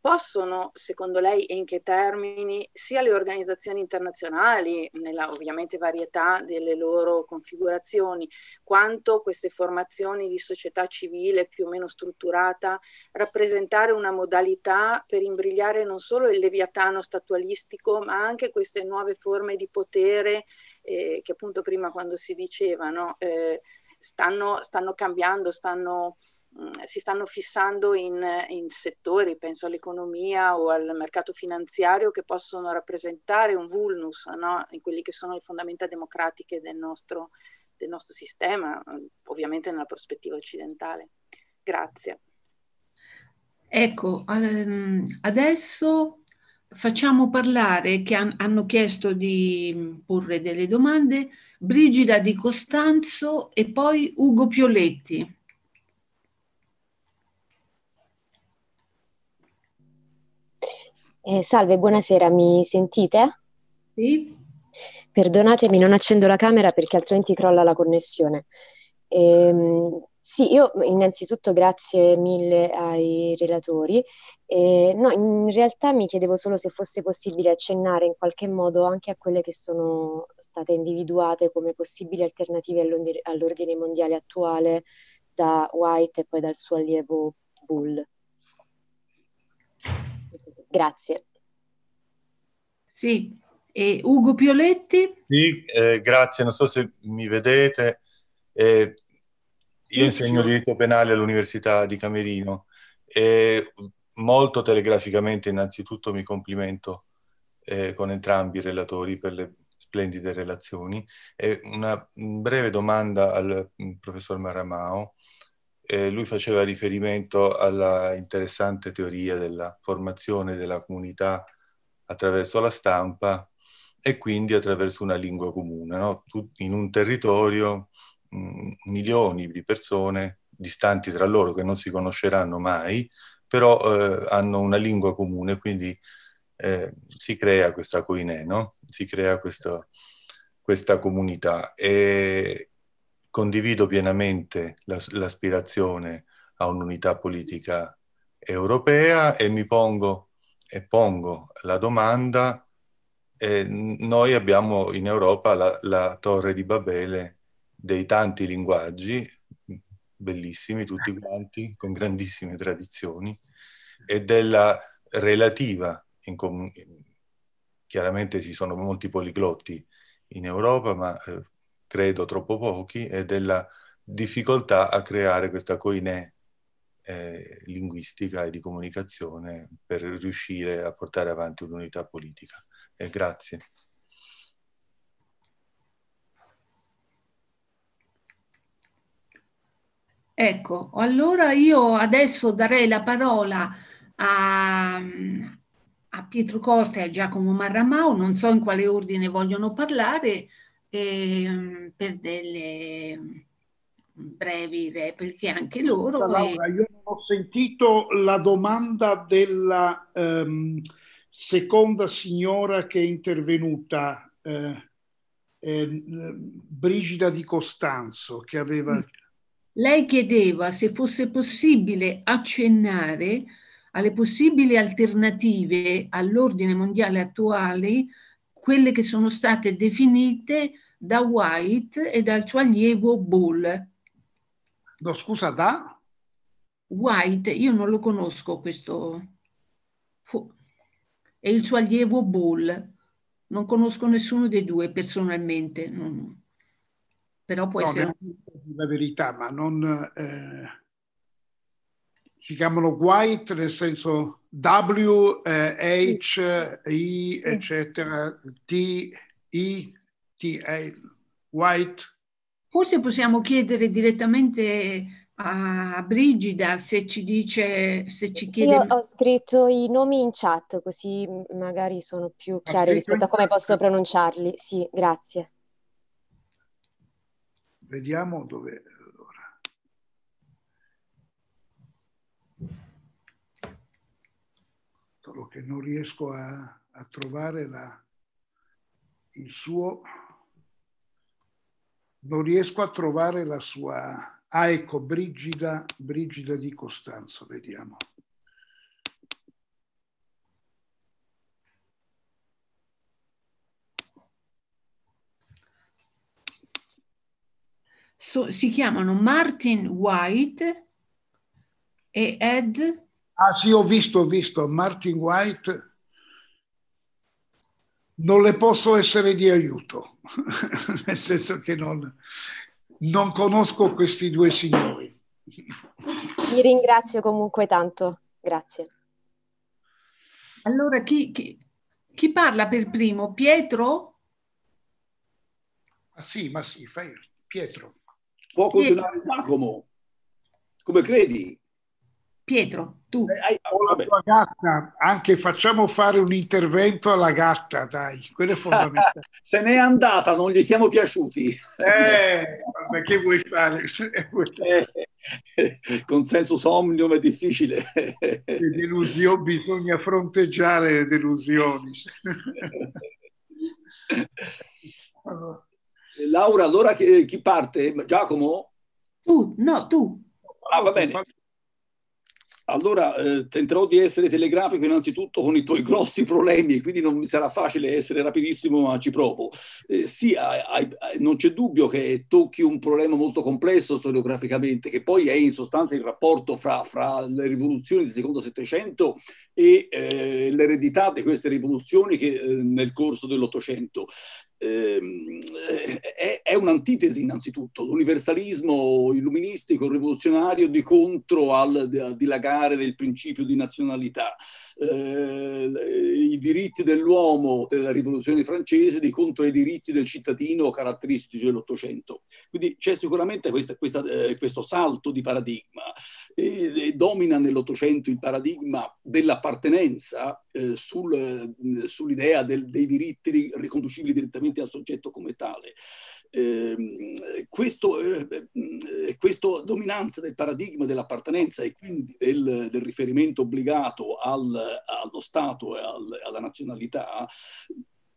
possono, secondo lei, e in che termini, sia le organizzazioni internazionali, nella ovviamente varietà delle loro configurazioni, quanto queste formazioni di società civile più o meno strutturata, rappresentare una modalità per imbrigliare non solo il leviatano statualistico, ma anche queste nuove forme di potere eh, che appunto prima quando si diceva eh, stanno, stanno cambiando, stanno si stanno fissando in, in, settori, penso all'economia o al mercato finanziario, che possono rappresentare un vulnus no? in quelli che sono le fondamenta democratiche del nostro, del nostro sistema, ovviamente nella prospettiva occidentale. Grazie. Ecco, ehm, adesso facciamo parlare, che hanno chiesto di porre delle domande, Brigida Di Costanzo e poi Ugo Pioletti. Eh, salve, buonasera, mi sentite? Sì. Perdonatemi, non accendo la camera perché altrimenti crolla la connessione. Ehm, sì, io innanzitutto grazie mille ai relatori. Eh, no, in realtà mi chiedevo solo se fosse possibile accennare in qualche modo anche a quelle che sono state individuate come possibili alternative all'ordine mondiale attuale da White e poi dal suo allievo Bull. Grazie. Sì, e Ugo Pioletti? Sì, eh, grazie, non so se mi vedete. Eh, io insegno diritto penale all'Università di Camerino e molto telegraficamente innanzitutto mi complimento eh, con entrambi i relatori per le splendide relazioni. E una breve domanda al mm, professor Maramao eh, lui faceva riferimento alla interessante teoria della formazione della comunità attraverso la stampa e quindi attraverso una lingua comune. No? in un territorio mh, mm, milioni di persone distanti tra loro che non si conosceranno mai, però eh, hanno una lingua comune, quindi eh, si crea questa coinè, no? si crea questo, questa comunità. E, condivido pienamente l'aspirazione a un'unità politica europea e mi pongo e pongo la domanda, eh, noi abbiamo in Europa la, la, torre di Babele dei tanti linguaggi, bellissimi tutti ah. quanti, con grandissime tradizioni, e della relativa, in, chiaramente ci sono molti poliglotti in Europa, ma eh, credo troppo pochi, e della difficoltà a creare questa coinè eh, linguistica e di comunicazione per riuscire a portare avanti un'unità politica. Eh, grazie. Ecco, allora io adesso darei la parola a, a Pietro Costa e a Giacomo Marramau, non so in quale ordine vogliono parlare, ehm, per delle brevi repliche anche loro. Senta, Laura, e... Io non ho sentito la domanda della ehm, seconda signora che è intervenuta, eh, eh, Brigida di Costanzo, che aveva... Mm. Lei chiedeva se fosse possibile accennare alle possibili alternative all'ordine mondiale attuale quelle che sono state definite da White e dal suo allievo Bull. No, scusa, da? White, io non lo conosco questo, e il suo allievo Bull. Non conosco nessuno dei due personalmente, non... però può no, essere... La verità, ma non... Eh... Ci chiamano White nel senso W, eh, H, I, eccetera, T, I, T, A, White. Forse possiamo chiedere direttamente a Brigida se ci dice, se ci chiede... Io ho scritto i nomi in chat, così magari sono più chiari rispetto a come posso pronunciarli. Sì, grazie. Vediamo dove... solo che non riesco a, a trovare la, il suo, non riesco a trovare la sua, ah ecco, Brigida, Brigida di Costanzo, vediamo. So, si chiamano Martin White e Ed Ah sì, ho visto, ho visto, Martin White, non le posso essere di aiuto, nel senso che non, non conosco questi due signori. Vi ringrazio comunque tanto, grazie. Allora, chi, chi, chi parla per primo? Pietro? Ah, sì, ma sì, fai, Pietro. Può continuare Pietro. Giacomo, come credi? Pietro, tu. Eh, hai, gatta, anche facciamo fare un intervento alla gatta, dai, quello è fondamentale. Se n'è andata, non gli siamo piaciuti. Eh, ma che vuoi fare? eh, consenso somnium è difficile. Le delusioni, bisogna fronteggiare le delusioni. Eh, Laura, allora chi parte? Giacomo? Tu, no, tu. Ah, va bene. Allora eh, tenterò di essere telegrafico innanzitutto con i tuoi grossi problemi, quindi non mi sarà facile essere rapidissimo, ma ci provo. Eh, sì, hai, hai, non c'è dubbio che tocchi un problema molto complesso storiograficamente, che poi è in sostanza il rapporto fra, fra le rivoluzioni del secondo Settecento e eh, l'eredità di queste rivoluzioni che, eh, nel corso dell'Ottocento. Ehm, è, è un'antitesi innanzitutto, l'universalismo illuministico rivoluzionario di contro al dilagare del principio di nazionalità eh, i diritti dell'uomo della rivoluzione francese di contro ai diritti del cittadino caratteristici dell'Ottocento. Quindi c'è sicuramente questa, questa, eh, questo salto di paradigma. E, e domina nell'Ottocento il paradigma dell'appartenenza eh, sul, eh, sull'idea del, dei diritti riconducibili direttamente al soggetto come tale. Ehm, eh, eh, questo, eh, questa dominanza del paradigma dell'appartenenza e quindi del, del riferimento obbligato al, allo Stato e al, alla nazionalità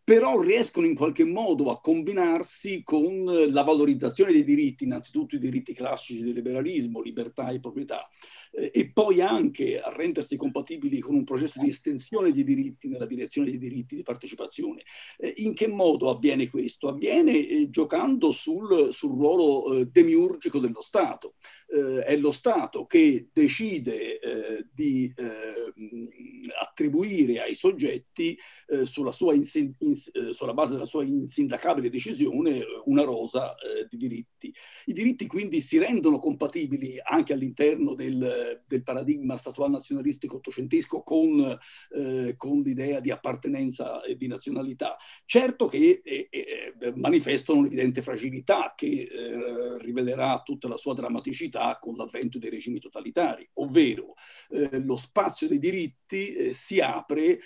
però riescono in qualche modo a combinarsi con eh, la valorizzazione dei diritti, innanzitutto i diritti classici del liberalismo, libertà e proprietà, eh, e poi anche a rendersi compatibili con un processo di estensione dei diritti nella direzione dei diritti di partecipazione. Eh, in che modo avviene questo? Avviene giocando sul, sul ruolo demiurgico dello Stato, eh, è lo Stato che decide eh, di eh, attribuire ai soggetti eh, sulla, in, eh, sulla, base della sua insindacabile decisione eh, una rosa di diritti. I diritti quindi si rendono compatibili anche all'interno del, del paradigma statuale nazionalistico ottocentesco con, con, l'idea di appartenenza e di nazionalità. Certo che manifestano un'evidente fragilità che rivelerà tutta la sua drammaticità ha con l'avvento dei regimi totalitari, ovvero eh, lo spazio dei diritti eh, si apre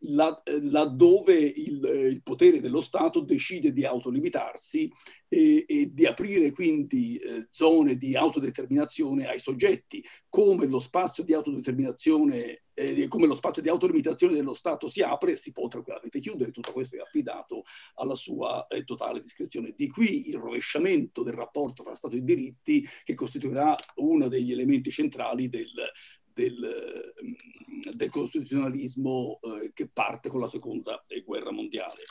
la, laddove il, eh, il, potere dello Stato decide di autolimitarsi e, e di aprire quindi eh, zone di autodeterminazione ai soggetti, come lo spazio di autodeterminazione eh, come lo spazio di autolimitazione dello Stato si apre e si può tranquillamente chiudere, tutto questo è affidato alla sua eh, totale discrezione. Di qui il rovesciamento del rapporto fra Stato e diritti che costituirà uno degli elementi centrali del, del, mm, del costituzionalismo eh, che parte con la seconda eh, guerra mondiale.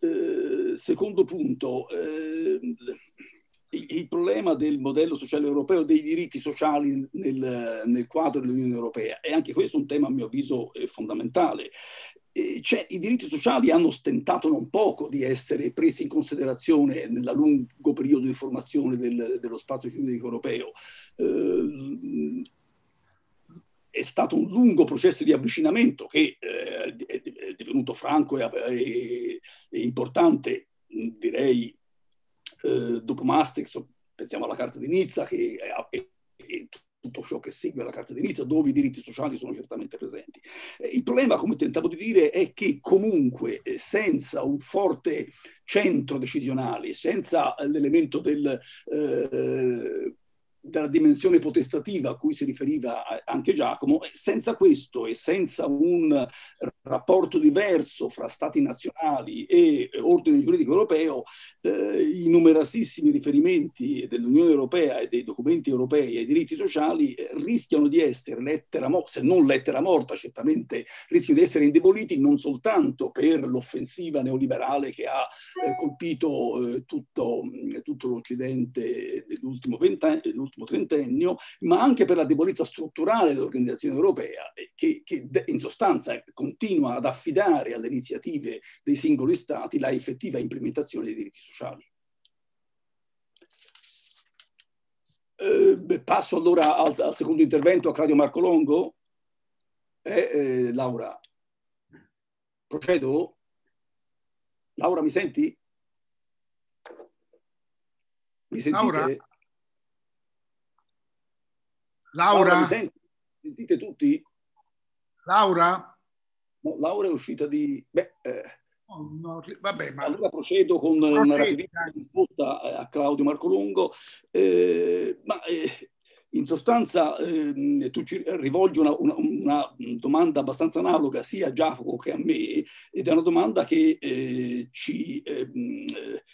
Eh, secondo punto, ehm, il problema del modello sociale europeo, dei diritti sociali nel, nel quadro dell'Unione Europea. E anche questo è un tema, a mio avviso, eh, fondamentale. Cioè, I diritti sociali hanno stentato non poco di essere presi in considerazione nel lungo periodo di formazione del, dello spazio giuridico europeo. Eh, è stato un lungo processo di avvicinamento che eh, è divenuto franco e, e, e importante, direi eh, dopo Maastricht, pensiamo alla Carta di Nizza e, tutto ciò che segue la Carta di Nizza, dove i diritti sociali sono certamente presenti. Eh, il problema, come tentavo di dire, è che comunque eh, senza un forte centro decisionale, senza l'elemento del eh, della dimensione potestativa a cui si riferiva anche Giacomo, senza questo e senza un rapporto diverso fra stati nazionali e ordine giuridico europeo, eh, i numerosissimi riferimenti dell'Unione Europea e dei documenti europei ai diritti sociali eh, rischiano di essere lettera morta, se non lettera morta, certamente rischiano di essere indeboliti non soltanto per l'offensiva neoliberale che ha eh, colpito eh, tutto, tutto l'Occidente nell'ultimo ventennio, ultimo trentennio, ma anche per la debolezza strutturale dell'organizzazione europea, eh, che, che in sostanza eh, continua ad affidare alle iniziative dei singoli Stati la effettiva implementazione dei diritti sociali. Eh, passo allora al, al, secondo intervento a Claudio Marco Longo. Eh, eh, Laura, procedo? Laura, mi senti? Mi sentite? Laura, Laura? Laura Sentite tutti? Laura? No, Laura è uscita di... Beh, eh, no, no, vabbè, ma... Allora procedo con una rapidissima risposta eh, a Claudio Marcolongo. Eh, ma eh, in sostanza ehm, tu ci rivolgi una, una, una, domanda abbastanza analoga sia a Giacomo che a me ed è una domanda che eh, ci, ehm,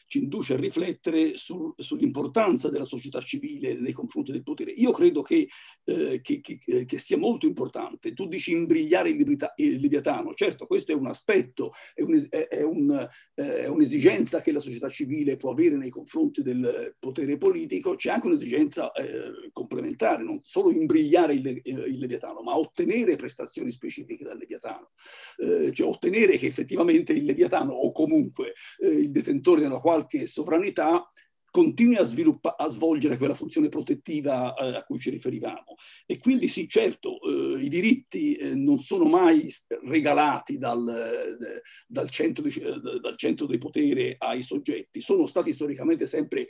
ci, induce a riflettere sul, sull'importanza della società civile nei confronti del potere. Io credo che, eh, che, che, che sia molto importante. Tu dici imbrigliare il, Leviatano, certo questo è un aspetto, è, un, è, un, eh, è un'esigenza che la società civile può avere nei confronti del potere politico, c'è anche un'esigenza eh, complementare diventare non solo imbrigliare il, il Leviatano, ma ottenere prestazioni specifiche dal Leviatano, eh, cioè ottenere che effettivamente il Leviatano o comunque eh, il detentore di una qualche sovranità continui a, sviluppa- a svolgere quella funzione protettiva eh, a cui ci riferivamo. E quindi sì, certo, eh, i diritti eh, non sono mai regalati dal, dal, centro di, eh, dal, centro di, potere ai soggetti, sono stati storicamente sempre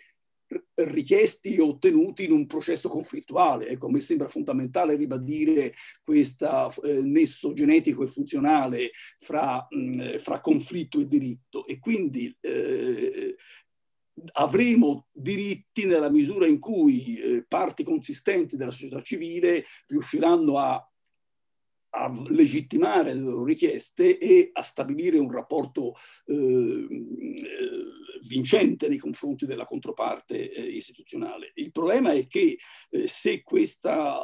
richiesti e ottenuti in un processo conflittuale. Ecco, mi sembra fondamentale ribadire questo eh, nesso genetico e funzionale fra, mh, mm, fra, conflitto e diritto e quindi eh, avremo diritti nella misura in cui eh, parti consistenti della società civile riusciranno a a legittimare le loro richieste e a stabilire un rapporto eh, vincente nei confronti della controparte eh, istituzionale. Il problema è che eh, se questa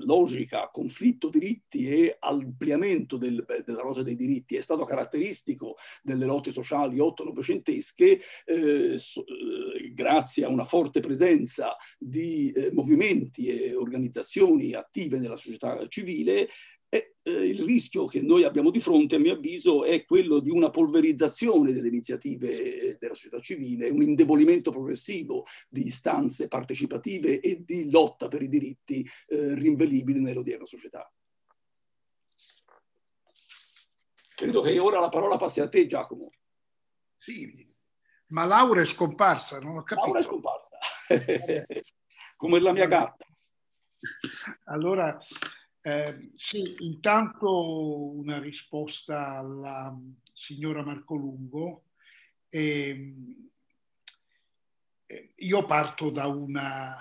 eh, logica conflitto diritti e ampliamento del, della rosa dei diritti è stato caratteristico delle lotte sociali otto-novecentesche, eh, so, eh, grazie a una forte presenza di movimenti e organizzazioni attive nella società civile, e, eh, il rischio che noi abbiamo di fronte, a mio avviso, è quello di una polverizzazione delle iniziative eh, della società civile, un indebolimento progressivo di istanze partecipative e di lotta per i diritti eh, rinvenibili nell'odierna società. Credo che ora la parola passi a te, Giacomo. Sì, ma Laura è scomparsa, non ho capito. Laura è scomparsa, come la mia gatta. Allora, eh, sì, intanto una risposta alla signora Marco Lungo. Ehm, eh, io parto da una,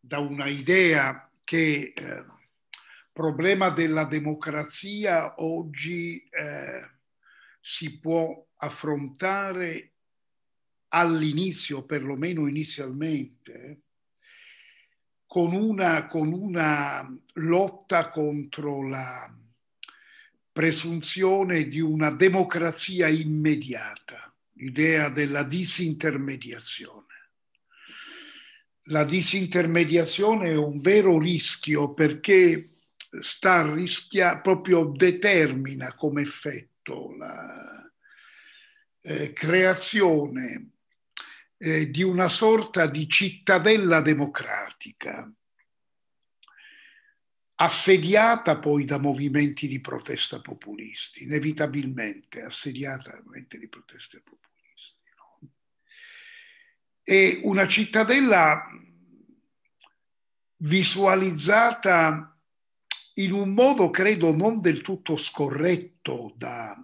da una idea che il eh, problema della democrazia oggi eh, si può affrontare all'inizio, perlomeno inizialmente, con una, con una lotta contro la presunzione di una democrazia immediata, l'idea della disintermediazione. La disintermediazione è un vero rischio perché sta rischia, proprio determina come effetto la eh, creazione eh, di una sorta di cittadella democratica, assediata poi da movimenti di protesta populisti, inevitabilmente assediata da movimenti di protesta populisti. No? E una cittadella visualizzata in un modo credo non del tutto scorretto dai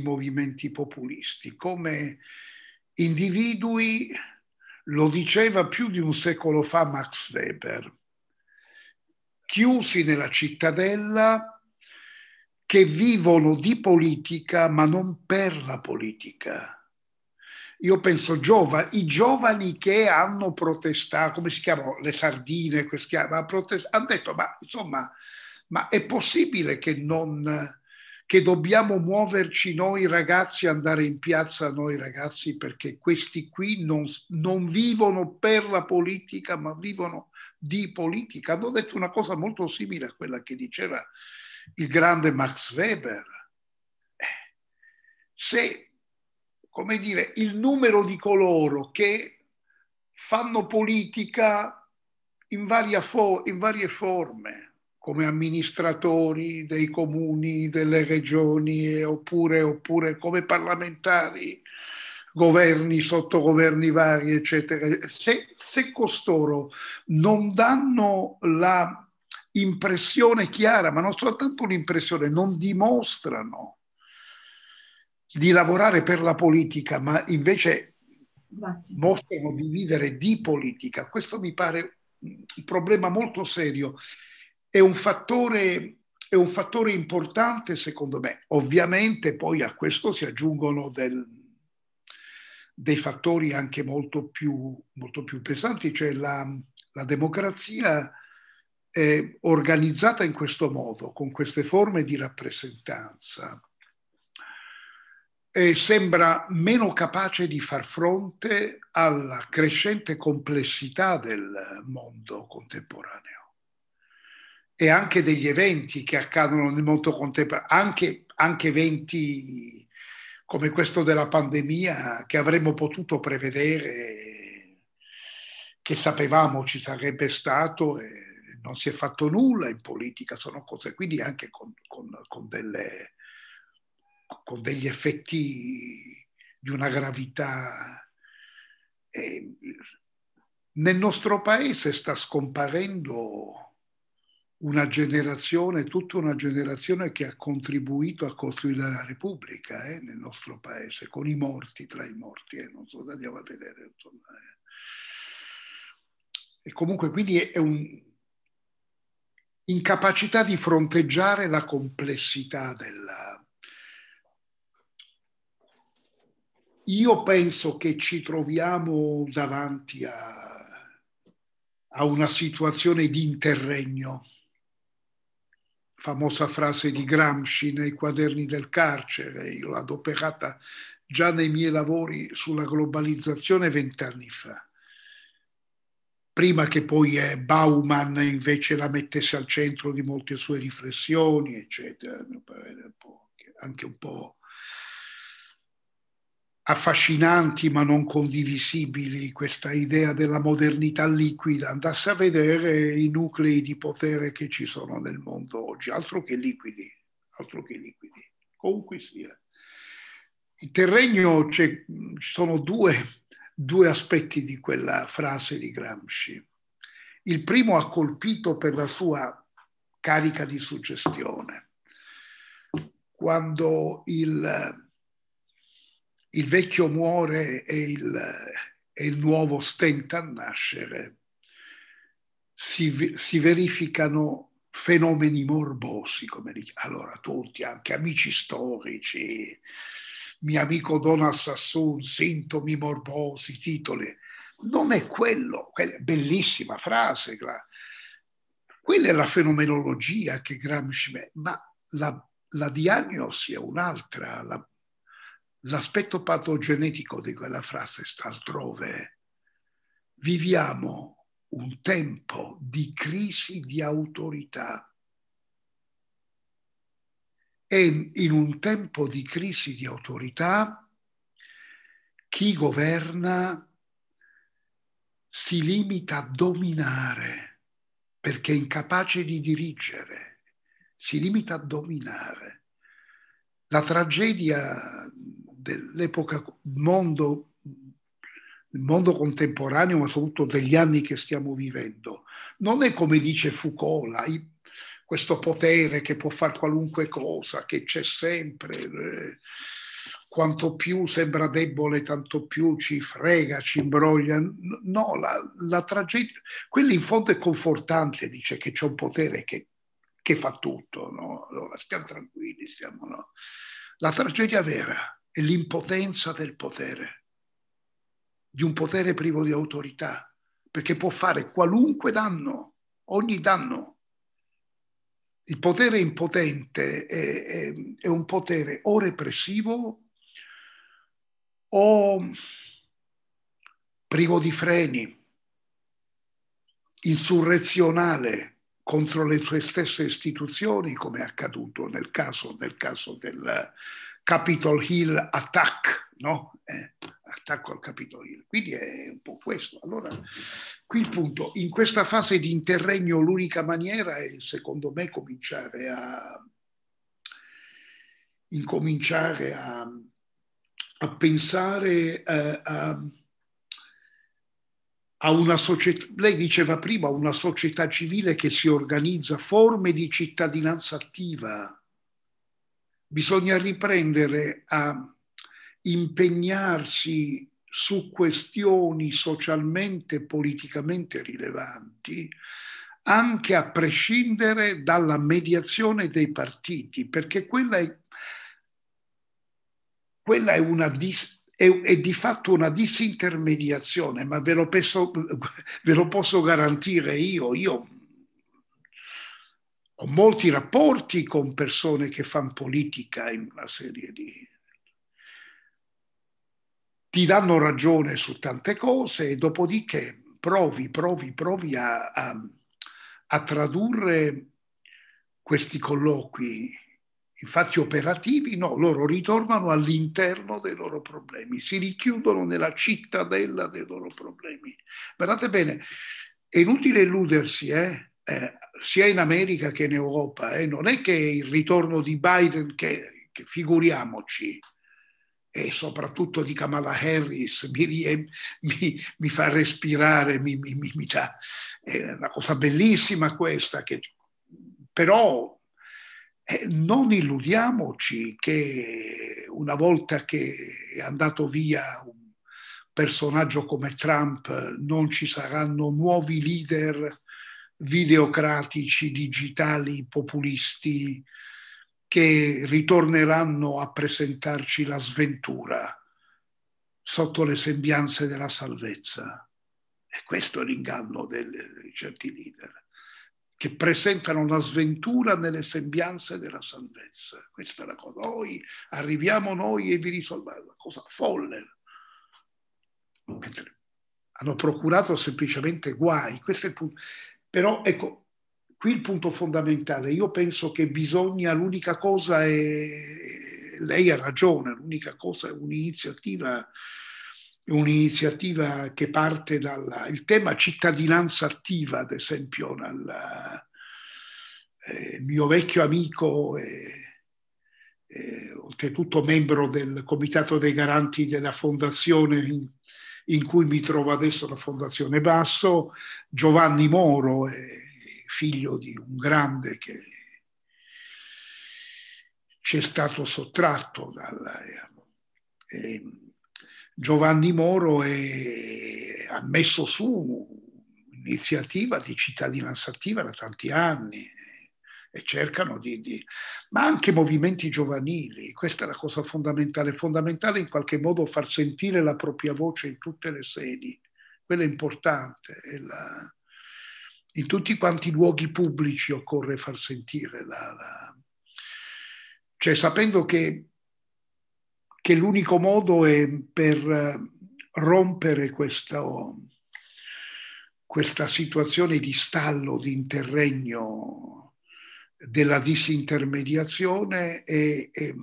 movimenti populisti, come individui, lo diceva più di un secolo fa Max Weber, chiusi nella cittadella che vivono di politica ma non per la politica. Io penso giovani, i giovani che hanno protestato, come si chiamano, le sardine, hanno detto ma insomma, ma è possibile che non che dobbiamo muoverci noi ragazzi, andare in piazza noi ragazzi, perché questi qui non, non vivono per la politica, ma vivono di politica. Hanno detto una cosa molto simile a quella che diceva il grande Max Weber. Eh, se, come dire, il numero di coloro che fanno politica in, varia fo- in varie forme, come amministratori dei comuni, delle regioni, oppure, oppure come parlamentari, governi, sottogoverni vari, eccetera. Se, se costoro non danno la impressione chiara, ma non soltanto un'impressione, non dimostrano di lavorare per la politica, ma invece mostrano di vivere di politica. Questo mi pare un problema molto serio è un fattore è un fattore importante secondo me. Ovviamente poi a questo si aggiungono del, dei fattori anche molto più, molto più pesanti, cioè la, la democrazia eh, organizzata in questo modo, con queste forme di rappresentanza, eh, sembra meno capace di far fronte alla crescente complessità del mondo contemporaneo e anche degli eventi che accadono nel mondo contemporaneo, anche, anche eventi come questo della pandemia che avremmo potuto prevedere, che sapevamo ci sarebbe stato e non si è fatto nulla in politica, sono cose quindi anche con, con, con, delle, con degli effetti di una gravità. Eh, nel nostro paese sta scomparendo una generazione, tutta una generazione che ha contribuito a costruire la Repubblica eh, nel nostro paese, con i morti tra i morti, eh, non so se andiamo a vedere. Insomma, eh. E comunque quindi è, è un'incapacità di fronteggiare la complessità della... Io penso che ci troviamo davanti a, a una situazione di interregno famosa frase di Gramsci nei quaderni del carcere, io l'ho adoperata già nei miei lavori sulla globalizzazione vent'anni fa, prima che poi eh, Bauman invece la mettesse al centro di molte sue riflessioni, eccetera, anche un po' affascinanti ma non condivisibili questa idea della modernità liquida, andasse a vedere i nuclei di potere che ci sono nel mondo oggi, altro che liquidi, altro che liquidi, comunque sia. Il terreno ci sono due, due aspetti di quella frase di Gramsci. Il primo ha colpito per la sua carica di suggestione. Quando il il vecchio muore e il, e il nuovo stenta a nascere. Si, si, verificano fenomeni morbosi, come li, allora tutti, anche amici storici, mio amico Donald Sassoon, sintomi morbosi, titoli. Non è quello, quella, bellissima frase, quella è la fenomenologia che Gramsci, mette, ma la, la diagnosi è un'altra, la, L'aspetto patogenetico di quella frase sta altrove. Viviamo un tempo di crisi di autorità e in un tempo di crisi di autorità chi governa si limita a dominare perché è incapace di dirigere, si limita a dominare. La tragedia dell'epoca mondo, mondo contemporaneo, ma soprattutto degli anni che stiamo vivendo. Non è come dice Foucault, la, questo potere che può fare qualunque cosa, che c'è sempre. Eh, quanto più sembra debole, tanto più ci frega, ci imbroglia. No, la, la tragedia, quello in fondo è confortante, dice che c'è un potere che che fa tutto. No? Allora, stiamo tranquilli, stiamo, no? La tragedia vera è l'impotenza del potere, di un potere privo di autorità, perché può fare qualunque danno, ogni danno. Il potere impotente è, è, è un potere o repressivo o privo di freni, insurrezionale contro le sue stesse istituzioni, come è accaduto nel caso, nel caso del, Capitol Hill Attack, no? Eh, attacco al Capitol Hill. Quindi è un po' questo. Allora, qui il punto, in questa fase di interregno l'unica maniera è, secondo me, cominciare a, incominciare a, a pensare eh, a, a una società, lei diceva prima, una società civile che si organizza, forme di cittadinanza attiva, bisogna riprendere a impegnarsi su questioni socialmente e politicamente rilevanti, anche a prescindere dalla mediazione dei partiti, perché quella è, quella è una dis- è, è, di fatto una disintermediazione, ma ve lo, penso, ve lo posso garantire io, io ho molti rapporti con persone che fanno politica in una serie di... ti danno ragione su tante cose e dopodiché provi, provi, provi a, a, a tradurre questi colloqui infatti operativi, no, loro ritornano all'interno dei loro problemi, si richiudono nella cittadella dei loro problemi. Guardate bene, è inutile illudersi, eh? eh sia in America che in Europa. Eh. Non è che il ritorno di Biden, che, che figuriamoci, e soprattutto di Kamala Harris mi, mi, mi fa respirare, mi, mi, dà, è una cosa bellissima questa, che, però eh, non illudiamoci che una volta che è andato via un personaggio come Trump non ci saranno nuovi leader videocratici, digitali, populisti che ritorneranno a presentarci la sventura sotto le sembianze della salvezza. E questo è l'inganno di certi leader, che presentano la sventura nelle sembianze della salvezza. Questa è la cosa. Noi arriviamo noi e vi risolviamo. Una cosa folle. Mentre hanno procurato semplicemente guai. Questo è il punto. Però ecco, qui il punto fondamentale, io penso che bisogna, l'unica cosa è, lei ha ragione, l'unica cosa è un'iniziativa, un'iniziativa che parte dal tema cittadinanza attiva, ad esempio, dal eh, mio vecchio amico. Eh, eh, oltretutto membro del Comitato dei Garanti della Fondazione in cui mi trovo adesso la Fondazione Basso, Giovanni Moro è figlio di un grande che ci è stato sottratto dalla... Eh, Giovanni Moro è, ha messo su un'iniziativa di cittadinanza attiva da tanti anni, e cercano di, di, ma anche movimenti giovanili, questa è la cosa fondamentale, fondamentale in qualche modo far sentire la propria voce in tutte le sedi, quello è importante, è la... in tutti quanti i luoghi pubblici occorre far sentire la... la... cioè sapendo che, che l'unico modo è per eh, rompere questo, questa situazione di stallo, di interregno della disintermediazione e, e,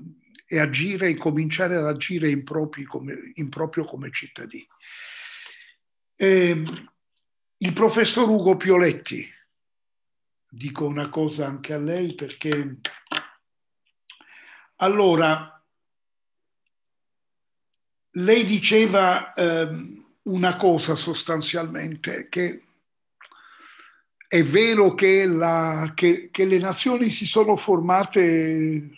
e agire, cominciare ad agire in, come, in proprio come cittadini. E, ehm, il professor Ugo Pioletti, dico una cosa anche a lei perché allora lei diceva eh, una cosa sostanzialmente che è vero che, la, che, che le, nazioni formate,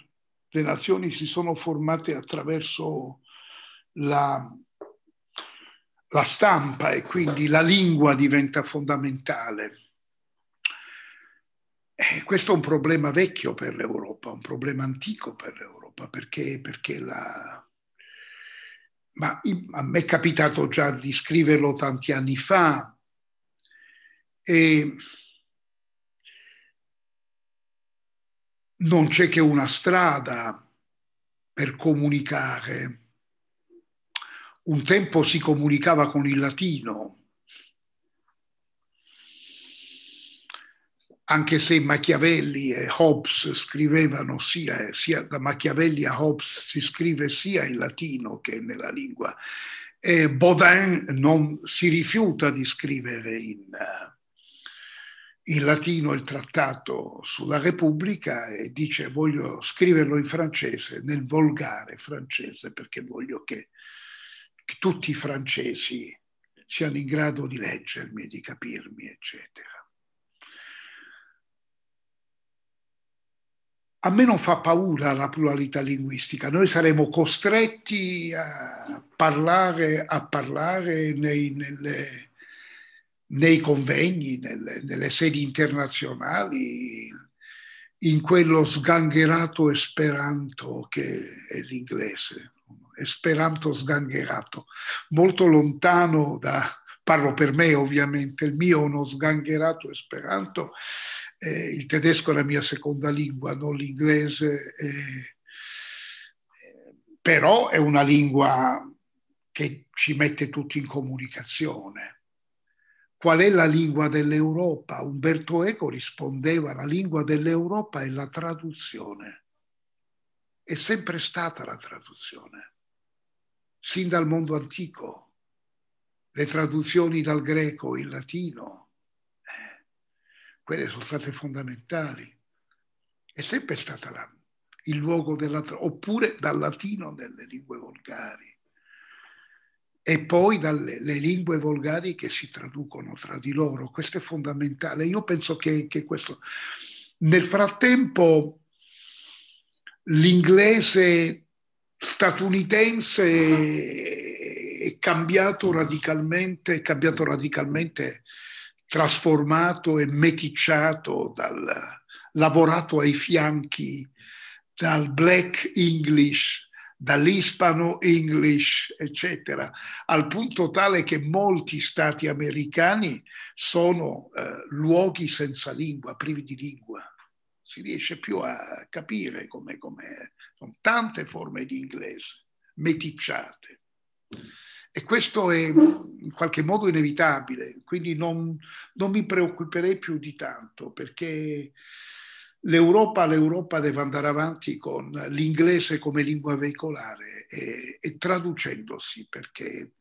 le nazioni si sono formate, attraverso la, la stampa e quindi la lingua diventa fondamentale. Eh, questo è un problema vecchio per l'Europa, un problema antico per l'Europa, perché, perché la... Ma a me è capitato già di scriverlo tanti anni fa, e non c'è che una strada per comunicare. Un tempo si comunicava con il latino, anche se Machiavelli e Hobbes scrivevano sia, sia, da Machiavelli a Hobbes si scrive sia in latino che nella lingua. E Baudin non, si rifiuta di scrivere in, in latino il trattato sulla Repubblica e dice voglio scriverlo in francese, nel volgare francese, perché voglio che, che tutti i francesi siano in grado di leggermi, di capirmi, eccetera. A me non fa paura la pluralità linguistica, noi saremo costretti a parlare, a parlare nei, nelle, nei convegni, nelle, nelle sedi internazionali, in quello sgangherato esperanto che è l'inglese, esperanto sgangherato, molto lontano da, parlo per me ovviamente, il mio è uno sgangherato esperanto, eh, il tedesco è la mia seconda lingua, non l'inglese, eh, però è una lingua che ci mette tutti in comunicazione. Qual è la lingua dell'Europa? Umberto Eco rispondeva, la lingua dell'Europa è la traduzione. È sempre stata la traduzione, sin dal mondo antico. Le traduzioni dal greco, il latino, eh, quelle sono state fondamentali. È sempre stata la, il luogo della, traduzione, oppure dal latino nelle lingue volgari e poi dalle lingue volgari che si traducono tra di loro. Questo è fondamentale. Io penso che, che questo... Nel frattempo l'inglese statunitense è cambiato radicalmente, è cambiato radicalmente, trasformato e meticciato, dal, lavorato ai fianchi dal black English dall'Hispano English, eccetera, al punto tale che molti stati americani sono eh, luoghi senza lingua, privi di lingua. Si riesce più a capire come sono tante forme di inglese meticciate. E questo è in qualche modo inevitabile, quindi non, non mi preoccuperei più di tanto perché l'Europa, l'Europa deve andare avanti con l'inglese come lingua veicolare e, e traducendosi perché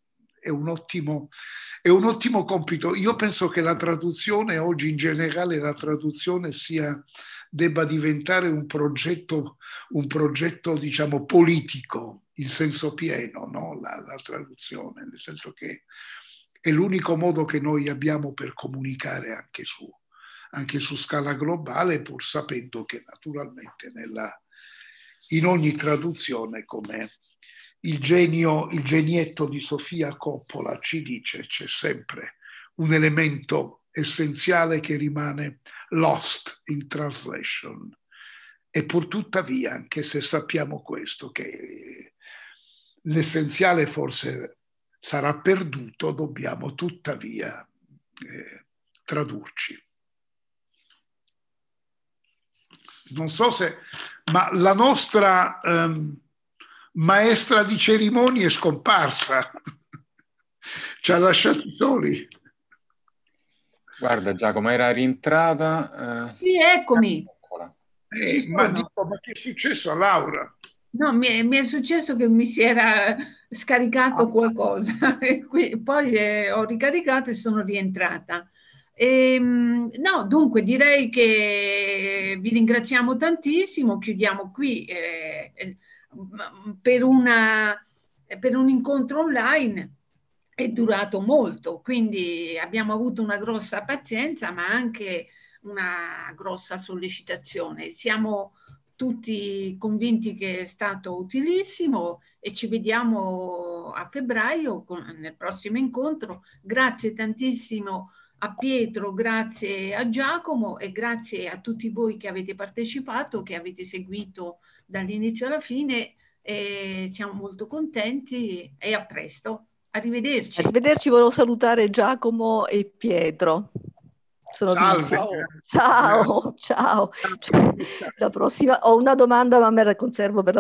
è un, ottimo, è un, ottimo, compito. Io penso che la traduzione, oggi in generale la traduzione sia, debba diventare un progetto, un progetto diciamo, politico in senso pieno, no? la, la traduzione, nel senso che è l'unico modo che noi abbiamo per comunicare anche su, anche su scala globale, pur sapendo che naturalmente nella, in ogni traduzione, come il, genio, il genietto di Sofia Coppola ci dice, c'è sempre un elemento essenziale che rimane lost in translation. E pur tuttavia, anche se sappiamo questo, che l'essenziale forse sarà perduto, dobbiamo tuttavia eh, tradurci. non so se, ma la nostra ehm, maestra di cerimonie è scomparsa, ci ha lasciati soli. Guarda Giacomo, era rientrata. Eh... Sì, eccomi. Eh, ma, dico, ma che è successo a Laura? No, mi è, mi è, successo che mi si era scaricato ah. qualcosa, e qui, poi eh, ho ricaricato e sono rientrata. Ehm, no, dunque direi che vi ringraziamo tantissimo, chiudiamo qui eh, eh mm, per, una, per un incontro online è durato molto, quindi abbiamo avuto una grossa pazienza ma anche una grossa sollecitazione. Siamo tutti convinti che è stato utilissimo e ci vediamo a febbraio con, nel prossimo incontro. Grazie tantissimo a Pietro, grazie a Giacomo e grazie a tutti voi che avete partecipato, che avete seguito dall'inizio alla fine. E siamo molto contenti e a presto. Arrivederci. Arrivederci, volevo salutare Giacomo e Pietro. Sono ciao, ciao, ciao. ciao. La prossima ho una domanda, ma me la conservo per la